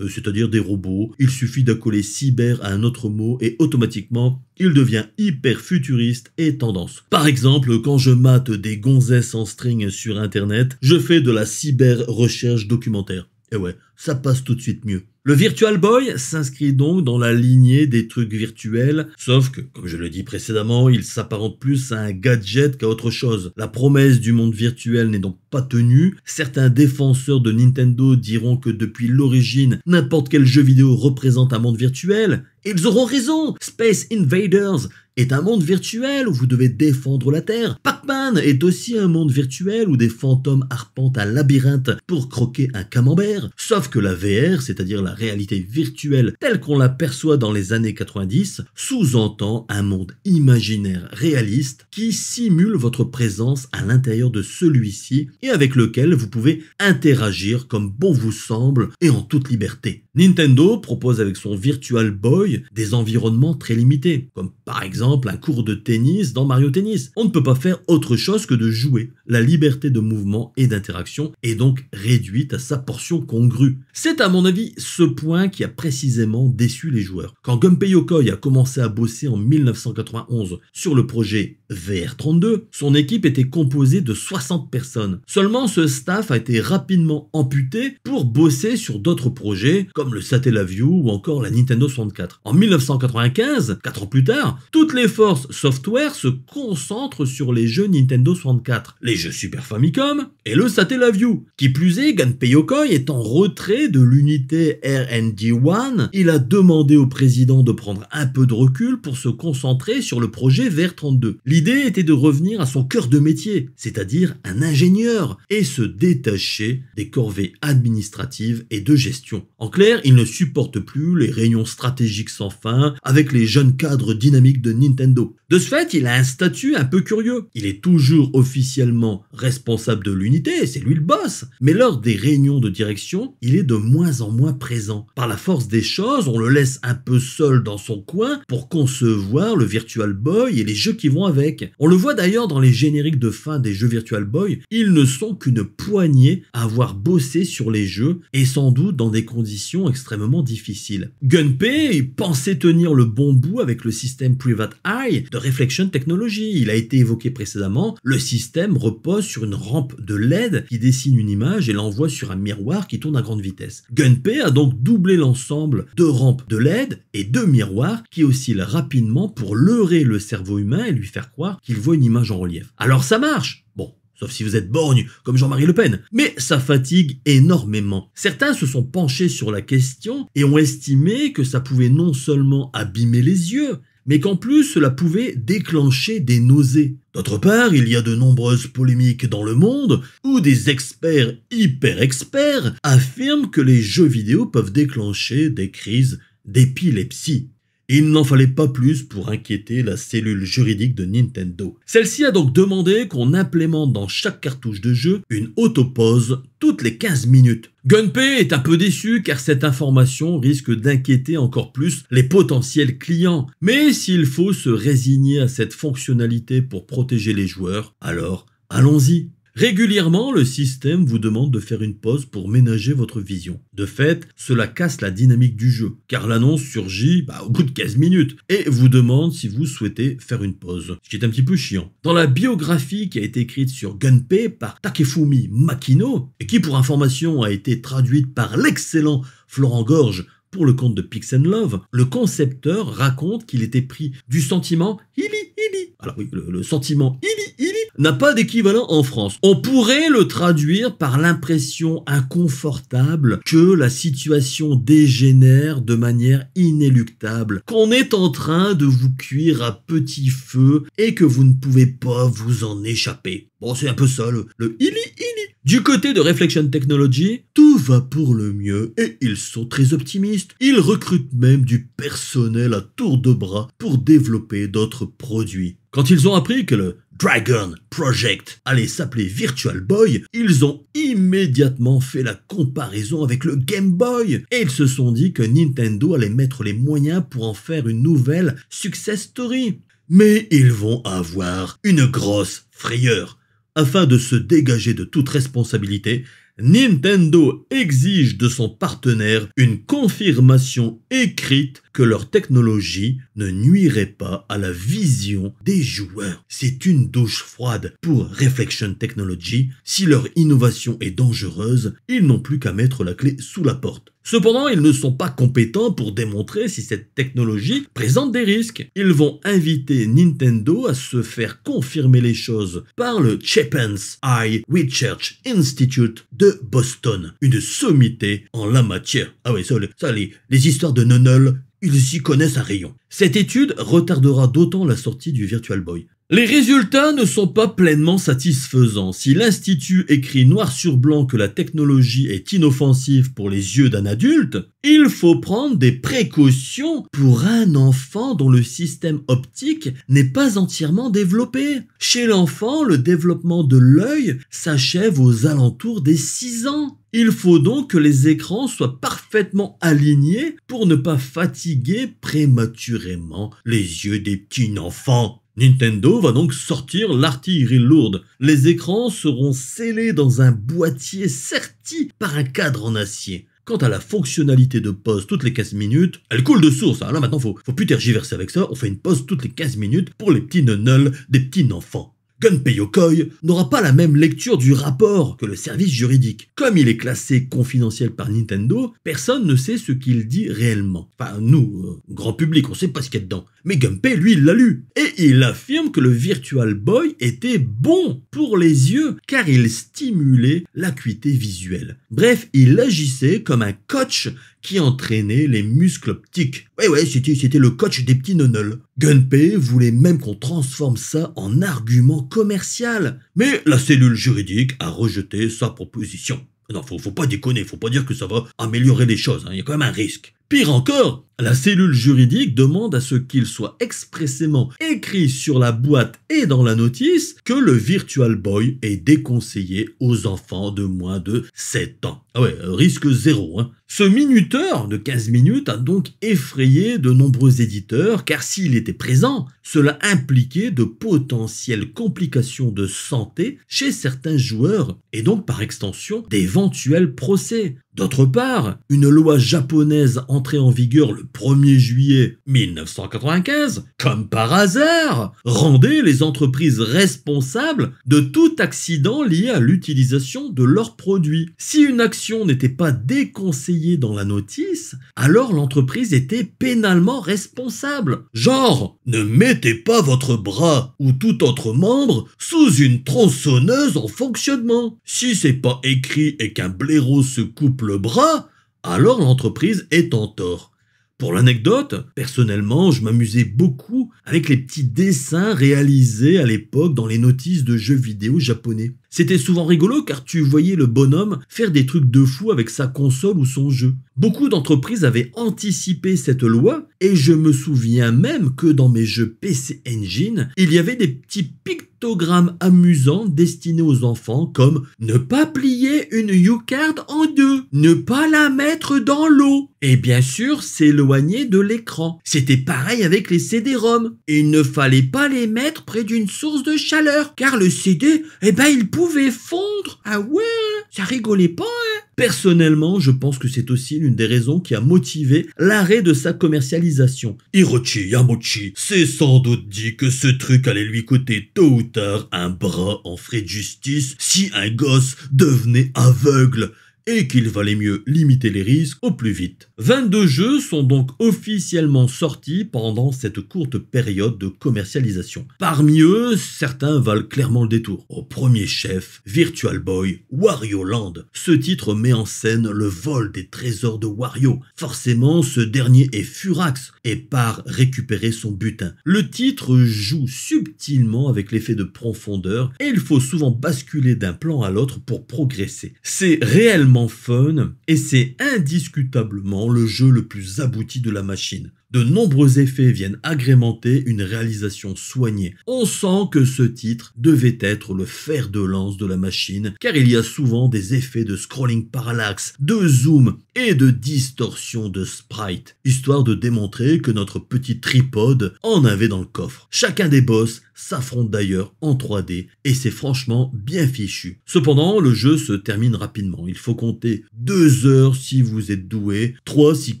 euh, c'est-à-dire des robots. Il suffit d'accoler cyber à un autre mot et automatiquement, il devient hyper futuriste et tendance. Par exemple, quand je mate des gonzesses en string sur internet, je fais de la cyber recherche documentaire. Et eh ouais, ça passe tout de suite mieux. Le Virtual Boy s'inscrit donc dans la lignée des trucs virtuels, sauf que, comme je le dis précédemment, il s'apparente plus à un gadget qu'à autre chose. La promesse du monde virtuel n'est donc pas tenue. Certains défenseurs de Nintendo diront que depuis l'origine, n'importe quel jeu vidéo représente un monde virtuel. ils auront raison Space Invaders est un monde virtuel où vous devez défendre la Terre. Pac-Man est aussi un monde virtuel où des fantômes arpentent un labyrinthe pour croquer un camembert. Sauf que la VR, c'est-à-dire la réalité virtuelle telle qu'on la perçoit dans les années 90, sous-entend un monde imaginaire réaliste qui simule votre présence à l'intérieur de celui-ci et avec lequel vous pouvez interagir comme bon vous semble et en toute liberté. Nintendo propose avec son Virtual Boy des environnements très limités, comme par exemple un cours de tennis dans Mario Tennis. On ne peut pas faire autre chose que de jouer. La liberté de mouvement et d'interaction est donc réduite à sa portion congrue. C'est à mon avis ce point qui a précisément déçu les joueurs. Quand Gunpei Yokoi a commencé à bosser en 1991 sur le projet VR32, son équipe était composée de 60 personnes. Seulement ce staff a été rapidement amputé pour bosser sur d'autres projets comme le Satellaview ou encore la Nintendo 64. En 1995, 4 ans plus tard, toutes les les forces software se concentrent sur les jeux Nintendo 64, les jeux Super Famicom et le Satellaview. Qui plus est, Ganpei Yokoi est en retrait de l'unité R&D 1 Il a demandé au président de prendre un peu de recul pour se concentrer sur le projet VR32. L'idée était de revenir à son cœur de métier, c'est-à-dire un ingénieur, et se détacher des corvées administratives et de gestion. En clair, il ne supporte plus les réunions stratégiques sans fin avec les jeunes cadres dynamiques de Nintendo Nintendo. De ce fait, il a un statut un peu curieux. Il est toujours officiellement responsable de l'unité, c'est lui le boss, mais lors des réunions de direction, il est de moins en moins présent. Par la force des choses, on le laisse un peu seul dans son coin pour concevoir le Virtual Boy et les jeux qui vont avec. On le voit d'ailleurs dans les génériques de fin des jeux Virtual Boy, ils ne sont qu'une poignée à avoir bossé sur les jeux et sans doute dans des conditions extrêmement difficiles. Gunpei pensait tenir le bon bout avec le système Private Eye de Reflection Technology. Il a été évoqué précédemment. Le système repose sur une rampe de LED qui dessine une image et l'envoie sur un miroir qui tourne à grande vitesse. Gunpei a donc doublé l'ensemble de rampes de LED et de miroirs qui oscillent rapidement pour leurrer le cerveau humain et lui faire croire qu'il voit une image en relief. Alors ça marche Bon, sauf si vous êtes borgne comme Jean-Marie Le Pen. Mais ça fatigue énormément. Certains se sont penchés sur la question et ont estimé que ça pouvait non seulement abîmer les yeux, mais qu'en plus cela pouvait déclencher des nausées. D'autre part, il y a de nombreuses polémiques dans le monde où des experts hyper experts affirment que les jeux vidéo peuvent déclencher des crises d'épilepsie. Il n'en fallait pas plus pour inquiéter la cellule juridique de Nintendo. Celle-ci a donc demandé qu'on implémente dans chaque cartouche de jeu une autopause toutes les 15 minutes. Gunpei est un peu déçu car cette information risque d'inquiéter encore plus les potentiels clients. Mais s'il faut se résigner à cette fonctionnalité pour protéger les joueurs, alors allons-y. Régulièrement, le système vous demande de faire une pause pour ménager votre vision. De fait, cela casse la dynamique du jeu, car l'annonce surgit bah, au bout de 15 minutes et vous demande si vous souhaitez faire une pause, ce qui est un petit peu chiant. Dans la biographie qui a été écrite sur Gunpei par Takefumi Makino, et qui pour information a été traduite par l'excellent Florent Gorge, pour le compte de Pix and Love, le concepteur raconte qu'il était pris du sentiment ili hili Alors oui, le, sentiment ili hili n'a pas d'équivalent en France. On pourrait le traduire par l'impression inconfortable que la situation dégénère de manière inéluctable, qu'on est en train de vous cuire à petit feu et que vous ne pouvez pas vous en échapper. Bon, c'est un peu ça le, hili ili du côté de Reflection Technology, tout va pour le mieux et ils sont très optimistes. Ils recrutent même du personnel à tour de bras pour développer d'autres produits. Quand ils ont appris que le Dragon Project allait s'appeler Virtual Boy, ils ont immédiatement fait la comparaison avec le Game Boy et ils se sont dit que Nintendo allait mettre les moyens pour en faire une nouvelle success story. Mais ils vont avoir une grosse frayeur afin de se dégager de toute responsabilité, Nintendo exige de son partenaire une confirmation écrite que leur technologie ne nuirait pas à la vision des joueurs. C'est une douche froide pour Reflection Technology. Si leur innovation est dangereuse, ils n'ont plus qu'à mettre la clé sous la porte. Cependant, ils ne sont pas compétents pour démontrer si cette technologie présente des risques. Ils vont inviter Nintendo à se faire confirmer les choses par le Chapin's Eye Research Institute de Boston, une sommité en la matière. Ah oui, ça, les, histoires de Nunnel ils y connaissent un rayon. Cette étude retardera d'autant la sortie du Virtual Boy. Les résultats ne sont pas pleinement satisfaisants. Si l'Institut écrit noir sur blanc que la technologie est inoffensive pour les yeux d'un adulte, il faut prendre des précautions pour un enfant dont le système optique n'est pas entièrement développé. Chez l'enfant, le développement de l'œil s'achève aux alentours des 6 ans. Il faut donc que les écrans soient parfaitement alignés pour ne pas fatiguer prématurément les yeux des petits enfants. Nintendo va donc sortir l'artillerie lourde. Les écrans seront scellés dans un boîtier serti par un cadre en acier. Quant à la fonctionnalité de pause toutes les 15 minutes, elle coule de source. Hein. Là maintenant, faut, faut plus tergiverser avec ça. On fait une pause toutes les 15 minutes pour les petits nuls des petits enfants. Gunpei Yokoi n'aura pas la même lecture du rapport que le service juridique. Comme il est classé confidentiel par Nintendo, personne ne sait ce qu'il dit réellement. Enfin, nous, euh, grand public, on sait pas ce qu'il y a dedans. Mais Gunpei, lui, l'a lu. Et il affirme que le Virtual Boy était bon pour les yeux, car il stimulait l'acuité visuelle. Bref, il agissait comme un coach qui entraînait les muscles optiques. Ouais, ouais, c'était le coach des petits nonnels. Gunpei voulait même qu'on transforme ça en argument commercial. Mais la cellule juridique a rejeté sa proposition. Non, faut, faut pas déconner, faut pas dire que ça va améliorer les choses, hein. il y a quand même un risque. Pire encore, la cellule juridique demande à ce qu'il soit expressément écrit sur la boîte et dans la notice que le Virtual Boy est déconseillé aux enfants de moins de 7 ans. Ah ouais, euh, risque zéro. Hein. Ce minuteur de 15 minutes a donc effrayé de nombreux éditeurs car s'il était présent, cela impliquait de potentielles complications de santé chez certains joueurs et donc par extension d'éventuels procès. D'autre part, une loi japonaise entrée en vigueur le 1er juillet 1995, comme par hasard, rendait les entreprises responsables de tout accident lié à l'utilisation de leurs produits. Si une action n'était pas déconseillée dans la notice, alors l'entreprise était pénalement responsable. Genre, ne mettez pas votre bras ou tout autre membre sous une tronçonneuse en fonctionnement. Si c'est pas écrit et qu'un blaireau se coupe le bras, alors l'entreprise est en tort. Pour l'anecdote, personnellement, je m'amusais beaucoup avec les petits dessins réalisés à l'époque dans les notices de jeux vidéo japonais. C'était souvent rigolo car tu voyais le bonhomme faire des trucs de fou avec sa console ou son jeu. Beaucoup d'entreprises avaient anticipé cette loi et je me souviens même que dans mes jeux PC Engine, il y avait des petits pictogrammes amusants destinés aux enfants comme ne pas plier une U-card en deux, ne pas la mettre dans l'eau et bien sûr s'éloigner de l'écran. C'était pareil avec les CD-ROM. Il ne fallait pas les mettre près d'une source de chaleur car le CD, eh ben il pouvait fondre. Ah ouais, ça rigolait pas. Hein Personnellement, je pense que c'est aussi l'une des raisons qui a motivé l'arrêt de sa commercialisation. Hirochi Yamochi s'est sans doute dit que ce truc allait lui coûter tôt ou tard un bras en frais de justice si un gosse devenait aveugle et qu'il valait mieux limiter les risques au plus vite. 22 jeux sont donc officiellement sortis pendant cette courte période de commercialisation. Parmi eux, certains valent clairement le détour. Au premier chef, Virtual Boy Wario Land. Ce titre met en scène le vol des trésors de Wario. Forcément, ce dernier est furax et part récupérer son butin. Le titre joue subtilement avec l'effet de profondeur et il faut souvent basculer d'un plan à l'autre pour progresser. C'est réellement fun et c'est indiscutablement le jeu le plus abouti de la machine. De nombreux effets viennent agrémenter une réalisation soignée. On sent que ce titre devait être le fer de lance de la machine, car il y a souvent des effets de scrolling parallaxe, de zoom et de distorsion de sprite, histoire de démontrer que notre petit tripode en avait dans le coffre. Chacun des boss s'affrontent d'ailleurs en 3D et c'est franchement bien fichu. Cependant, le jeu se termine rapidement. Il faut compter 2 heures si vous êtes doué, 3 si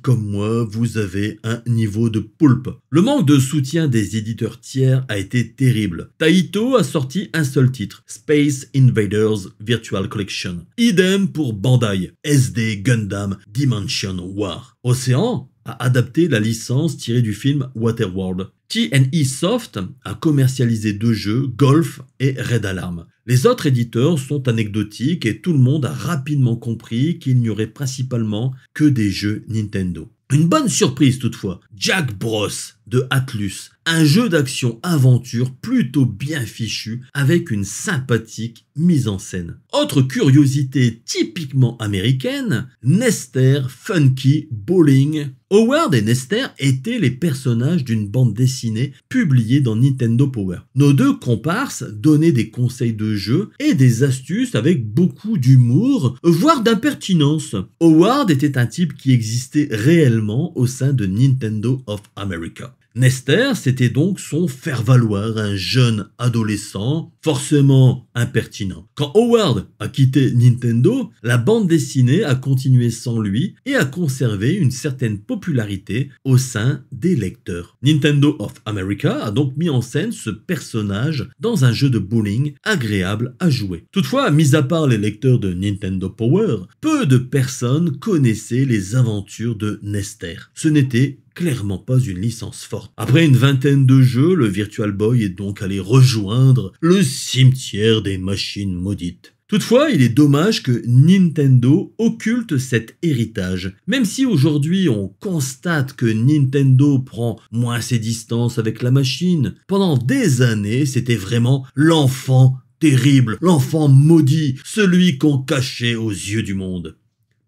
comme moi vous avez un niveau de poulpe. Le manque de soutien des éditeurs tiers a été terrible. Taito a sorti un seul titre, Space Invaders Virtual Collection. Idem pour Bandai, SD Gundam Dimension War. Océan a adapté la licence tirée du film Waterworld. TNE Soft a commercialisé deux jeux, Golf et Red Alarm. Les autres éditeurs sont anecdotiques et tout le monde a rapidement compris qu'il n'y aurait principalement que des jeux Nintendo. Une bonne surprise toutefois, Jack Bros de Atlus, un jeu d'action-aventure plutôt bien fichu avec une sympathique mise en scène. Autre curiosité typiquement américaine, Nester, Funky, Bowling. Howard et Nester étaient les personnages d'une bande dessinée publiée dans Nintendo Power. Nos deux comparses donnaient des conseils de jeu et des astuces avec beaucoup d'humour, voire d'impertinence. Howard était un type qui existait réellement au sein de Nintendo of America. Nester, c'était donc son faire-valoir, un jeune adolescent, forcément impertinent. Quand Howard a quitté Nintendo, la bande dessinée a continué sans lui et a conservé une certaine popularité au sein des lecteurs. Nintendo of America a donc mis en scène ce personnage dans un jeu de bowling agréable à jouer. Toutefois, mis à part les lecteurs de Nintendo Power, peu de personnes connaissaient les aventures de Nester. Ce n'était clairement pas une licence forte. Après une vingtaine de jeux, le Virtual Boy est donc allé rejoindre le cimetière des machines maudites. Toutefois, il est dommage que Nintendo occulte cet héritage. Même si aujourd'hui on constate que Nintendo prend moins ses distances avec la machine, pendant des années c'était vraiment l'enfant terrible, l'enfant maudit, celui qu'on cachait aux yeux du monde.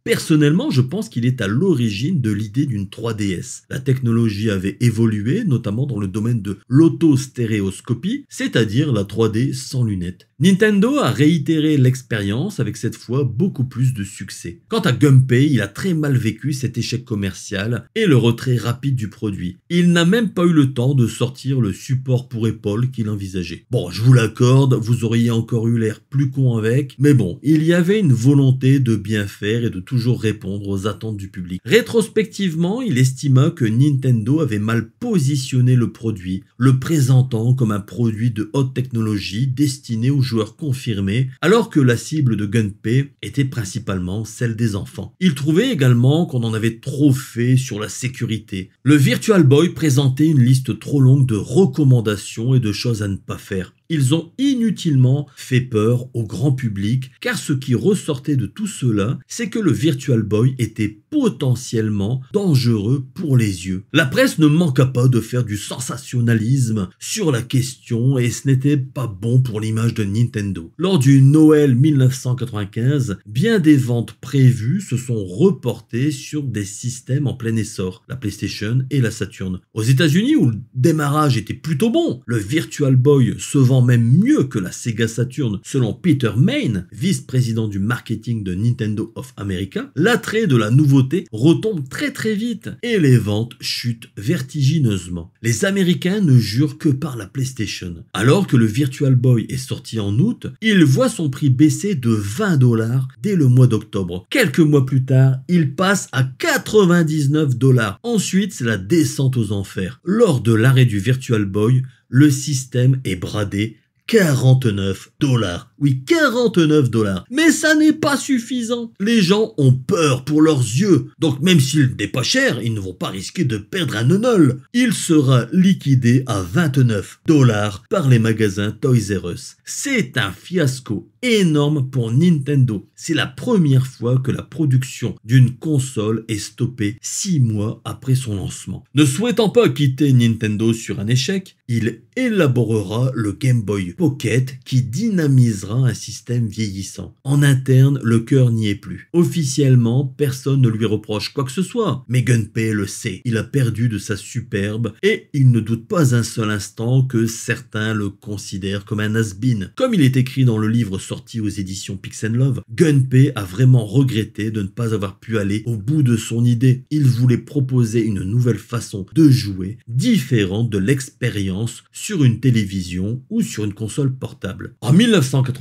Personnellement, je pense qu'il est à l'origine de l'idée d'une 3DS. La technologie avait évolué, notamment dans le domaine de l'autostéréoscopie, c'est-à-dire la 3D sans lunettes. Nintendo a réitéré l'expérience avec cette fois beaucoup plus de succès. Quant à Gunpei, il a très mal vécu cet échec commercial et le retrait rapide du produit. Il n'a même pas eu le temps de sortir le support pour épaule qu'il envisageait. Bon, je vous l'accorde, vous auriez encore eu l'air plus con avec, mais bon, il y avait une volonté de bien faire et de toujours répondre aux attentes du public. Rétrospectivement, il estima que Nintendo avait mal positionné le produit, le présentant comme un produit de haute technologie destiné aux joueurs confirmés, alors que la cible de Gunpei était principalement celle des enfants. Il trouvait également qu'on en avait trop fait sur la sécurité. Le Virtual Boy présentait une liste trop longue de recommandations et de choses à ne pas faire. Ils ont inutilement fait peur au grand public, car ce qui ressortait de tout cela, c'est que le Virtual Boy était potentiellement dangereux pour les yeux. La presse ne manqua pas de faire du sensationnalisme sur la question et ce n'était pas bon pour l'image de Nintendo. Lors du Noël 1995, bien des ventes prévues se sont reportées sur des systèmes en plein essor, la PlayStation et la Saturn. Aux États-Unis, où le démarrage était plutôt bon, le Virtual Boy se vend même mieux que la Sega Saturn selon Peter Main, vice-président du marketing de Nintendo of America, l'attrait de la nouveauté retombe très très vite et les ventes chutent vertigineusement. Les Américains ne jurent que par la PlayStation. Alors que le Virtual Boy est sorti en août, il voit son prix baisser de 20 dollars dès le mois d'octobre. Quelques mois plus tard, il passe à 99 dollars. Ensuite, c'est la descente aux enfers. Lors de l'arrêt du Virtual Boy, le système est bradé 49 dollars oui, 49 dollars. Mais ça n'est pas suffisant. Les gens ont peur pour leurs yeux. Donc même s'il n'est pas cher, ils ne vont pas risquer de perdre un nonol. Il sera liquidé à 29 dollars par les magasins Toys R Us. C'est un fiasco énorme pour Nintendo. C'est la première fois que la production d'une console est stoppée 6 mois après son lancement. Ne souhaitant pas quitter Nintendo sur un échec, il élaborera le Game Boy Pocket qui dynamisera un système vieillissant. En interne, le cœur n'y est plus. Officiellement, personne ne lui reproche quoi que ce soit, mais Gunpei le sait. Il a perdu de sa superbe et il ne doute pas un seul instant que certains le considèrent comme un has -been. Comme il est écrit dans le livre sorti aux éditions Pix Love, Gunpei a vraiment regretté de ne pas avoir pu aller au bout de son idée. Il voulait proposer une nouvelle façon de jouer, différente de l'expérience sur une télévision ou sur une console portable. En 1980,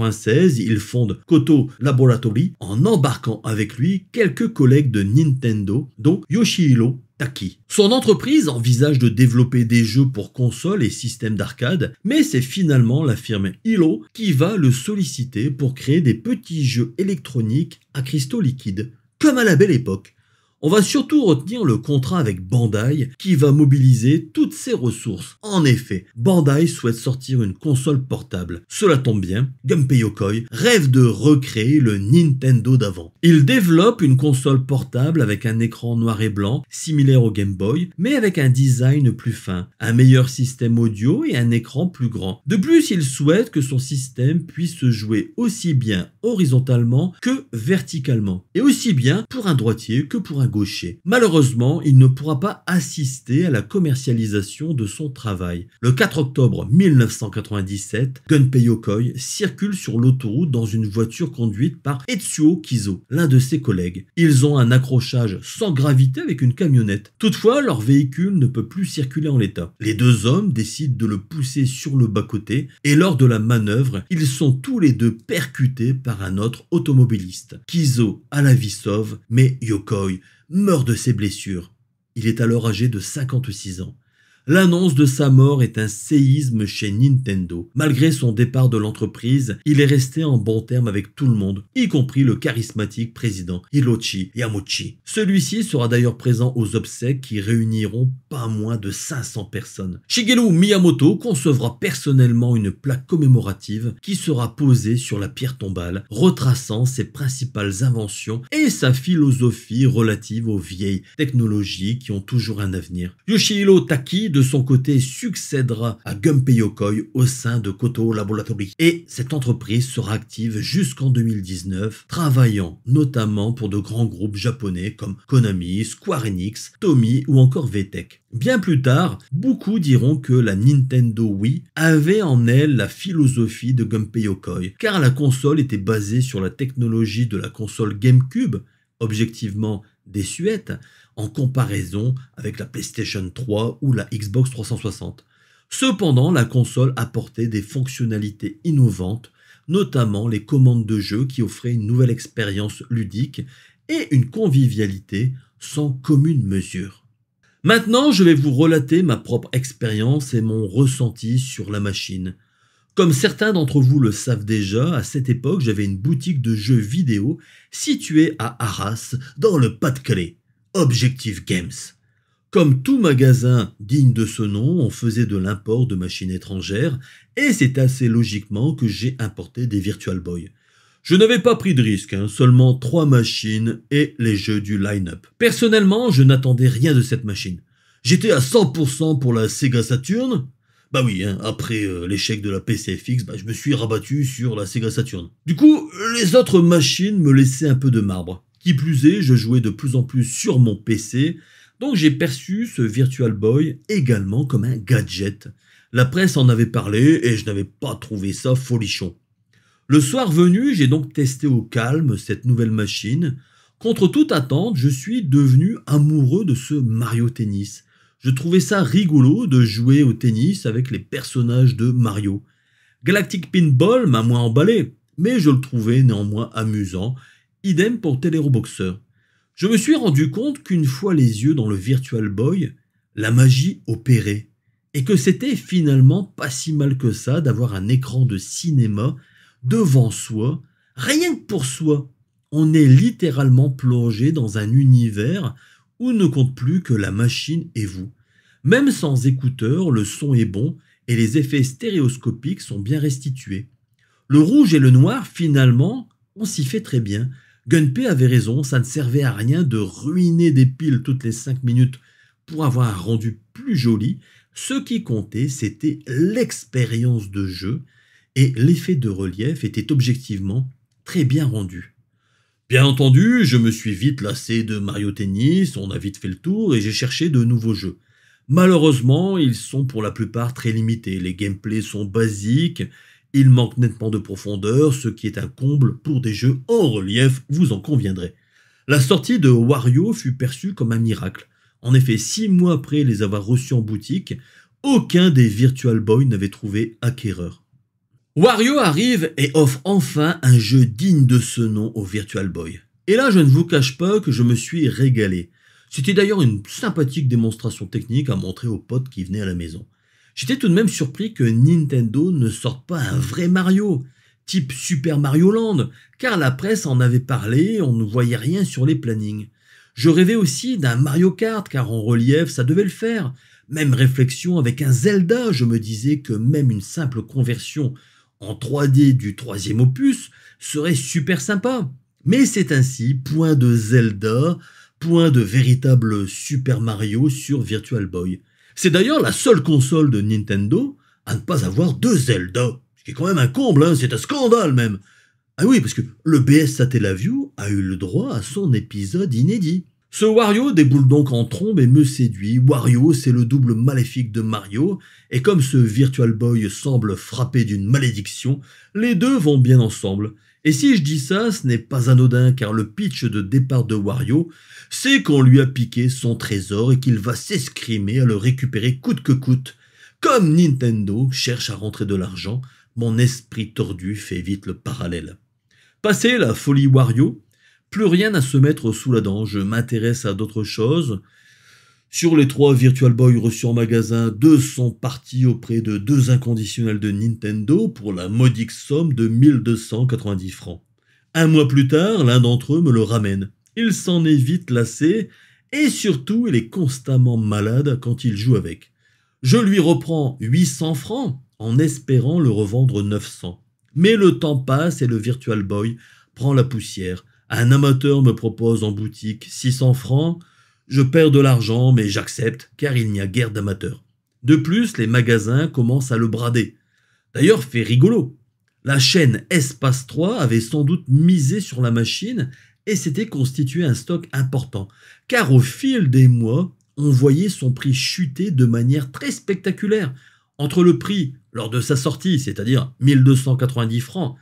il fonde Koto Laboratory en embarquant avec lui quelques collègues de Nintendo, dont Yoshihiro Taki. Son entreprise envisage de développer des jeux pour consoles et systèmes d'arcade, mais c'est finalement la firme Hilo qui va le solliciter pour créer des petits jeux électroniques à cristaux liquides, comme à la belle époque. On va surtout retenir le contrat avec Bandai qui va mobiliser toutes ses ressources. En effet, Bandai souhaite sortir une console portable. Cela tombe bien, Gunpei Yokoi rêve de recréer le Nintendo d'avant. Il développe une console portable avec un écran noir et blanc similaire au Game Boy mais avec un design plus fin, un meilleur système audio et un écran plus grand. De plus, il souhaite que son système puisse se jouer aussi bien horizontalement que verticalement et aussi bien pour un droitier que pour un gaucher. Malheureusement, il ne pourra pas assister à la commercialisation de son travail. Le 4 octobre 1997, Gunpei Yokoi circule sur l'autoroute dans une voiture conduite par Etsuo Kizo, l'un de ses collègues. Ils ont un accrochage sans gravité avec une camionnette. Toutefois, leur véhicule ne peut plus circuler en l'état. Les deux hommes décident de le pousser sur le bas-côté et lors de la manœuvre, ils sont tous les deux percutés par un autre automobiliste. Kizo a la vie sauve, mais Yokoi meurt de ses blessures. Il est alors âgé de 56 ans. L'annonce de sa mort est un séisme chez Nintendo. Malgré son départ de l'entreprise, il est resté en bon terme avec tout le monde, y compris le charismatique président Hirochi Yamuchi. Celui-ci sera d'ailleurs présent aux obsèques qui réuniront pas moins de 500 personnes. Shigeru Miyamoto concevra personnellement une plaque commémorative qui sera posée sur la pierre tombale, retraçant ses principales inventions et sa philosophie relative aux vieilles technologies qui ont toujours un avenir. Yoshihiro de son côté succédera à Gunpei Yokoi au sein de Koto Laboratory. Et cette entreprise sera active jusqu'en 2019, travaillant notamment pour de grands groupes japonais comme Konami, Square Enix, Tommy ou encore VTech. Bien plus tard, beaucoup diront que la Nintendo Wii avait en elle la philosophie de Gunpei Yokoi, car la console était basée sur la technologie de la console GameCube, objectivement désuète, en comparaison avec la PlayStation 3 ou la Xbox 360. Cependant, la console apportait des fonctionnalités innovantes, notamment les commandes de jeu qui offraient une nouvelle expérience ludique et une convivialité sans commune mesure. Maintenant, je vais vous relater ma propre expérience et mon ressenti sur la machine. Comme certains d'entre vous le savent déjà, à cette époque, j'avais une boutique de jeux vidéo située à Arras, dans le Pas-de-Calais. Objective Games. Comme tout magasin digne de ce nom, on faisait de l'import de machines étrangères, et c'est assez logiquement que j'ai importé des Virtual Boy. Je n'avais pas pris de risque, hein, seulement trois machines et les jeux du line-up. Personnellement, je n'attendais rien de cette machine. J'étais à 100% pour la Sega Saturn. Bah oui, hein, après euh, l'échec de la PCFX, bah, je me suis rabattu sur la Sega Saturn. Du coup, les autres machines me laissaient un peu de marbre. Qui plus est, je jouais de plus en plus sur mon PC, donc j'ai perçu ce Virtual Boy également comme un gadget. La presse en avait parlé et je n'avais pas trouvé ça folichon. Le soir venu, j'ai donc testé au calme cette nouvelle machine. Contre toute attente, je suis devenu amoureux de ce Mario Tennis. Je trouvais ça rigolo de jouer au tennis avec les personnages de Mario. Galactic Pinball m'a moins emballé, mais je le trouvais néanmoins amusant Idem pour Téléroboxer. Je me suis rendu compte qu'une fois les yeux dans le Virtual Boy, la magie opérait. Et que c'était finalement pas si mal que ça d'avoir un écran de cinéma devant soi, rien que pour soi. On est littéralement plongé dans un univers où ne compte plus que la machine et vous. Même sans écouteurs, le son est bon et les effets stéréoscopiques sont bien restitués. Le rouge et le noir, finalement, on s'y fait très bien. Gunpei avait raison, ça ne servait à rien de ruiner des piles toutes les 5 minutes pour avoir un rendu plus joli. Ce qui comptait, c'était l'expérience de jeu et l'effet de relief était objectivement très bien rendu. Bien entendu, je me suis vite lassé de Mario Tennis, on a vite fait le tour et j'ai cherché de nouveaux jeux. Malheureusement, ils sont pour la plupart très limités, les gameplays sont basiques, il manque nettement de profondeur, ce qui est un comble pour des jeux en relief, vous en conviendrez. La sortie de Wario fut perçue comme un miracle. En effet, six mois après les avoir reçus en boutique, aucun des Virtual Boy n'avait trouvé acquéreur. Wario arrive et offre enfin un jeu digne de ce nom au Virtual Boy. Et là, je ne vous cache pas que je me suis régalé. C'était d'ailleurs une sympathique démonstration technique à montrer aux potes qui venaient à la maison. J'étais tout de même surpris que Nintendo ne sorte pas un vrai Mario, type Super Mario Land, car la presse en avait parlé, on ne voyait rien sur les plannings. Je rêvais aussi d'un Mario Kart, car en relief, ça devait le faire. Même réflexion avec un Zelda, je me disais que même une simple conversion en 3D du troisième opus serait super sympa. Mais c'est ainsi, point de Zelda, point de véritable Super Mario sur Virtual Boy. C'est d'ailleurs la seule console de Nintendo à ne pas avoir deux Zelda. Ce qui est quand même un comble, hein. c'est un scandale même. Ah oui, parce que le BS Satellaview a eu le droit à son épisode inédit. Ce Wario déboule donc en trombe et me séduit. Wario, c'est le double maléfique de Mario, et comme ce Virtual Boy semble frappé d'une malédiction, les deux vont bien ensemble. Et si je dis ça, ce n'est pas anodin car le pitch de départ de Wario, c'est qu'on lui a piqué son trésor et qu'il va s'escrimer à le récupérer coûte que coûte. Comme Nintendo cherche à rentrer de l'argent, mon esprit tordu fait vite le parallèle. Passé la folie Wario, plus rien à se mettre sous la dent, je m'intéresse à d'autres choses, sur les trois Virtual Boy reçus en magasin, deux sont partis auprès de deux inconditionnels de Nintendo pour la modique somme de 1290 francs. Un mois plus tard, l'un d'entre eux me le ramène. Il s'en est vite lassé et surtout, il est constamment malade quand il joue avec. Je lui reprends 800 francs en espérant le revendre 900. Mais le temps passe et le Virtual Boy prend la poussière. Un amateur me propose en boutique 600 francs, je perds de l'argent, mais j'accepte, car il n'y a guère d'amateurs. De plus, les magasins commencent à le brader. D'ailleurs, fait rigolo. La chaîne Espace 3 avait sans doute misé sur la machine et s'était constitué un stock important, car au fil des mois, on voyait son prix chuter de manière très spectaculaire. Entre le prix lors de sa sortie, c'est-à-dire 1290 francs,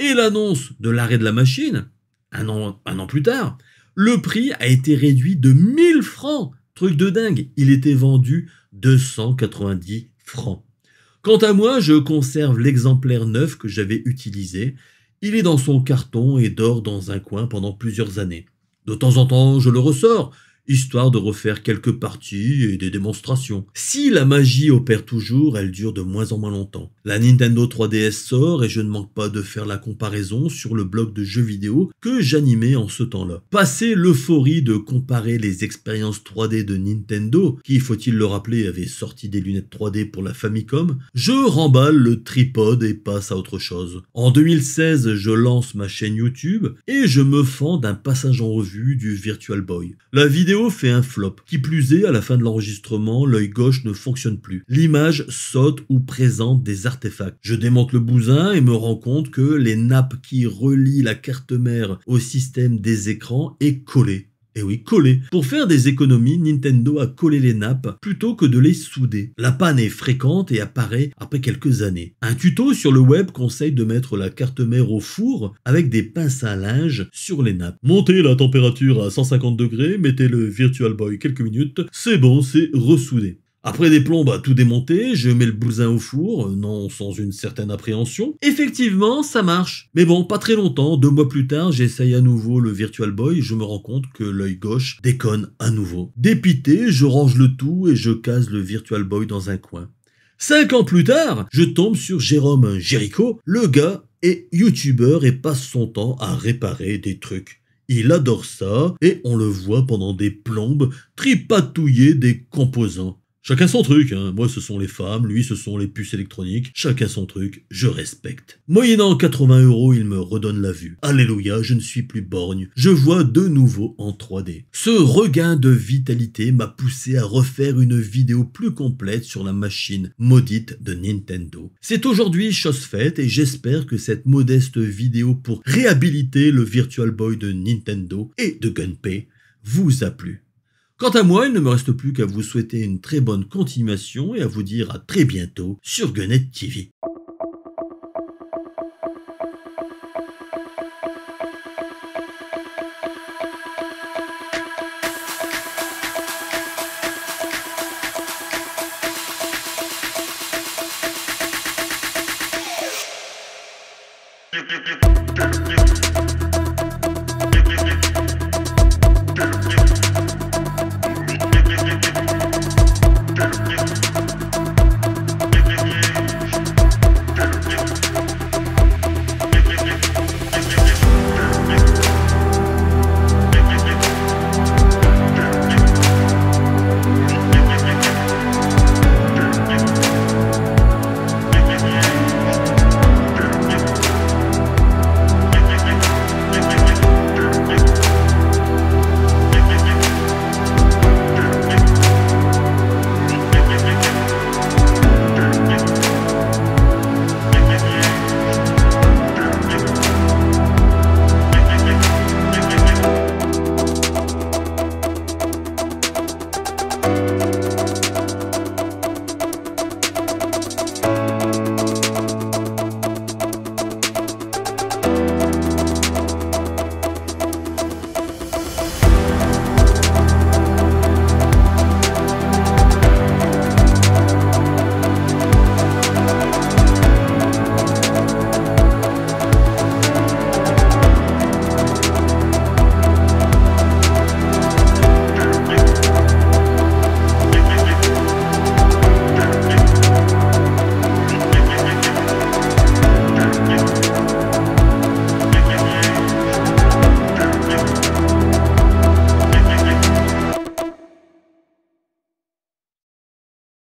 et l'annonce de l'arrêt de la machine, un an, un an plus tard, le prix a été réduit de 1000 francs. Truc de dingue, il était vendu 290 francs. Quant à moi, je conserve l'exemplaire neuf que j'avais utilisé. Il est dans son carton et dort dans un coin pendant plusieurs années. De temps en temps, je le ressors, histoire de refaire quelques parties et des démonstrations. Si la magie opère toujours, elle dure de moins en moins longtemps. La Nintendo 3DS sort et je ne manque pas de faire la comparaison sur le blog de jeux vidéo que j'animais en ce temps-là. Passé l'euphorie de comparer les expériences 3D de Nintendo, qui faut-il le rappeler avait sorti des lunettes 3D pour la Famicom, je remballe le tripode et passe à autre chose. En 2016, je lance ma chaîne YouTube et je me fends d'un passage en revue du Virtual Boy. La vidéo fait un flop. Qui plus est, à la fin de l'enregistrement, l'œil gauche ne fonctionne plus. L'image saute ou présente des artefacts. Je démonte le bousin et me rends compte que les nappes qui relient la carte mère au système des écrans est collée. Et eh oui, coller. Pour faire des économies, Nintendo a collé les nappes plutôt que de les souder. La panne est fréquente et apparaît après quelques années. Un tuto sur le web conseille de mettre la carte mère au four avec des pinces à linge sur les nappes. Montez la température à 150 degrés, mettez le Virtual Boy quelques minutes, c'est bon, c'est ressoudé. Après des plombes à bah, tout démonter, je mets le bousin au four, euh, non sans une certaine appréhension. Effectivement, ça marche. Mais bon, pas très longtemps, deux mois plus tard, j'essaye à nouveau le Virtual Boy, je me rends compte que l'œil gauche déconne à nouveau. Dépité, je range le tout et je case le Virtual Boy dans un coin. Cinq ans plus tard, je tombe sur Jérôme Jericho, le gars est youtubeur et passe son temps à réparer des trucs. Il adore ça et on le voit pendant des plombes tripatouiller des composants. Chacun son truc, hein. moi ce sont les femmes, lui ce sont les puces électroniques, chacun son truc, je respecte. Moyennant 80 euros, il me redonne la vue. Alléluia, je ne suis plus borgne, je vois de nouveau en 3D. Ce regain de vitalité m'a poussé à refaire une vidéo plus complète sur la machine maudite de Nintendo. C'est aujourd'hui chose faite et j'espère que cette modeste vidéo pour réhabiliter le Virtual Boy de Nintendo et de Gunpei vous a plu. Quant à moi, il ne me reste plus qu'à vous souhaiter une très bonne continuation et à vous dire à très bientôt sur Gunnet TV.